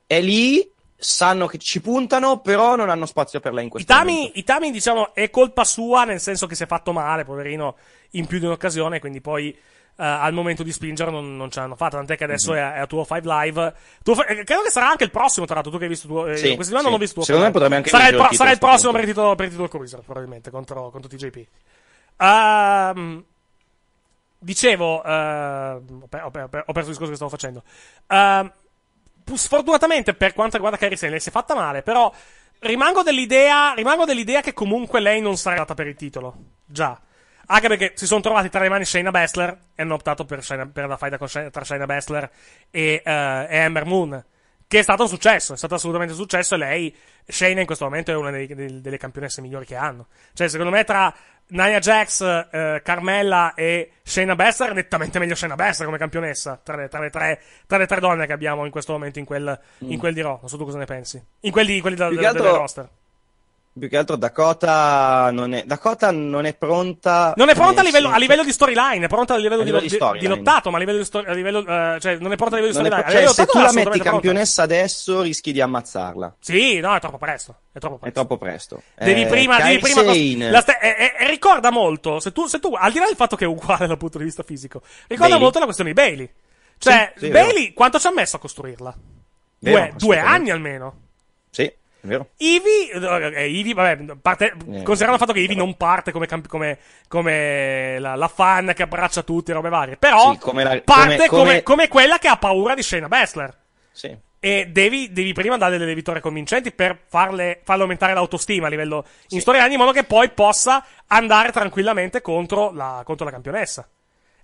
è lì, sanno che ci puntano, però non hanno spazio per lei in questo Itami, momento. Itami, diciamo, è colpa sua, nel senso che si è fatto male, poverino, in più di un'occasione, quindi poi eh, al momento di spingere non, non ce l'hanno fatta. Tant'è che adesso mm-hmm. è, è a tuo 5 Live. Tuo, eh, credo che sarà anche il prossimo, tra l'altro. Tu che hai visto tuo, eh, sì, questa settimana sì. non l'ho visto. tuo. Secondo me potrebbe anche sarà il, pro, sarà il prossimo per il titolo, per il titolo Cruiser, probabilmente, contro, contro TJP. Uh, ehm, dicevo, uh, ho, per, ho, perso il discorso che stavo facendo. Uh, sfortunatamente, per quanto riguarda Carrie Sane, si è fatta male, però rimango dell'idea, rimango dell'idea che comunque lei non sarà data per il titolo. Già. Anche perché si sono trovati tra le mani Shayna Bessler e hanno optato per, Shayna, per la faida tra Shayna Bessler e, uh, e Amber Moon. Che è stato un successo, è stato assolutamente un successo e lei, Shayna in questo momento è una dei, dei, delle campionesse migliori che hanno. Cioè, secondo me tra Nia Jax, uh, Carmella e Shayna Bessler, è nettamente meglio Shayna Bessler come campionessa, tra le, tra le, tre, tra le tre donne che abbiamo in questo momento in quel, mm. in quel di Raw. Non so tu cosa ne pensi. In quelli, quelli da, da, altro... del roster più che altro Dakota non è, Dakota non è pronta. Non è pronta a livello, a livello, di storyline, è pronta a livello, a livello di, di, di, lottato, ma a livello di storyline. Uh, eh, cioè, non è pronta a livello di storyline. Pro- cioè, se tu la metti campionessa pronta. adesso, rischi di ammazzarla. Sì, no, è troppo presto. È troppo presto. È troppo presto. Devi eh, prima. Devi prima cos- st- e, e, e, ricorda molto, se tu, se tu, al di là del fatto che è uguale dal punto di vista fisico, ricorda Bailey. molto la questione di Bailey. Cioè, sì, sì, Bailey, quanto ci ha messo a costruirla? Vero, due, due anni almeno. Ivi, eh, Ivi vabbè, parte, eh, considerando il fatto che Ivi non parte come, come, come la, la, fan che abbraccia tutti e robe varie, però sì, come la, parte come, come, quella che ha paura di Shayna Bessler. Sì. E devi, devi prima dare delle vittorie convincenti per farle, farle aumentare l'autostima a livello sì. in storia, in modo che poi possa andare tranquillamente contro la, contro la campionessa.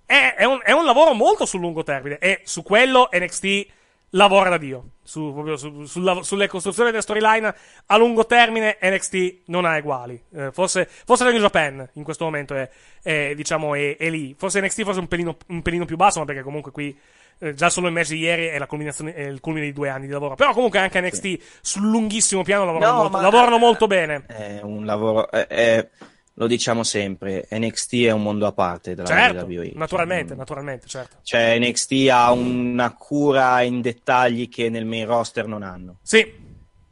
È, è, un, è un lavoro molto sul lungo termine e su quello NXT lavora da Dio. Su, proprio su, sulla, sulle costruzioni delle storyline a lungo termine NXT non ha uguali. Eh, forse, forse la New Japan in questo momento è, è diciamo, è, è, lì. Forse NXT forse un pelino, un pelino più basso, ma perché comunque qui eh, già solo il match di ieri è, la culminazione, è, il culmine di due anni di lavoro. Però comunque anche NXT sì. sul lunghissimo piano lavorano, no, molto, lavorano molto, bene. È un lavoro... è, È, lo diciamo sempre, NXT è un mondo a parte della certo, WWE. Naturalmente, cioè, naturalmente, certo. Cioè NXT ha una cura in dettagli che nel main roster non hanno. Sì.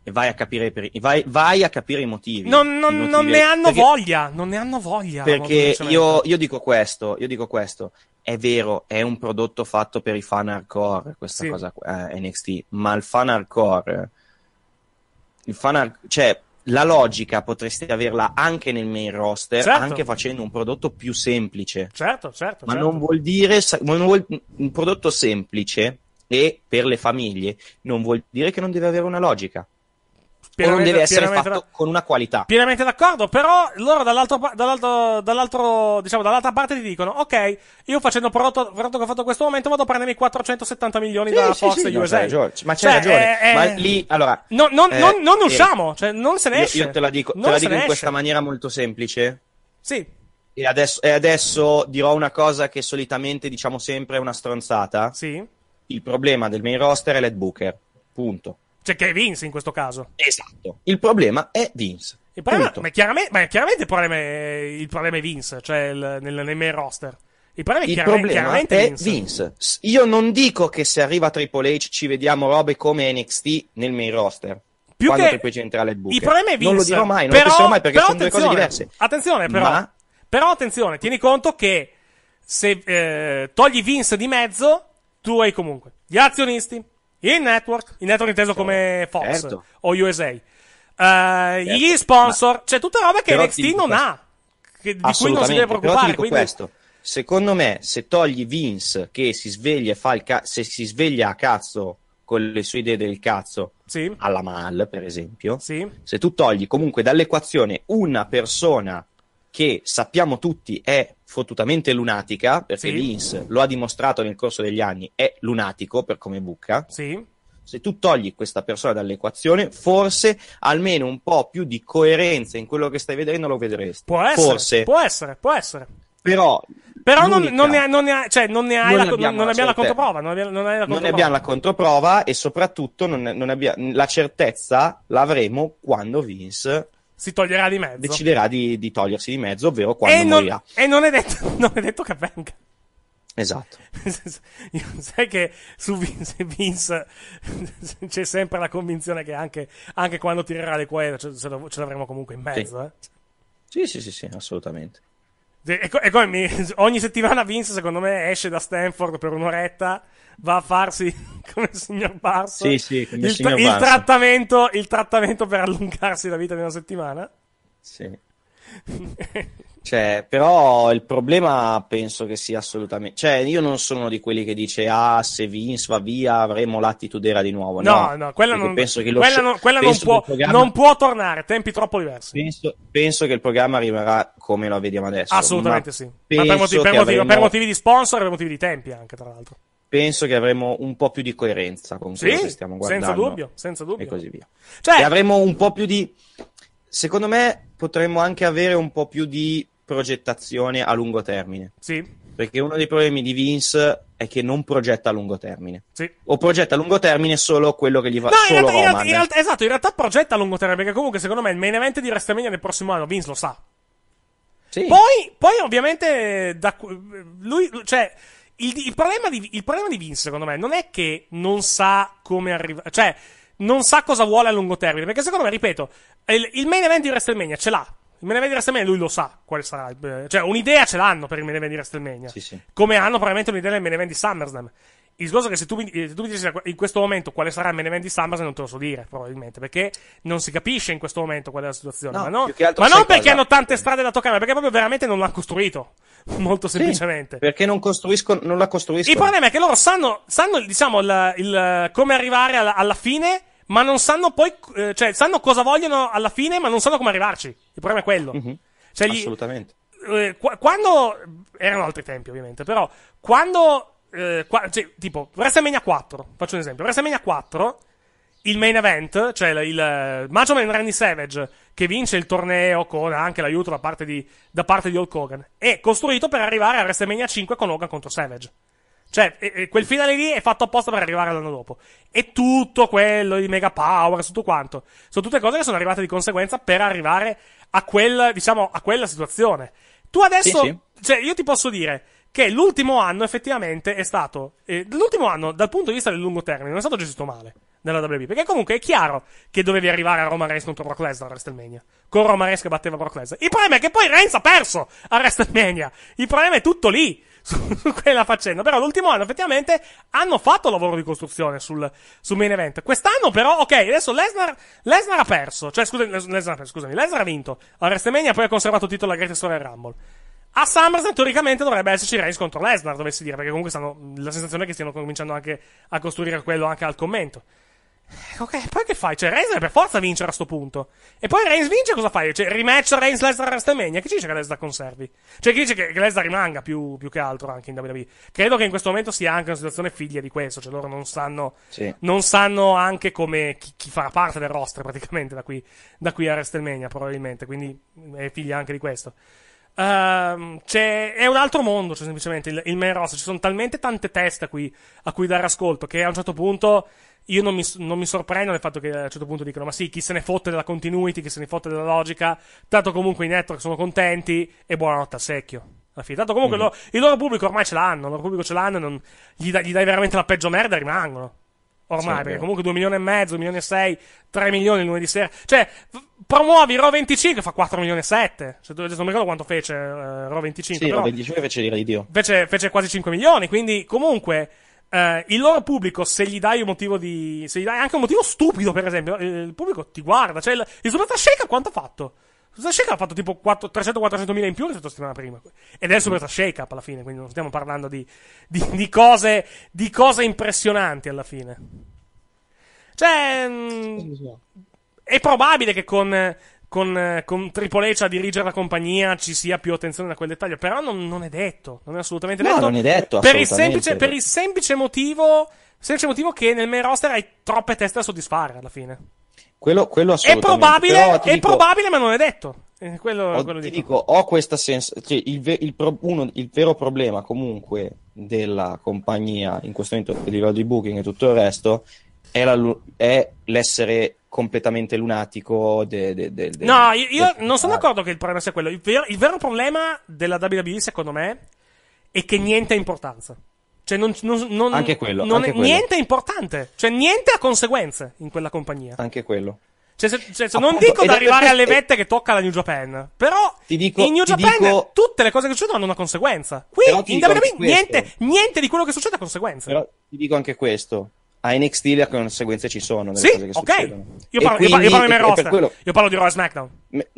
E vai a capire, per, vai, vai a capire i motivi. Non, non, motivi non ne hanno perché, voglia, non ne hanno voglia. Perché io, io, dico questo, io dico questo. È vero, è un prodotto fatto per i fan hardcore, questa sì. cosa eh, NXT, ma il fan hardcore... Il fan hardcore... Cioè, la logica potresti averla anche nel main roster, certo. anche facendo un prodotto più semplice. Certo, certo. Ma certo. non vuol dire non vuol, un prodotto semplice e per le famiglie non vuol dire che non deve avere una logica o non deve essere fatto con una qualità. Pienamente d'accordo, però loro dall'altro, dall'altro, dall'altro, diciamo, dall'altra parte ti dicono, ok, io facendo prodotto, prodotto che ho fatto in questo momento vado a prendermi 470 milioni sì, da sì, Fox sì, USA. No, ma c'è cioè, ragione, eh, ma eh, lì, allora... No, non, eh, non, non, eh, usciamo, eh, cioè, non se ne esce. Io, io te la dico, te la dico in esce. questa maniera molto semplice. Sì. E adesso, e adesso dirò una cosa che solitamente diciamo sempre è una stronzata. Sì. Il problema del main roster è Led Booker. Punto. Cioè, che è Vince in questo caso. Esatto. Il problema è Vince. Il problema, ma, chiaramente, ma chiaramente il, problema è, il problema è Vince, cioè il, nel, nel main roster. Il problema, il chiaramente, problema chiaramente è Vince. Vince. Io non dico che se arriva Triple H ci vediamo robe come NXT nel main roster. Più quando che... Triple H entrerà nel buco. Il problema è Vince. Non lo dirò mai, non però, lo penserò mai perché sono due cose diverse. Attenzione, però. Ma... Però attenzione, tieni conto che se eh, togli Vince di mezzo, tu hai comunque gli azionisti, in network, in network inteso come certo. Fox certo. o USA, uh, eh, certo. gli sponsor, c'è tutta roba che NXT dico, non ha, che, di cui non si deve preoccupare. Quindi... questo. Secondo me, se togli Vince che si sveglia e fa il ca- se si sveglia a cazzo con le sue idee del cazzo sì. alla Mal, per esempio, sì. se tu togli comunque dall'equazione una persona che sappiamo tutti è fottutamente lunatica, perché sì. Vince lo ha dimostrato nel corso degli anni, è lunatico per come buca. Sì. Se tu togli questa persona dall'equazione, forse almeno un po' più di coerenza in quello che stai vedendo lo vedresti. Può essere, forse. può essere, può essere. Però, Però non, non, ne, ha, non, ne non hai la, abbiamo la, controprova. Non, abbiamo, la controprova. abbiamo la controprova e soprattutto non, abbia, la certezza l'avremo quando Vince si toglierà di mezzo. Deciderà di, di togliersi di mezzo, ovvero quando e non, E non è, detto, non è detto, che avvenga. Esatto. Io, sai che su Vince, Vince c'è sempre la convinzione che anche, anche quando tirerà le querele ce, ce l'avremo comunque in mezzo. Sì. Eh? sì, sì, sì, sì assolutamente e come mi, ogni settimana Vince, secondo me, esce da Stanford per un'oretta, va a farsi come il signor Barso. Sì, sì, il, il, Barso. Il, trattamento, il, trattamento, per allungarsi la vita di una settimana. Sì. Cioè, però il problema penso che sia assolutamente. Cioè, io non sono di quelli che dice: Ah, se Vince va via, avremo Latitudera di nuovo. No, no, no quella non, penso che lo quella non, quella non può, programma... non può tornare. Tempi troppo diversi. Penso, penso, che il programma arriverà come lo vediamo adesso. Assolutamente ma sì. Ma per motivi, per, motivi, avremo... per motivi, di sponsor e per motivi di tempi, anche tra l'altro. Penso che avremo un po' più di coerenza con sì, quello che stiamo guardando. Senza dubbio, senza dubbio. E così via. Cioè... E avremo un po' più di. Secondo me potremmo anche avere un po' più di progettazione a lungo termine. Sì. Perché uno dei problemi di Vince è che non progetta a lungo termine. Sì. O progetta a lungo termine solo quello che gli va no, solo in realtà, in realtà, esatto, in realtà progetta a lungo termine, perché comunque secondo me il main event di WrestleMania del prossimo anno, Vince lo sa. Sì. Poi, poi ovviamente, da, lui, cioè, il, il, problema di, il problema di Vince, secondo me, non è che non sa come arrivare, cioè, non sa cosa vuole a lungo termine, perché secondo me, ripeto, il, il main event di WrestleMania ce l'ha il main event di WrestleMania lui lo sa quale sarà. Eh, cioè, un'idea ce l'hanno per il main event di WrestleMania. Sì, sì. Come hanno probabilmente un'idea del main event di SummerSlam. Il discorso è che se tu, mi, eh, se tu mi dici in questo momento quale sarà il main event di SummerSlam non te lo so dire, probabilmente, perché non si capisce in questo momento qual è la situazione. No, ma, no, ma non perché cosa. hanno tante strade da toccare, ma perché proprio veramente non l'hanno costruito. Molto semplicemente. Sì, perché non, costruiscono, non la costruiscono. Il problema è che loro sanno, sanno diciamo, il, il, come arrivare alla, alla fine ma non sanno poi, eh, cioè, sanno cosa vogliono alla fine, ma non sanno come arrivarci. Il problema è quello. Mm-hmm. Cioè, gli, Assolutamente. Eh, qu- quando, erano altri tempi ovviamente, però, quando, eh, qua, cioè, tipo, WrestleMania 4, faccio un esempio, WrestleMania 4, il main event, cioè il, il eh, Macho Man Randy Savage, che vince il torneo con anche l'aiuto da parte di, da parte di Hulk Hogan, è costruito per arrivare a WrestleMania 5 con Hogan contro Savage. Cioè, quel finale lì è fatto apposta per arrivare l'anno dopo. E tutto quello di Mega Power, tutto quanto. Sono tutte cose che sono arrivate di conseguenza per arrivare a quel, diciamo, a quella situazione. Tu adesso, sì, sì. cioè, io ti posso dire che l'ultimo anno effettivamente è stato, eh, l'ultimo anno dal punto di vista del lungo termine non è stato gestito male nella WB, perché comunque è chiaro che dovevi arrivare a Roma Reigns contro Brock Lesnar a WrestleMania, con Roma Reigns che batteva Brock Lesnar. Il problema è che poi Reigns ha perso a WrestleMania, il problema è tutto lì su, quella faccenda. Però l'ultimo anno, effettivamente, hanno fatto lavoro di costruzione sul, sul main event. Quest'anno, però, ok, adesso Lesnar, Lesnar ha perso. Cioè, scusami, Lesnar, scusami, Lesnar ha vinto. A WrestleMania poi ha conservato il titolo alla Greatest Story Rumble. A SummerSlam teoricamente dovrebbe esserci Reigns contro Lesnar, dovessi dire, perché comunque stanno, la sensazione è che stiano cominciando anche a costruire quello anche al commento. Eh, ok, poi che fai? Cioè, Reigns deve per forza vincere a sto punto. E poi Reigns vince, cosa fai? Cioè, rimatch Reigns Lesnar a WrestleMania. Chi dice che Lesnar conservi? Cioè, chi dice che, che Lesnar rimanga più, più, che altro anche in WWE? Credo che in questo momento sia anche una situazione figlia di questo. Cioè, loro non sanno, sì. non sanno anche come chi, chi, farà parte del roster praticamente da qui, da qui a WrestleMania, probabilmente. Quindi è figlia anche di questo. Uh, c'è, è un altro mondo, cioè, semplicemente il, il main roster. Ci sono talmente tante teste qui, a cui dare ascolto che a un certo punto io non mi, non mi, sorprendo del fatto che a un certo punto dicono: Ma sì, chi se ne fotte della continuity, chi se ne fotte della logica. Tanto comunque i network sono contenti e buonanotte a secchio. Alla fine. Tanto comunque mm-hmm. lo, il loro pubblico ormai ce l'hanno. Il loro pubblico ce l'hanno. Non, gli, da, gli, dai veramente la peggio merda e rimangono. Ormai, sì, perché comunque 2 milioni e mezzo, 2 milioni e 6, 3 milioni il lunedì sera. Cioè, promuovi Raw 25 fa 4 milioni e 7. Cioè, non mi ricordo quanto fece uh, Raw 25. Sì, Raw 25 fece l'ira di Dio. Fece, fece quasi 5 milioni, quindi comunque eh, il loro pubblico, se gli dai un motivo di. Se gli dai anche un motivo stupido, per esempio, eh, il pubblico ti guarda. Cioè, il, il Super Shake quanto ha fatto? Super Shake ha fatto tipo 300-400 mila in più rispetto alla settimana prima. Ed è il Super Shake Up alla fine, quindi non stiamo parlando di, di, di, cose, di cose impressionanti alla fine. Cioè. Mh, mm, è probabile che con con, eh, con Triple H a dirigere la compagnia ci sia più attenzione da quel dettaglio. Però non, non è detto, non è assolutamente no, non è detto. Per il, semplice, per il semplice, motivo, semplice motivo che nel main roster hai troppe teste da soddisfare alla fine. Quello, quello è probabile, è dico, probabile, ma non è detto. Eh, quello, ho, quello ti dico. dico. ho questa sensazione. Cioè, il, ve- il, pro- il vero problema comunque della compagnia in questo momento a livello di booking e tutto il resto è, la, è l'essere completamente lunatico. De, de, de, no, io, io non sono ah. d'accordo che il problema sia quello. Il vero, il vero, problema della WWE, secondo me, è che niente ha importanza. Cioè, non, non, non, anche quello, non anche è, quello. niente è importante. Cioè, niente ha conseguenze in quella compagnia. Anche quello. Cioè, se, cioè, se Appunto, ah, non dico da arrivare alle vette che tocca la New Japan, però dico, in New Japan dico... tutte le cose che succedono hanno una conseguenza. Qui in WWE niente, niente, di quello che succede ha conseguenze. Però ti dico anche questo a NXT le conseguenze ci sono. Sì, cose che ok. Succedono. Io parlo, quindi, io parlo, di main roster. Quello, io parlo di Raw SmackDown.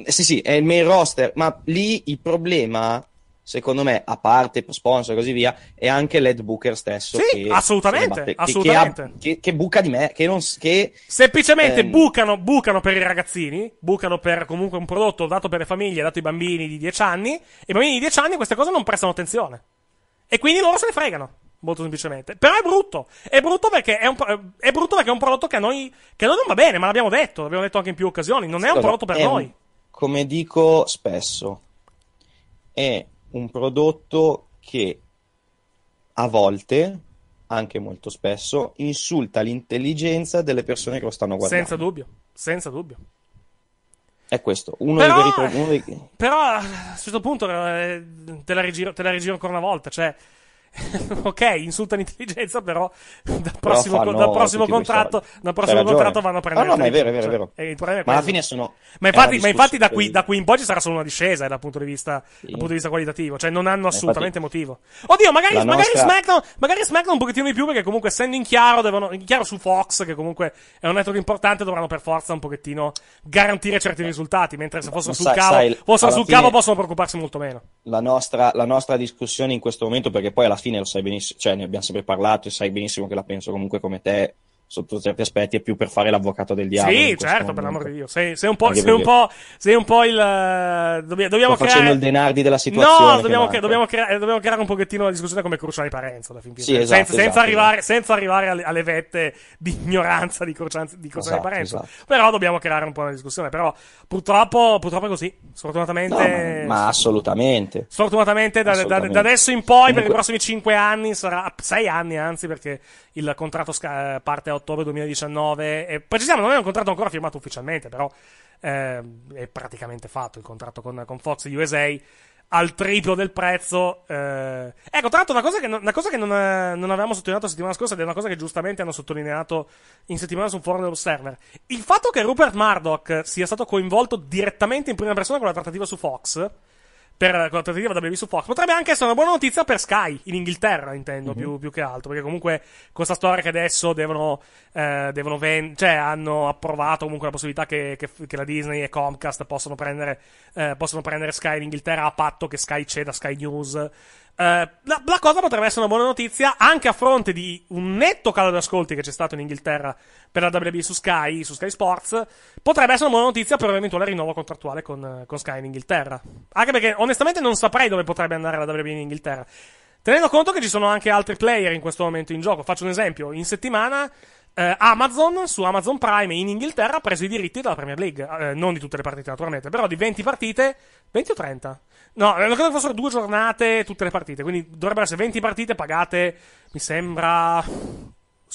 Sì, sì, è il main roster, ma lì il problema secondo me, a parte sponsor e così via, è anche l'Ed Booker stesso. Sì, che, assolutamente, batte, che, assolutamente. Che, ha, che, che, buca di me, che non... Che, Semplicemente ehm... bucano, bucano per i ragazzini, bucano per comunque un prodotto dato per le famiglie, dato ai bambini di 10 anni, e i bambini di 10 anni queste cose non prestano attenzione. E quindi loro se ne fregano molto semplicemente. Però è brutto. È brutto perché è un, è brutto perché è un prodotto che a, noi, che a noi non va bene, ma l'abbiamo detto, l'abbiamo detto anche in più occasioni. Non è un prodotto per è, noi. Come dico spesso, è un prodotto che a volte, anche molto spesso, insulta l'intelligenza delle persone che lo stanno guardando. Senza dubbio, senza dubbio. È questo, uno però, dei veri problemi. Però a questo punto eh, te, la rigiro, te la rigiro ancora una volta. Cioè, ok, insulta l'intelligenza, però dal prossimo, però dal prossimo contratto, dal prossimo contratto vanno a ah, prendere. Ah, no, no, è vero, è vero, è vero. Cioè, eh, è ma alla fine sono. Ma infatti, ma infatti da, qui, cioè, da, qui, in poi ci sarà solo una discesa eh, dal, punto di vista, sì. dal punto di vista qualitativo. Cioè, non hanno assolutamente infatti... motivo. Oddio, magari, magari, nostra... SmackDown, magari SmackDown un pochettino di più, perché comunque essendo in chiaro, devono, in chiaro su Fox, che comunque è un network importante, dovranno per forza un pochettino garantire certi risultati. Mentre se fossero sul cavo, fossero sul fine... cavo possono preoccuparsi molto meno. La nostra, la nostra discussione in questo momento, perché poi alla fine fine lo sai benissimo, cioè ne abbiamo sempre parlato e sai benissimo che la penso comunque come te, sotto certi aspetti è più per fare l'avvocato del diavolo. Sì, certo, per l'amor di Dio. Sei, sei, un, po', sei un po', sei, un, po', il. Eh, dobbiamo, dobbiamo creare... facendo il denardi della situazione. No, dobbiamo, che dobbiamo, creare, eh, dobbiamo creare un pochettino la discussione come Cruciani Parenzo. Alla fin fine. Sì, esatto, senza, esatto, senza, arrivare, esatto. senza, arrivare, alle, alle, vette di ignoranza di, Cruciani, di Cruciani esatto, Parenzo. Esatto. Però dobbiamo creare un po' la discussione. Però purtroppo, purtroppo è così. Sfortunatamente. No, ma, ma, assolutamente. Sfortunatamente, da, assolutamente. Da, da, adesso in poi, Comunque... per i prossimi cinque anni, sarà Sei anni anzi, perché il contratto sca- parte a ottobre 2019. E precisiamo, non è un contratto ancora firmato ufficialmente, però eh, è praticamente fatto il contratto con, con Fox USA al triplo del prezzo. Eh. Ecco, tra l'altro, una cosa che, non, cosa che non, non avevamo sottolineato la settimana scorsa, ed è una cosa che giustamente hanno sottolineato in settimana su Foreign Observer: il fatto che Rupert Murdoch sia stato coinvolto direttamente in prima persona con la trattativa su Fox per la trattativa da Baby su Fox. Potrebbe anche essere una buona notizia per Sky, in Inghilterra intendo mm-hmm. più, più, che altro, perché comunque con questa storia che adesso devono, eh, devono vend- cioè hanno approvato comunque la possibilità che, che, che la Disney e Comcast possano prendere, eh, possono prendere Sky in Inghilterra a patto che Sky ceda Sky News. Eh, la, la, cosa potrebbe essere una buona notizia anche a fronte di un netto calo di ascolti che c'è stato in Inghilterra per la WB su Sky, su Sky Sports. Potrebbe essere una buona notizia per un eventuale rinnovo contrattuale con, eh, con Sky in Inghilterra. Anche perché onestamente non saprei dove potrebbe andare la WB in Inghilterra. Tenendo conto che ci sono anche altri player in questo momento in gioco. Faccio un esempio. In settimana eh, Amazon su Amazon Prime in Inghilterra ha preso i diritti della Premier League, eh, non di tutte le partite naturalmente, però di 20 partite, 20 o 30? No, eh, credo che fossero due giornate tutte le partite, quindi dovrebbero essere 20 partite pagate, mi sembra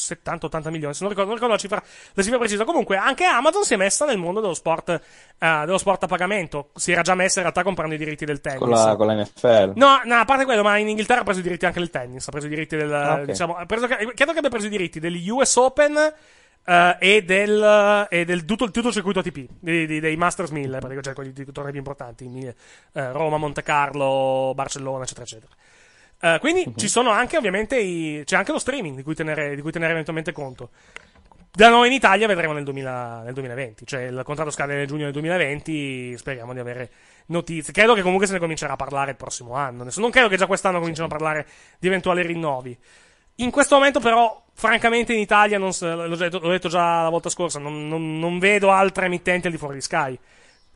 70-80 milioni, se non ricordo, non ricordo la, cifra, la cifra precisa. Comunque, anche Amazon si è messa nel mondo dello sport, uh, dello sport a pagamento. Si era già messa in realtà comprando i diritti del tennis. Con la, con la NFL. No, no, a parte quello, ma in Inghilterra ha preso i diritti anche del tennis. Ha preso i diritti del. Ah, okay. Diciamo, preso, credo che abbia preso i diritti degli US Open. Uh, e del, e del tutto, tutto, il circuito ATP dei, dei, dei Masters 1000 praticamente, cioè quelli di tornei più importanti uh, Roma, Monte Carlo, Barcellona eccetera eccetera Uh, quindi uh-huh. ci sono anche, ovviamente, i... c'è anche lo streaming di cui, tenere, di cui tenere eventualmente conto. Da noi in Italia vedremo nel, 2000, nel 2020, cioè il contratto scade nel giugno del 2020, speriamo di avere notizie. Credo che comunque se ne comincerà a parlare il prossimo anno, non credo che già quest'anno cominciano a parlare di eventuali rinnovi. In questo momento però, francamente in Italia, non, l'ho, detto, l'ho detto già la volta scorsa, non, non, non vedo altre emittenti al di fuori di Sky.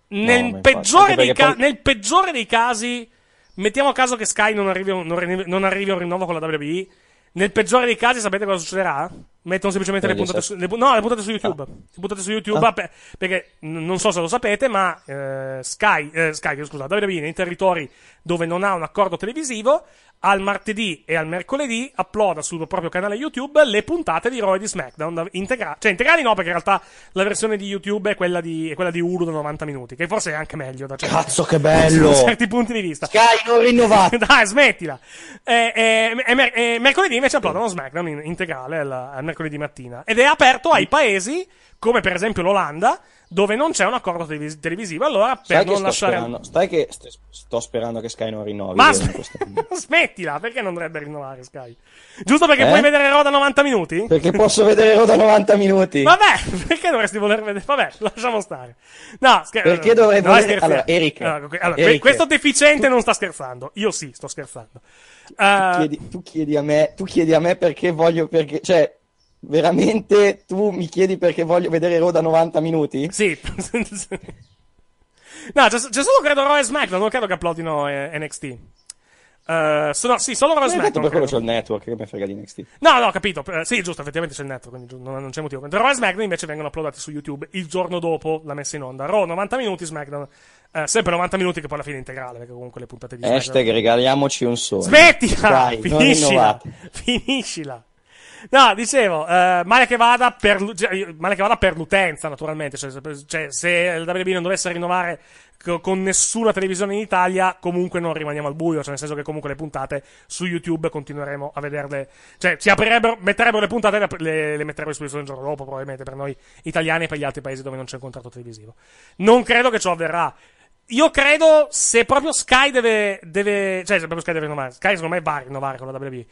Nel, no, peggiore, dei ca- nel peggiore dei casi Mettiamo a caso che Sky non arrivi, non, non arrivi a un rinnovo con la WWE. Nel peggiore dei casi, sapete cosa succederà? Mettono semplicemente le puntate, su, le, no, ah. le puntate su YouTube. Ah. Le puntate su YouTube ah. per, perché non so se lo sapete, ma eh, Sky, eh, Sky, scusa, WWE nei territori dove non ha un accordo televisivo al martedì e al mercoledì uploada sul proprio canale YouTube le puntate di Roy di SmackDown integra- cioè integrali no perché in realtà la versione di YouTube è quella di, è quella di Hulu da 90 minuti che forse è anche meglio da certi, cazzo che bello da certi punti di vista Sky non rinnovato dai smettila e, e, e, mer- e mercoledì invece uploadano SmackDown in- integrale al, al mercoledì mattina ed è aperto ai paesi come per esempio l'Olanda, dove non c'è un accordo televis- televisivo. Allora, per Sai non lasciare. Sperando, stai che st- sto sperando che Sky non rinnovi. Ma s- smettila, perché non dovrebbe rinnovare Sky? Giusto perché eh? puoi vedere Roda 90 minuti? Perché posso vedere Roda 90 minuti. Vabbè, perché dovresti voler vedere? Vabbè, lasciamo stare. No, scherzo. Perché dovrei no, voler... Allora, Eric. Allora, allora, questo deficiente tu... non sta scherzando. Io sì, sto scherzando. Tu, uh... chiedi, tu, chiedi me, tu chiedi a me perché voglio, perché, cioè, veramente tu mi chiedi perché voglio vedere da 90 minuti? Sì. no, c'è, solo credo Raw e SmackDown, non credo che applaudino eh, NXT. Uh, eh, so, sì, solo Raw e eh, SmackDown. per quello c'è il network, che me frega di NXT. No, no, ho capito. sì, giusto, effettivamente c'è il network, quindi non, non c'è motivo. Raw e SmackDown invece vengono uploadati su YouTube il giorno dopo la messa in onda. Raw 90 minuti, SmackDown eh, sempre 90 minuti che poi alla fine è integrale, perché comunque le puntate di Hashtag regaliamoci un sogno. Smettila! Dai, finiscila! Finiscila! No, dicevo, eh, male, che vada per, cioè, male che vada per l'utenza, naturalmente. Cioè, cioè se il WB non dovesse rinnovare con nessuna televisione in Italia, comunque non rimaniamo al buio, cioè nel senso che comunque le puntate su YouTube continueremo a vederle, cioè si aprirebbero, metterebbero le puntate e le, le metterebbero in esposizione il giorno dopo, probabilmente per noi italiani e per gli altri paesi dove non c'è un contratto televisivo. Non credo che ciò avverrà. Io credo se proprio Sky deve, deve cioè se proprio Sky deve rinnovare, Sky secondo me va a rinnovare con la WB.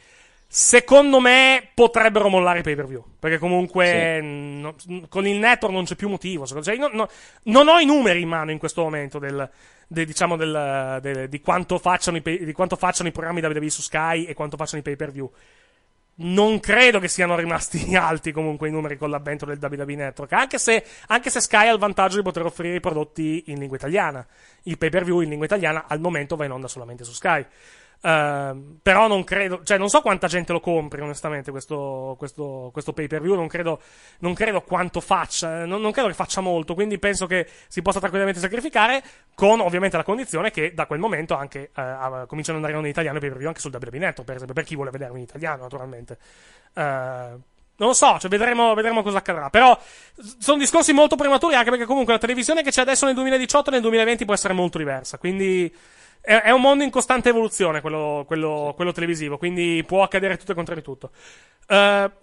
Secondo me potrebbero mollare i pay per view. Perché comunque sì. no, con il network non c'è più motivo. Cioè, no, no, non ho i numeri in mano in questo momento del, de, diciamo del, de, di, quanto pay, di, quanto facciano i, programmi WWE su Sky e quanto facciano i pay per view. Non credo che siano rimasti alti comunque i numeri con l'avvento del WWE Network. Anche se, anche se Sky ha il vantaggio di poter offrire i prodotti in lingua italiana. Il pay per view in lingua italiana al momento va in onda solamente su Sky. Uh, però non credo, cioè non so quanta gente lo compri onestamente questo, questo, questo pay per view, non credo, non credo quanto faccia, eh, non, non, credo che faccia molto, quindi penso che si possa tranquillamente sacrificare con ovviamente la condizione che da quel momento anche uh, cominciano ad andare in italiano i pay per view anche sul WWE Network per esempio, per chi vuole vederlo in italiano naturalmente. Uh, non lo so, cioè vedremo, vedremo, cosa accadrà. Però sono discorsi molto prematuri, anche perché comunque la televisione che c'è adesso nel 2018 e nel 2020 può essere molto diversa. Quindi è, è, un mondo in costante evoluzione quello, quello, sì. quello, televisivo, quindi può accadere tutto e contro di tutto. Uh,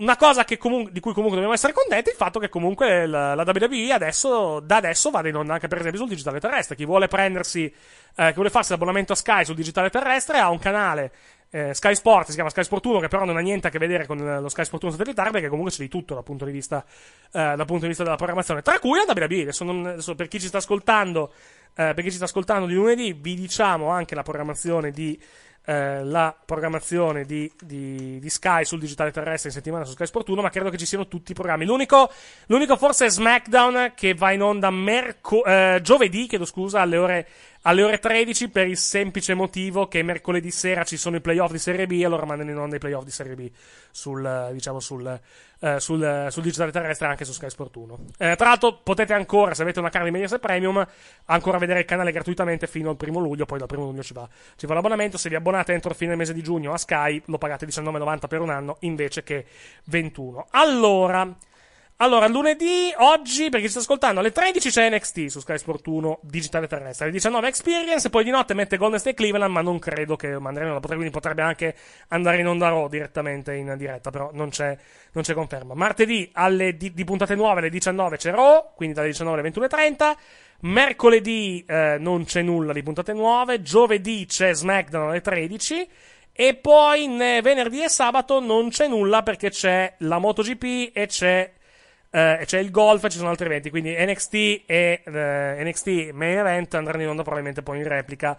una cosa comun- di cui comunque dobbiamo essere contenti è il fatto che comunque la, la WWE adesso, da adesso vada in onda anche per esempio sul digitale terrestre. Chi vuole prendersi, uh, chi vuole farsi l'abbonamento a Sky sul digitale terrestre ha un canale eh, Sky Sport, si chiama Sky Sport 1, che però non ha niente a che vedere con lo Sky Sport 1 satellitare, perché comunque c'è di tutto dal punto di vista, eh, dal punto di vista della programmazione, tra cui la WWE. Adesso, non, adesso per chi ci sta ascoltando eh, per chi ci sta ascoltando di lunedì, vi diciamo anche la programmazione di eh, la programmazione di, di, di, Sky sul digitale terrestre in settimana su Sky Sport 1, ma credo che ci siano tutti i programmi. L'unico, l'unico forse è SmackDown che va in onda merco- eh, giovedì, chiedo scusa, alle ore alle ore 13 per il semplice motivo che mercoledì sera ci sono i playoff di Serie B e loro mandano in onda i playoff di Serie B sul, diciamo, sul, eh, sul, eh, sul digitale terrestre e anche su Sky Sport 1. Eh, tra l'altro potete ancora, se avete una carta di Mediaset Premium, ancora vedere il canale gratuitamente fino al primo luglio, poi dal primo luglio ci va, ci va l'abbonamento, se vi abbonate entro il fine del mese di giugno a Sky lo pagate 19,90 per un anno invece che 21. Allora... Allora, lunedì, oggi, per chi ci sta ascoltando, alle 13 c'è NXT su Sky Sport 1 digitale terrestre, alle 19 Experience, poi di notte mette Golden State Cleveland, ma non credo che manderemo la potrebbe, quindi potrebbe anche andare in onda Raw direttamente in diretta, però non c'è, non c'è conferma. Martedì, alle, di, di, puntate nuove, alle 19 c'è Raw, quindi dalle 19 alle 21.30. Mercoledì eh, non c'è nulla di puntate nuove, giovedì c'è SmackDown alle 13. E poi venerdì e sabato non c'è nulla perché c'è la MotoGP e c'è Uh, c'è il golf, ci sono altri eventi, quindi NXT e uh, eh, NXT Main Event andranno in onda probabilmente poi in replica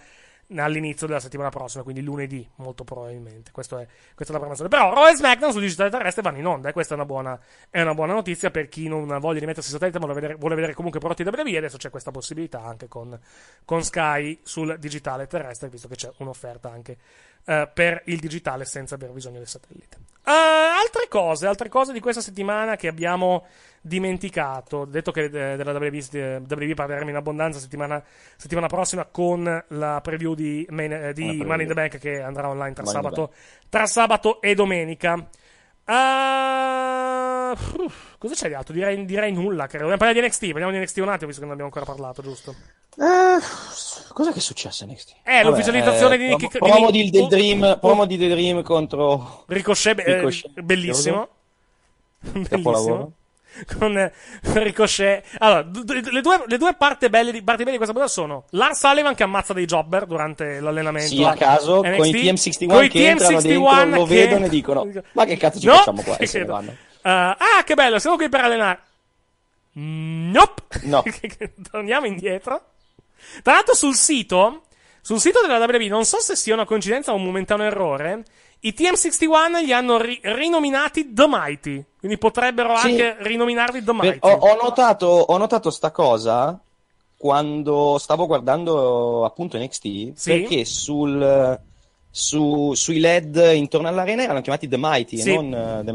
all'inizio della settimana prossima, quindi lunedì molto probabilmente. È, questa è la programmazione. Però e SmackDown su digitale terrestre vanno in onda e eh, questa è una, buona, è una buona, notizia per chi non voglia rimettersi satellite ma vuole vedere, vuole vedere comunque prodotti da brevi. Adesso c'è questa possibilità anche con, con Sky sul digitale terrestre, visto che c'è un'offerta anche eh, per il digitale senza aver bisogno del satellite. Uh, altre cose, altre cose di questa settimana che abbiamo dimenticato. Detto che eh, della WB, WB parleremo in abbondanza settimana, settimana, prossima con la preview di, main, eh, di preview. Money in the Bank che andrà online tra, sabato, tra sabato, e domenica. Uh, cosa c'è di altro? Direi, direi nulla. Credo. Parliamo di NXT, parliamo di NXT un attimo, visto che non abbiamo ancora parlato, giusto? Eh, cos'è che è successo a NXT? Eh, Vabbè, l'ufficializzazione eh, di Nicky Pro- Promo di The oh. Dream, promo di The Dream contro Ricochet, be- eh, Ricochet. Eh, bellissimo. Bellissimo. Con eh, Ricochet. Allora, le, due, le due parti belle di, parti belle di questa puntata sono Lars Sullivan che ammazza dei jobber durante l'allenamento. Sì, a caso, NXT, con i TM61 con i che TM61 entrano dentro, lo vedono e dicono "Ma che cazzo ci no, facciamo qua?" E uh, ah, che bello, siamo qui per allenare. Nope. No. Torniamo indietro. Tra l'altro sul sito, sul sito della WB, non so se sia una coincidenza o un momentaneo errore, i TM61 li hanno ri- rinominati The Mighty, quindi potrebbero sì. anche rinominarli The Mighty. Ho, ho, notato, ho notato sta cosa quando stavo guardando appunto NXT, sì. perché sul... Su, sui LED intorno all'arena erano chiamati The Mighty sì. e non uh, The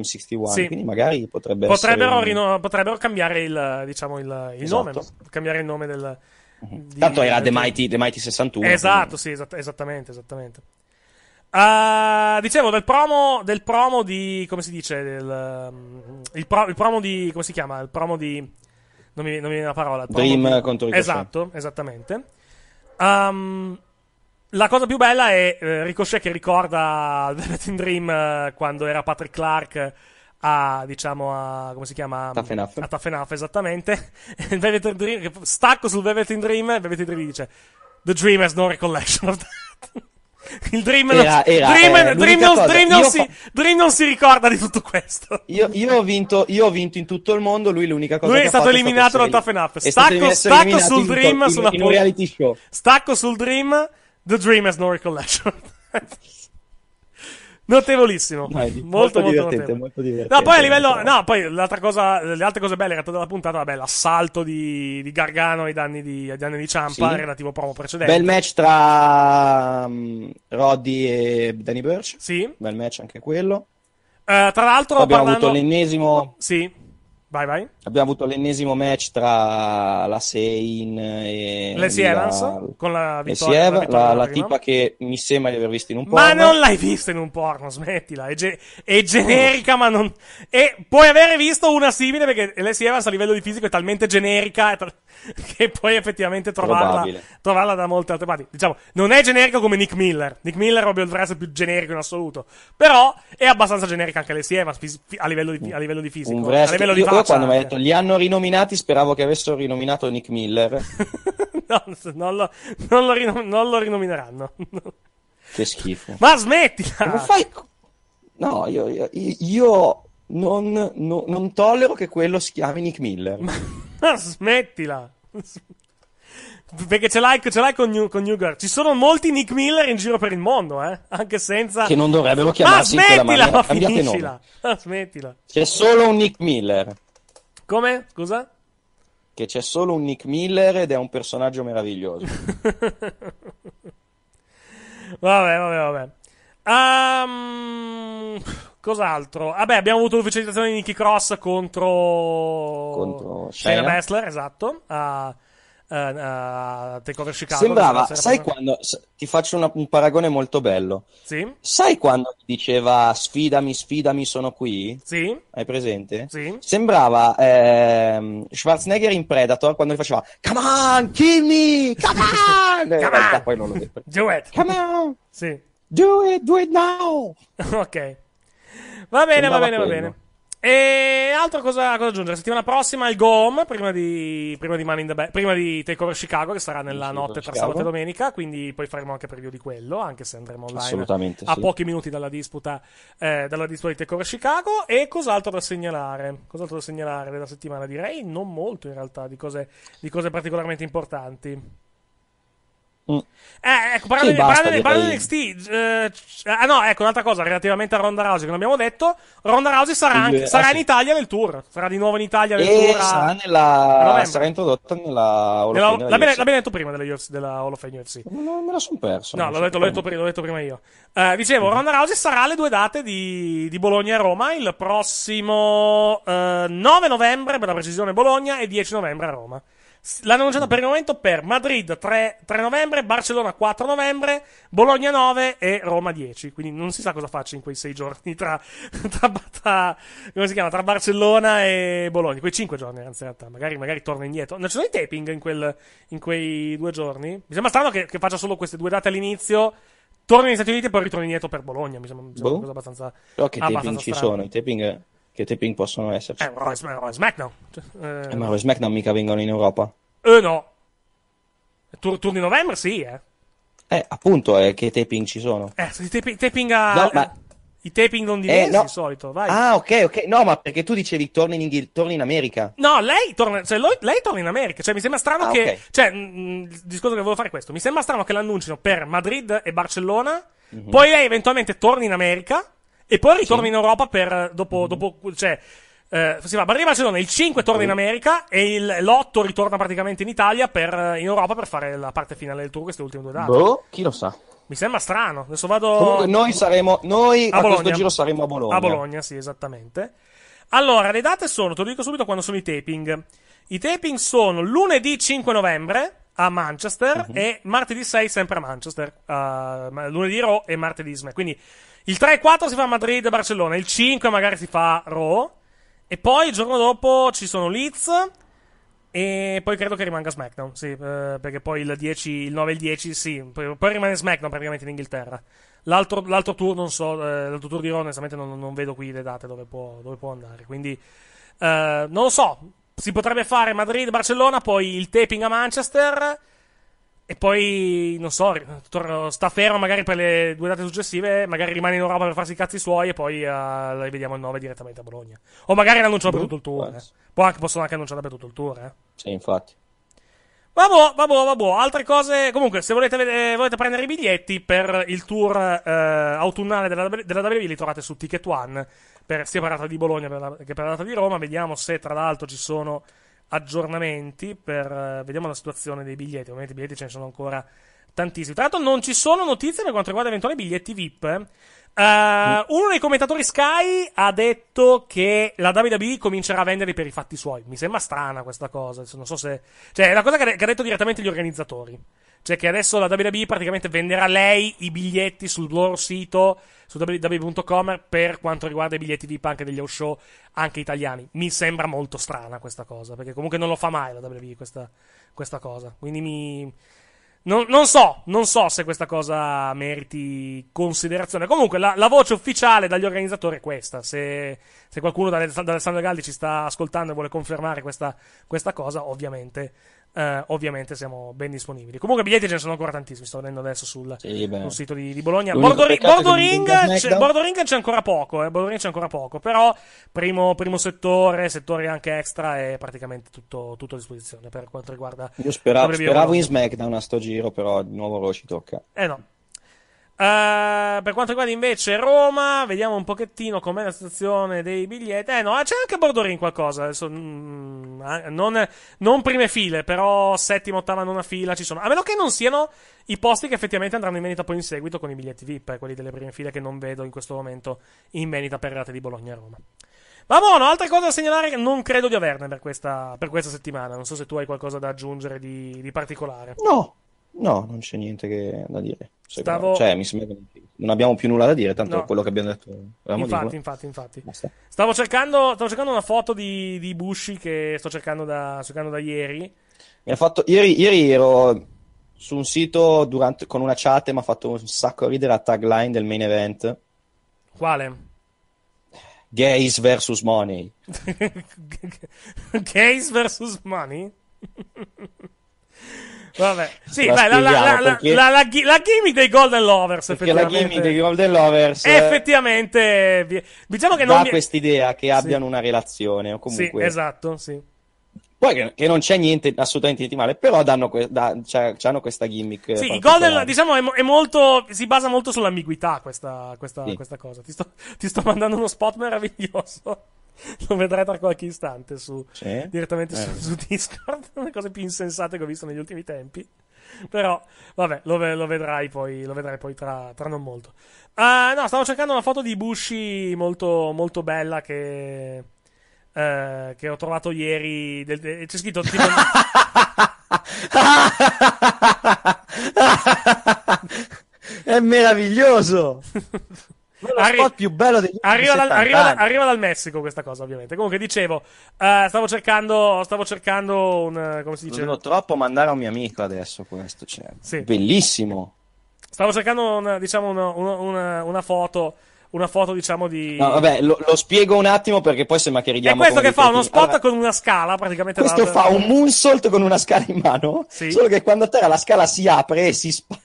TM61. Sì. Quindi magari potrebbe potrebbero, essere... rino- potrebbero cambiare il, diciamo, il, il esatto. nome, cambiare il nome del, di... Eh. Tanto era The Mighty, The Mighty 61. Esatto, quindi. sì, esatt- esattamente, esattamente. Uh, dicevo del promo, del promo di. Come si dice? Del, mm, il, pro, il, promo di. Come si chiama? Il promo di. Non mi, non mi viene la parola. Dream di, contro Ricochet. Esatto, esattamente. Um, la cosa più bella è eh, Ricochet che ricorda Velvet Dream eh, quando era Patrick Clark a diciamo a come si chiama tough enough. a tough enough esattamente Velvet Dream, stacco sul Velvet in Dream e Velvet in Dream dice The Dream has no recollection of that il Dream, era, era, Dream, era, Dream, non, Dream, non si, fa... Dream, non, si, ricorda di tutto questo. Io, io, ho vinto, io, ho vinto, in tutto il mondo. Lui, l'unica cosa lui che è stato eliminato da Tough Enough. Stacco, stacco sul Dream. In, in, in reality show. Stacco sul Dream. The Dream has no recollection. Notevolissimo. Dai, molto, molto, divertente, molto divertente. No, poi a livello. No, poi l'altra cosa. Le altre cose belle in realtà della puntata, vabbè, l'assalto di, di Gargano ai danni di, ai danni di Ciampa, sì. relativo promo precedente. Bel match tra um, Roddy e Danny Birch. Sì. Bel match anche quello. Uh, tra l'altro. Poi abbiamo parlando... avuto l'ennesimo. Sì. Vai, vai. Abbiamo avuto l'ennesimo match tra la Sein e Lacey Evans la... con la vittoria. Ev, la, vittoria la, la tipa che mi sembra di aver visto in un porno. Ma non l'hai vista in un porno, smettila. È, ge- è generica, ma non. E puoi avere visto una simile perché Lacey Evans a livello di fisico è talmente generica. È tal- che puoi effettivamente trovarla, trovarla, da molte altre parti. Diciamo, non è generico come Nick Miller. Nick Miller è proprio il wrestler più generico in assoluto. Però è abbastanza generica anche Alessia Evans a livello di, a livello di fisico. Un a livello di io, faccia, io quando mi hai detto li hanno rinominati speravo che avessero rinominato Nick Miller. no, non lo, non lo, rinom- non lo rinomineranno. che schifo. Ma smettila! Come fai... No, io, io, io non, no, non tollero che quello si chiami Nick Miller. Ma smettila! Perché ce l'hai, ce l'hai con, New, con New Girl. Ci sono molti Nick Miller in giro per il mondo, eh? Anche senza. Che non dovrebbero chiamarsi ma smettila, ma finiscila. Ma smettila. C'è solo un Nick Miller. Come? Scusa? Che c'è solo un Nick Miller ed è un personaggio meraviglioso. vabbè, vabbè, vabbè. Um... Cos'altro? Vabbè, ah, abbiamo avuto l'ufficializzazione di Nicky Cross contro. Contro Shayna Bessler, esatto. A, a, eh, a Takeover Chicago. Sembrava, sai prima. quando. Ti faccio una, un paragone molto bello. Sì. Sai quando diceva sfidami, sfidami, sono qui? Sì. Hai presente? Sì. Sembrava ehm, Schwarzenegger in Predator quando gli faceva Come on, kill me! Come on! come on! Poi non lo detto. Do it! Come on! Sì. Do it, do it now! ok. Va bene, va bene, va bene. E altro cosa, cosa aggiungere? Settimana prossima il Go prima di, prima di, Man in the Be- prima di Takeover Chicago, che sarà nella sì, notte tra sabato e domenica, quindi poi faremo anche preview di quello, anche se andremo online a sì. pochi minuti dalla disputa, eh, dalla disputa di Takeover Chicago. E cos'altro da segnalare? Cos'altro da segnalare della settimana? Direi non molto in realtà, di cose, di cose particolarmente importanti. Eh, ecco, parlando, sì, di, basta, parlando, parlando di NXT, eh, ah no, ecco un'altra cosa relativamente a Ronda Rousey che non abbiamo detto. Ronda Rousey sarà, anche, sarà ah, in Italia nel tour, sarà di nuovo in Italia nel e tour. Sarà, nella, sarà introdotta nella Hall of Fame. L'abbiamo detto prima della, UFC, della Hall of Fame UFC. No, me la sono persa. No, l'ho, detto, l'ho, detto, l'ho detto, prima io. Eh, dicevo, mm. Ronda Rousey sarà alle due date di, di Bologna e Roma il prossimo eh, 9 novembre, per la precisione Bologna, e 10 novembre a Roma. L'hanno annunciato per il momento per Madrid 3, 3, novembre, Barcellona 4 novembre, Bologna 9 e Roma 10. Quindi non si sa cosa faccio in quei 6 giorni tra, tra, tra, chiama, tra, Barcellona e Bologna. Quei 5 giorni, anzi, in realtà. Magari, magari torno indietro. Non ci sono i taping in, quel, in, quei due giorni? Mi sembra strano che, che faccia solo queste due date all'inizio torno negli Stati Uniti e poi ritorno indietro per Bologna. Mi sembra, mi sembra boh. una cosa abbastanza. Però che abbastanza taping strana. ci sono? I taping che taping possono esserci. Eh, Roy, Roy SmackDown. Eh, eh, ma Roy SmackDown mica vengono in Europa. Eh no. Tour, tour di novembre sì, eh. Eh, appunto, eh, che taping ci sono. Eh, i taping, taping a... No, ma... I taping londinesi eh, no. di solito, vai. Ah, ok, ok. No, ma perché tu dicevi torni in, Inghil- torni in America. No, lei torna, cioè, lui, lei torna in America. Cioè, mi sembra strano ah, che. Okay. Cioè, mh, il discorso che volevo fare è questo. Mi sembra strano che l'annunciano per Madrid e Barcellona. Mm-hmm. Poi lei eventualmente torna in America. E poi ritorna sì. in Europa per, eh, dopo, mm-hmm. dopo cioè, eh, si va a Barri Barcellona, il 5 torna in America e il, l'8 ritorna praticamente in Italia, per, eh, in Europa, per fare la parte finale del tour, queste ultime due date. Boh, chi lo sa. Mi sembra strano. Adesso vado. Comunque noi saremo. Noi a, a questo giro saremo a Bologna. A Bologna, sì, esattamente. Allora, le date sono, te lo dico subito quando sono i taping. I taping sono lunedì 5 novembre a Manchester uh-huh. e martedì 6 sempre a Manchester. Uh, lunedì Raw e martedì SME. Quindi il 3-4 e si fa Madrid-Barcellona, e il 5 magari si fa Raw. E poi il giorno dopo ci sono Leeds. E poi credo che rimanga SmackDown. Sì, eh, perché poi il, 10, il 9 e il 10, sì. Poi, poi, rimane SmackDown praticamente in Inghilterra. L'altro, l'altro tour, non so. Eh, l'altro tour di Raw, onestamente, non, non, vedo qui le date dove può, dove può andare. Quindi, eh, non lo so. Si potrebbe fare Madrid-Barcellona, poi il taping a Manchester e poi, non so, sta fermo magari per le due date successive, magari rimane in Europa per farsi i cazzi suoi e poi uh, eh, vediamo il 9 direttamente a Bologna. O magari l'annunciano boh, per tutto il tour. Eh. Poi anche, possono anche annunciare per tutto il tour. Eh. Sì, infatti. Vabbò, vabbò, vabbò. Altre cose. Comunque, se volete, vedere, volete prendere i biglietti per il tour eh, autunnale della, della WWE, li trovate su Ticket One, per, sia per la data di Bologna che per la data di Roma. Vediamo se tra l'altro ci sono aggiornamenti per eh, vediamo la situazione dei biglietti. Ovviamente i biglietti ce ne sono ancora tantissimi. Tra l'altro non ci sono notizie per quanto riguarda eventuali biglietti VIP. Eh. Uh, uno dei commentatori Sky ha detto che la WWE comincerà a venderli per i fatti suoi. Mi sembra strana questa cosa. Non so se. Cioè, è una cosa che ha, detto direttamente gli organizzatori. Cioè che adesso la WWE praticamente venderà lei i biglietti sul loro sito, su www.com, per quanto riguarda i biglietti di punk e degli house show, anche italiani. Mi sembra molto strana questa cosa, perché comunque non lo fa mai la WWE questa, questa cosa. Quindi mi... Non, non, so, non so se questa cosa meriti considerazione. Comunque, la, la voce ufficiale dagli organizzatori è questa. Se, se qualcuno da, da Alessandro Galli ci sta ascoltando e vuole confermare questa, questa cosa, ovviamente eh, ovviamente siamo ben disponibili. Comunque, biglietti ce ne sono ancora tantissimi. Sto vedendo adesso sul, sì, sul sito di, di Bologna. Bordoring Bordo c'è, Bordo c'è ancora poco, eh, Bordoring c'è ancora poco. Però, primo, primo, settore, settore anche extra, è praticamente tutto, tutto a disposizione per quanto riguarda. Io spera, speravo in SmackDown a sto giro, però di nuovo lo ci tocca. Eh no. Uh, per quanto riguarda invece Roma, vediamo un pochettino com'è la situazione dei biglietti. Eh no, eh, c'è anche Bordorin qualcosa. Adesso, mm, eh, non, non, prime file, però settima, ottava, nona fila ci sono. A meno che non siano i posti che effettivamente andranno in vendita poi in seguito con i biglietti VIP, quelli delle prime file che non vedo in questo momento in vendita per rate di Bologna-Roma. Ma buono, altre cose da segnalare non credo di averne per questa, per questa settimana. Non so se tu hai qualcosa da aggiungere di, di particolare. No, no, non c'è niente che, da dire. Stavo... Cioè, mi sembra che non abbiamo più nulla da dire, tanto no. quello che abbiamo detto. Infatti, infatti, infatti, Stavo cercando, stavo cercando una foto di, di Bushi che sto cercando da, cercando da ieri. Fatto... Ieri, ieri, ero su un sito durante... con una chat e mi ha fatto un sacco ridere la tagline del main event. Quale? Gays vs. Money. Gays vs. Money? Vabbè, sì, la, vai, la, la, perché... la, la, gimmick dei Golden Lovers. Perché la gimmick dei Golden Lovers. Eh, effettivamente, diciamo che non. Dà mi... quest'idea che abbiano sì. una relazione. O comunque... Sì, esatto, sì. Poi che, che, non c'è niente assolutamente di male, però danno que- da, hanno questa gimmick. Sì, i Golden, diciamo, è, è, molto, si basa molto sull'ambiguità questa, questa, sì. questa cosa. Ti sto, ti sto mandando uno spot meraviglioso. lo vedrai tra qualche istante su, direttamente eh. su, su, Discord. Una cose più insensate che ho visto negli ultimi tempi. Però, vabbè, lo, lo vedrai poi, lo vedrai poi tra, tra non molto. Uh, no, stavo cercando una foto di Bushi molto, molto bella che, uh, che ho trovato ieri. Del, de, c'è scritto tipo. È meraviglioso! Arri- più bello degli arriva, dal, arriva, arriva, dal, Messico questa cosa, ovviamente. Comunque, dicevo, uh, stavo cercando, stavo cercando un. Eh, come si dice? Devo troppo mandare a un mio amico adesso questo. Cioè. Sì. Bellissimo. Stavo cercando una, diciamo, una, una, una foto una foto, diciamo, di. No, vabbè, lo, lo, spiego un attimo perché poi sembra che ridiamo. È questo che fa uno spot allora, con una scala, praticamente. Questo da... fa un moonsault con una scala in mano. Sì. Solo che quando a terra la scala si apre e si spara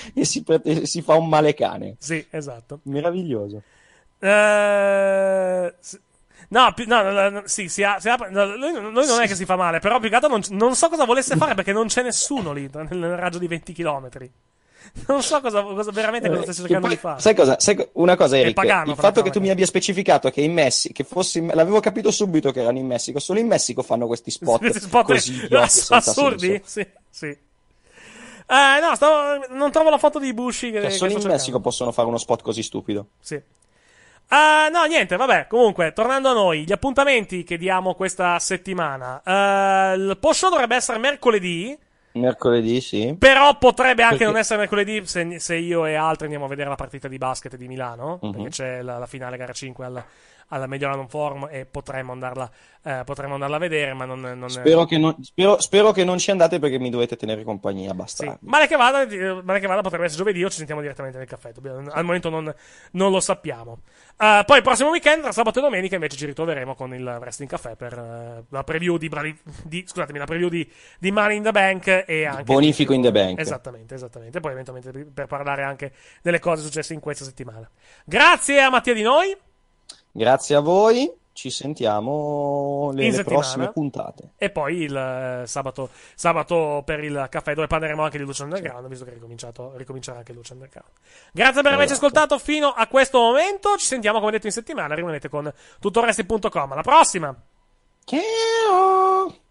e si, prete- si, fa un male cane. Sì, esatto. Meraviglioso. Uh, s- No, più, no, no, no sì, si ha, si ha, no, lui, lui, non sì. è che si fa male, però più che altro non, non, so cosa volesse fare perché non c'è nessuno lì nel raggio di 20 km. Non so cosa, cosa veramente cosa eh, stesse cercando poi, di fare. Sai cosa? Sai, una cosa, Eric, pagano, il fatto che tu mi abbia specificato che in Messico, che fossi, l'avevo capito subito che erano in Messico, solo in Messico fanno questi spot, questi spot così, no, assurdi. Sì, sì. Eh, no, stavo, non trovo la foto di Bushi. Che, cioè, che solo in Messico possono fare uno spot così stupido. Sì. Uh, no, niente, vabbè. Comunque, tornando a noi, gli appuntamenti che diamo questa settimana. Uh, il posto dovrebbe essere mercoledì. Mercoledì, sì. Però potrebbe anche perché... non essere mercoledì se, se, io e altri andiamo a vedere la partita di basket di Milano. Uh-huh. Perché c'è la, la finale gara 5 al alla Mediolanum Forum e potremmo andarla, eh, potremmo andarla a vedere, ma non... non spero, è... che non, spero, spero, che non ci andate perché mi dovete tenere compagnia abbastanza. Sì. Male, che vada, eh, male che vada, potrebbe essere giovedì o ci sentiamo direttamente nel caffè, Dobbiamo, al momento non, non lo sappiamo. Uh, poi prossimo weekend, tra sabato e domenica, invece ci ritroveremo con il Wrestling Cafè per uh, la preview, di, Bravi, di, scusatemi, la preview di, di, Money in the Bank e anche... Bonifico in the Bank. Esattamente, esattamente. E poi eventualmente per parlare anche delle cose successe in questa settimana. Grazie a Mattia di noi. Grazie a voi, ci sentiamo nelle prossime puntate. E poi il eh, sabato, sabato, per il caffè dove parleremo anche di Luce Underground, sì. visto che è ricominciato anche Luce Underground. Grazie per averci ascoltato fino a questo momento, ci sentiamo come detto in settimana, rimanete con tutoresti.com. Alla prossima! Ciao!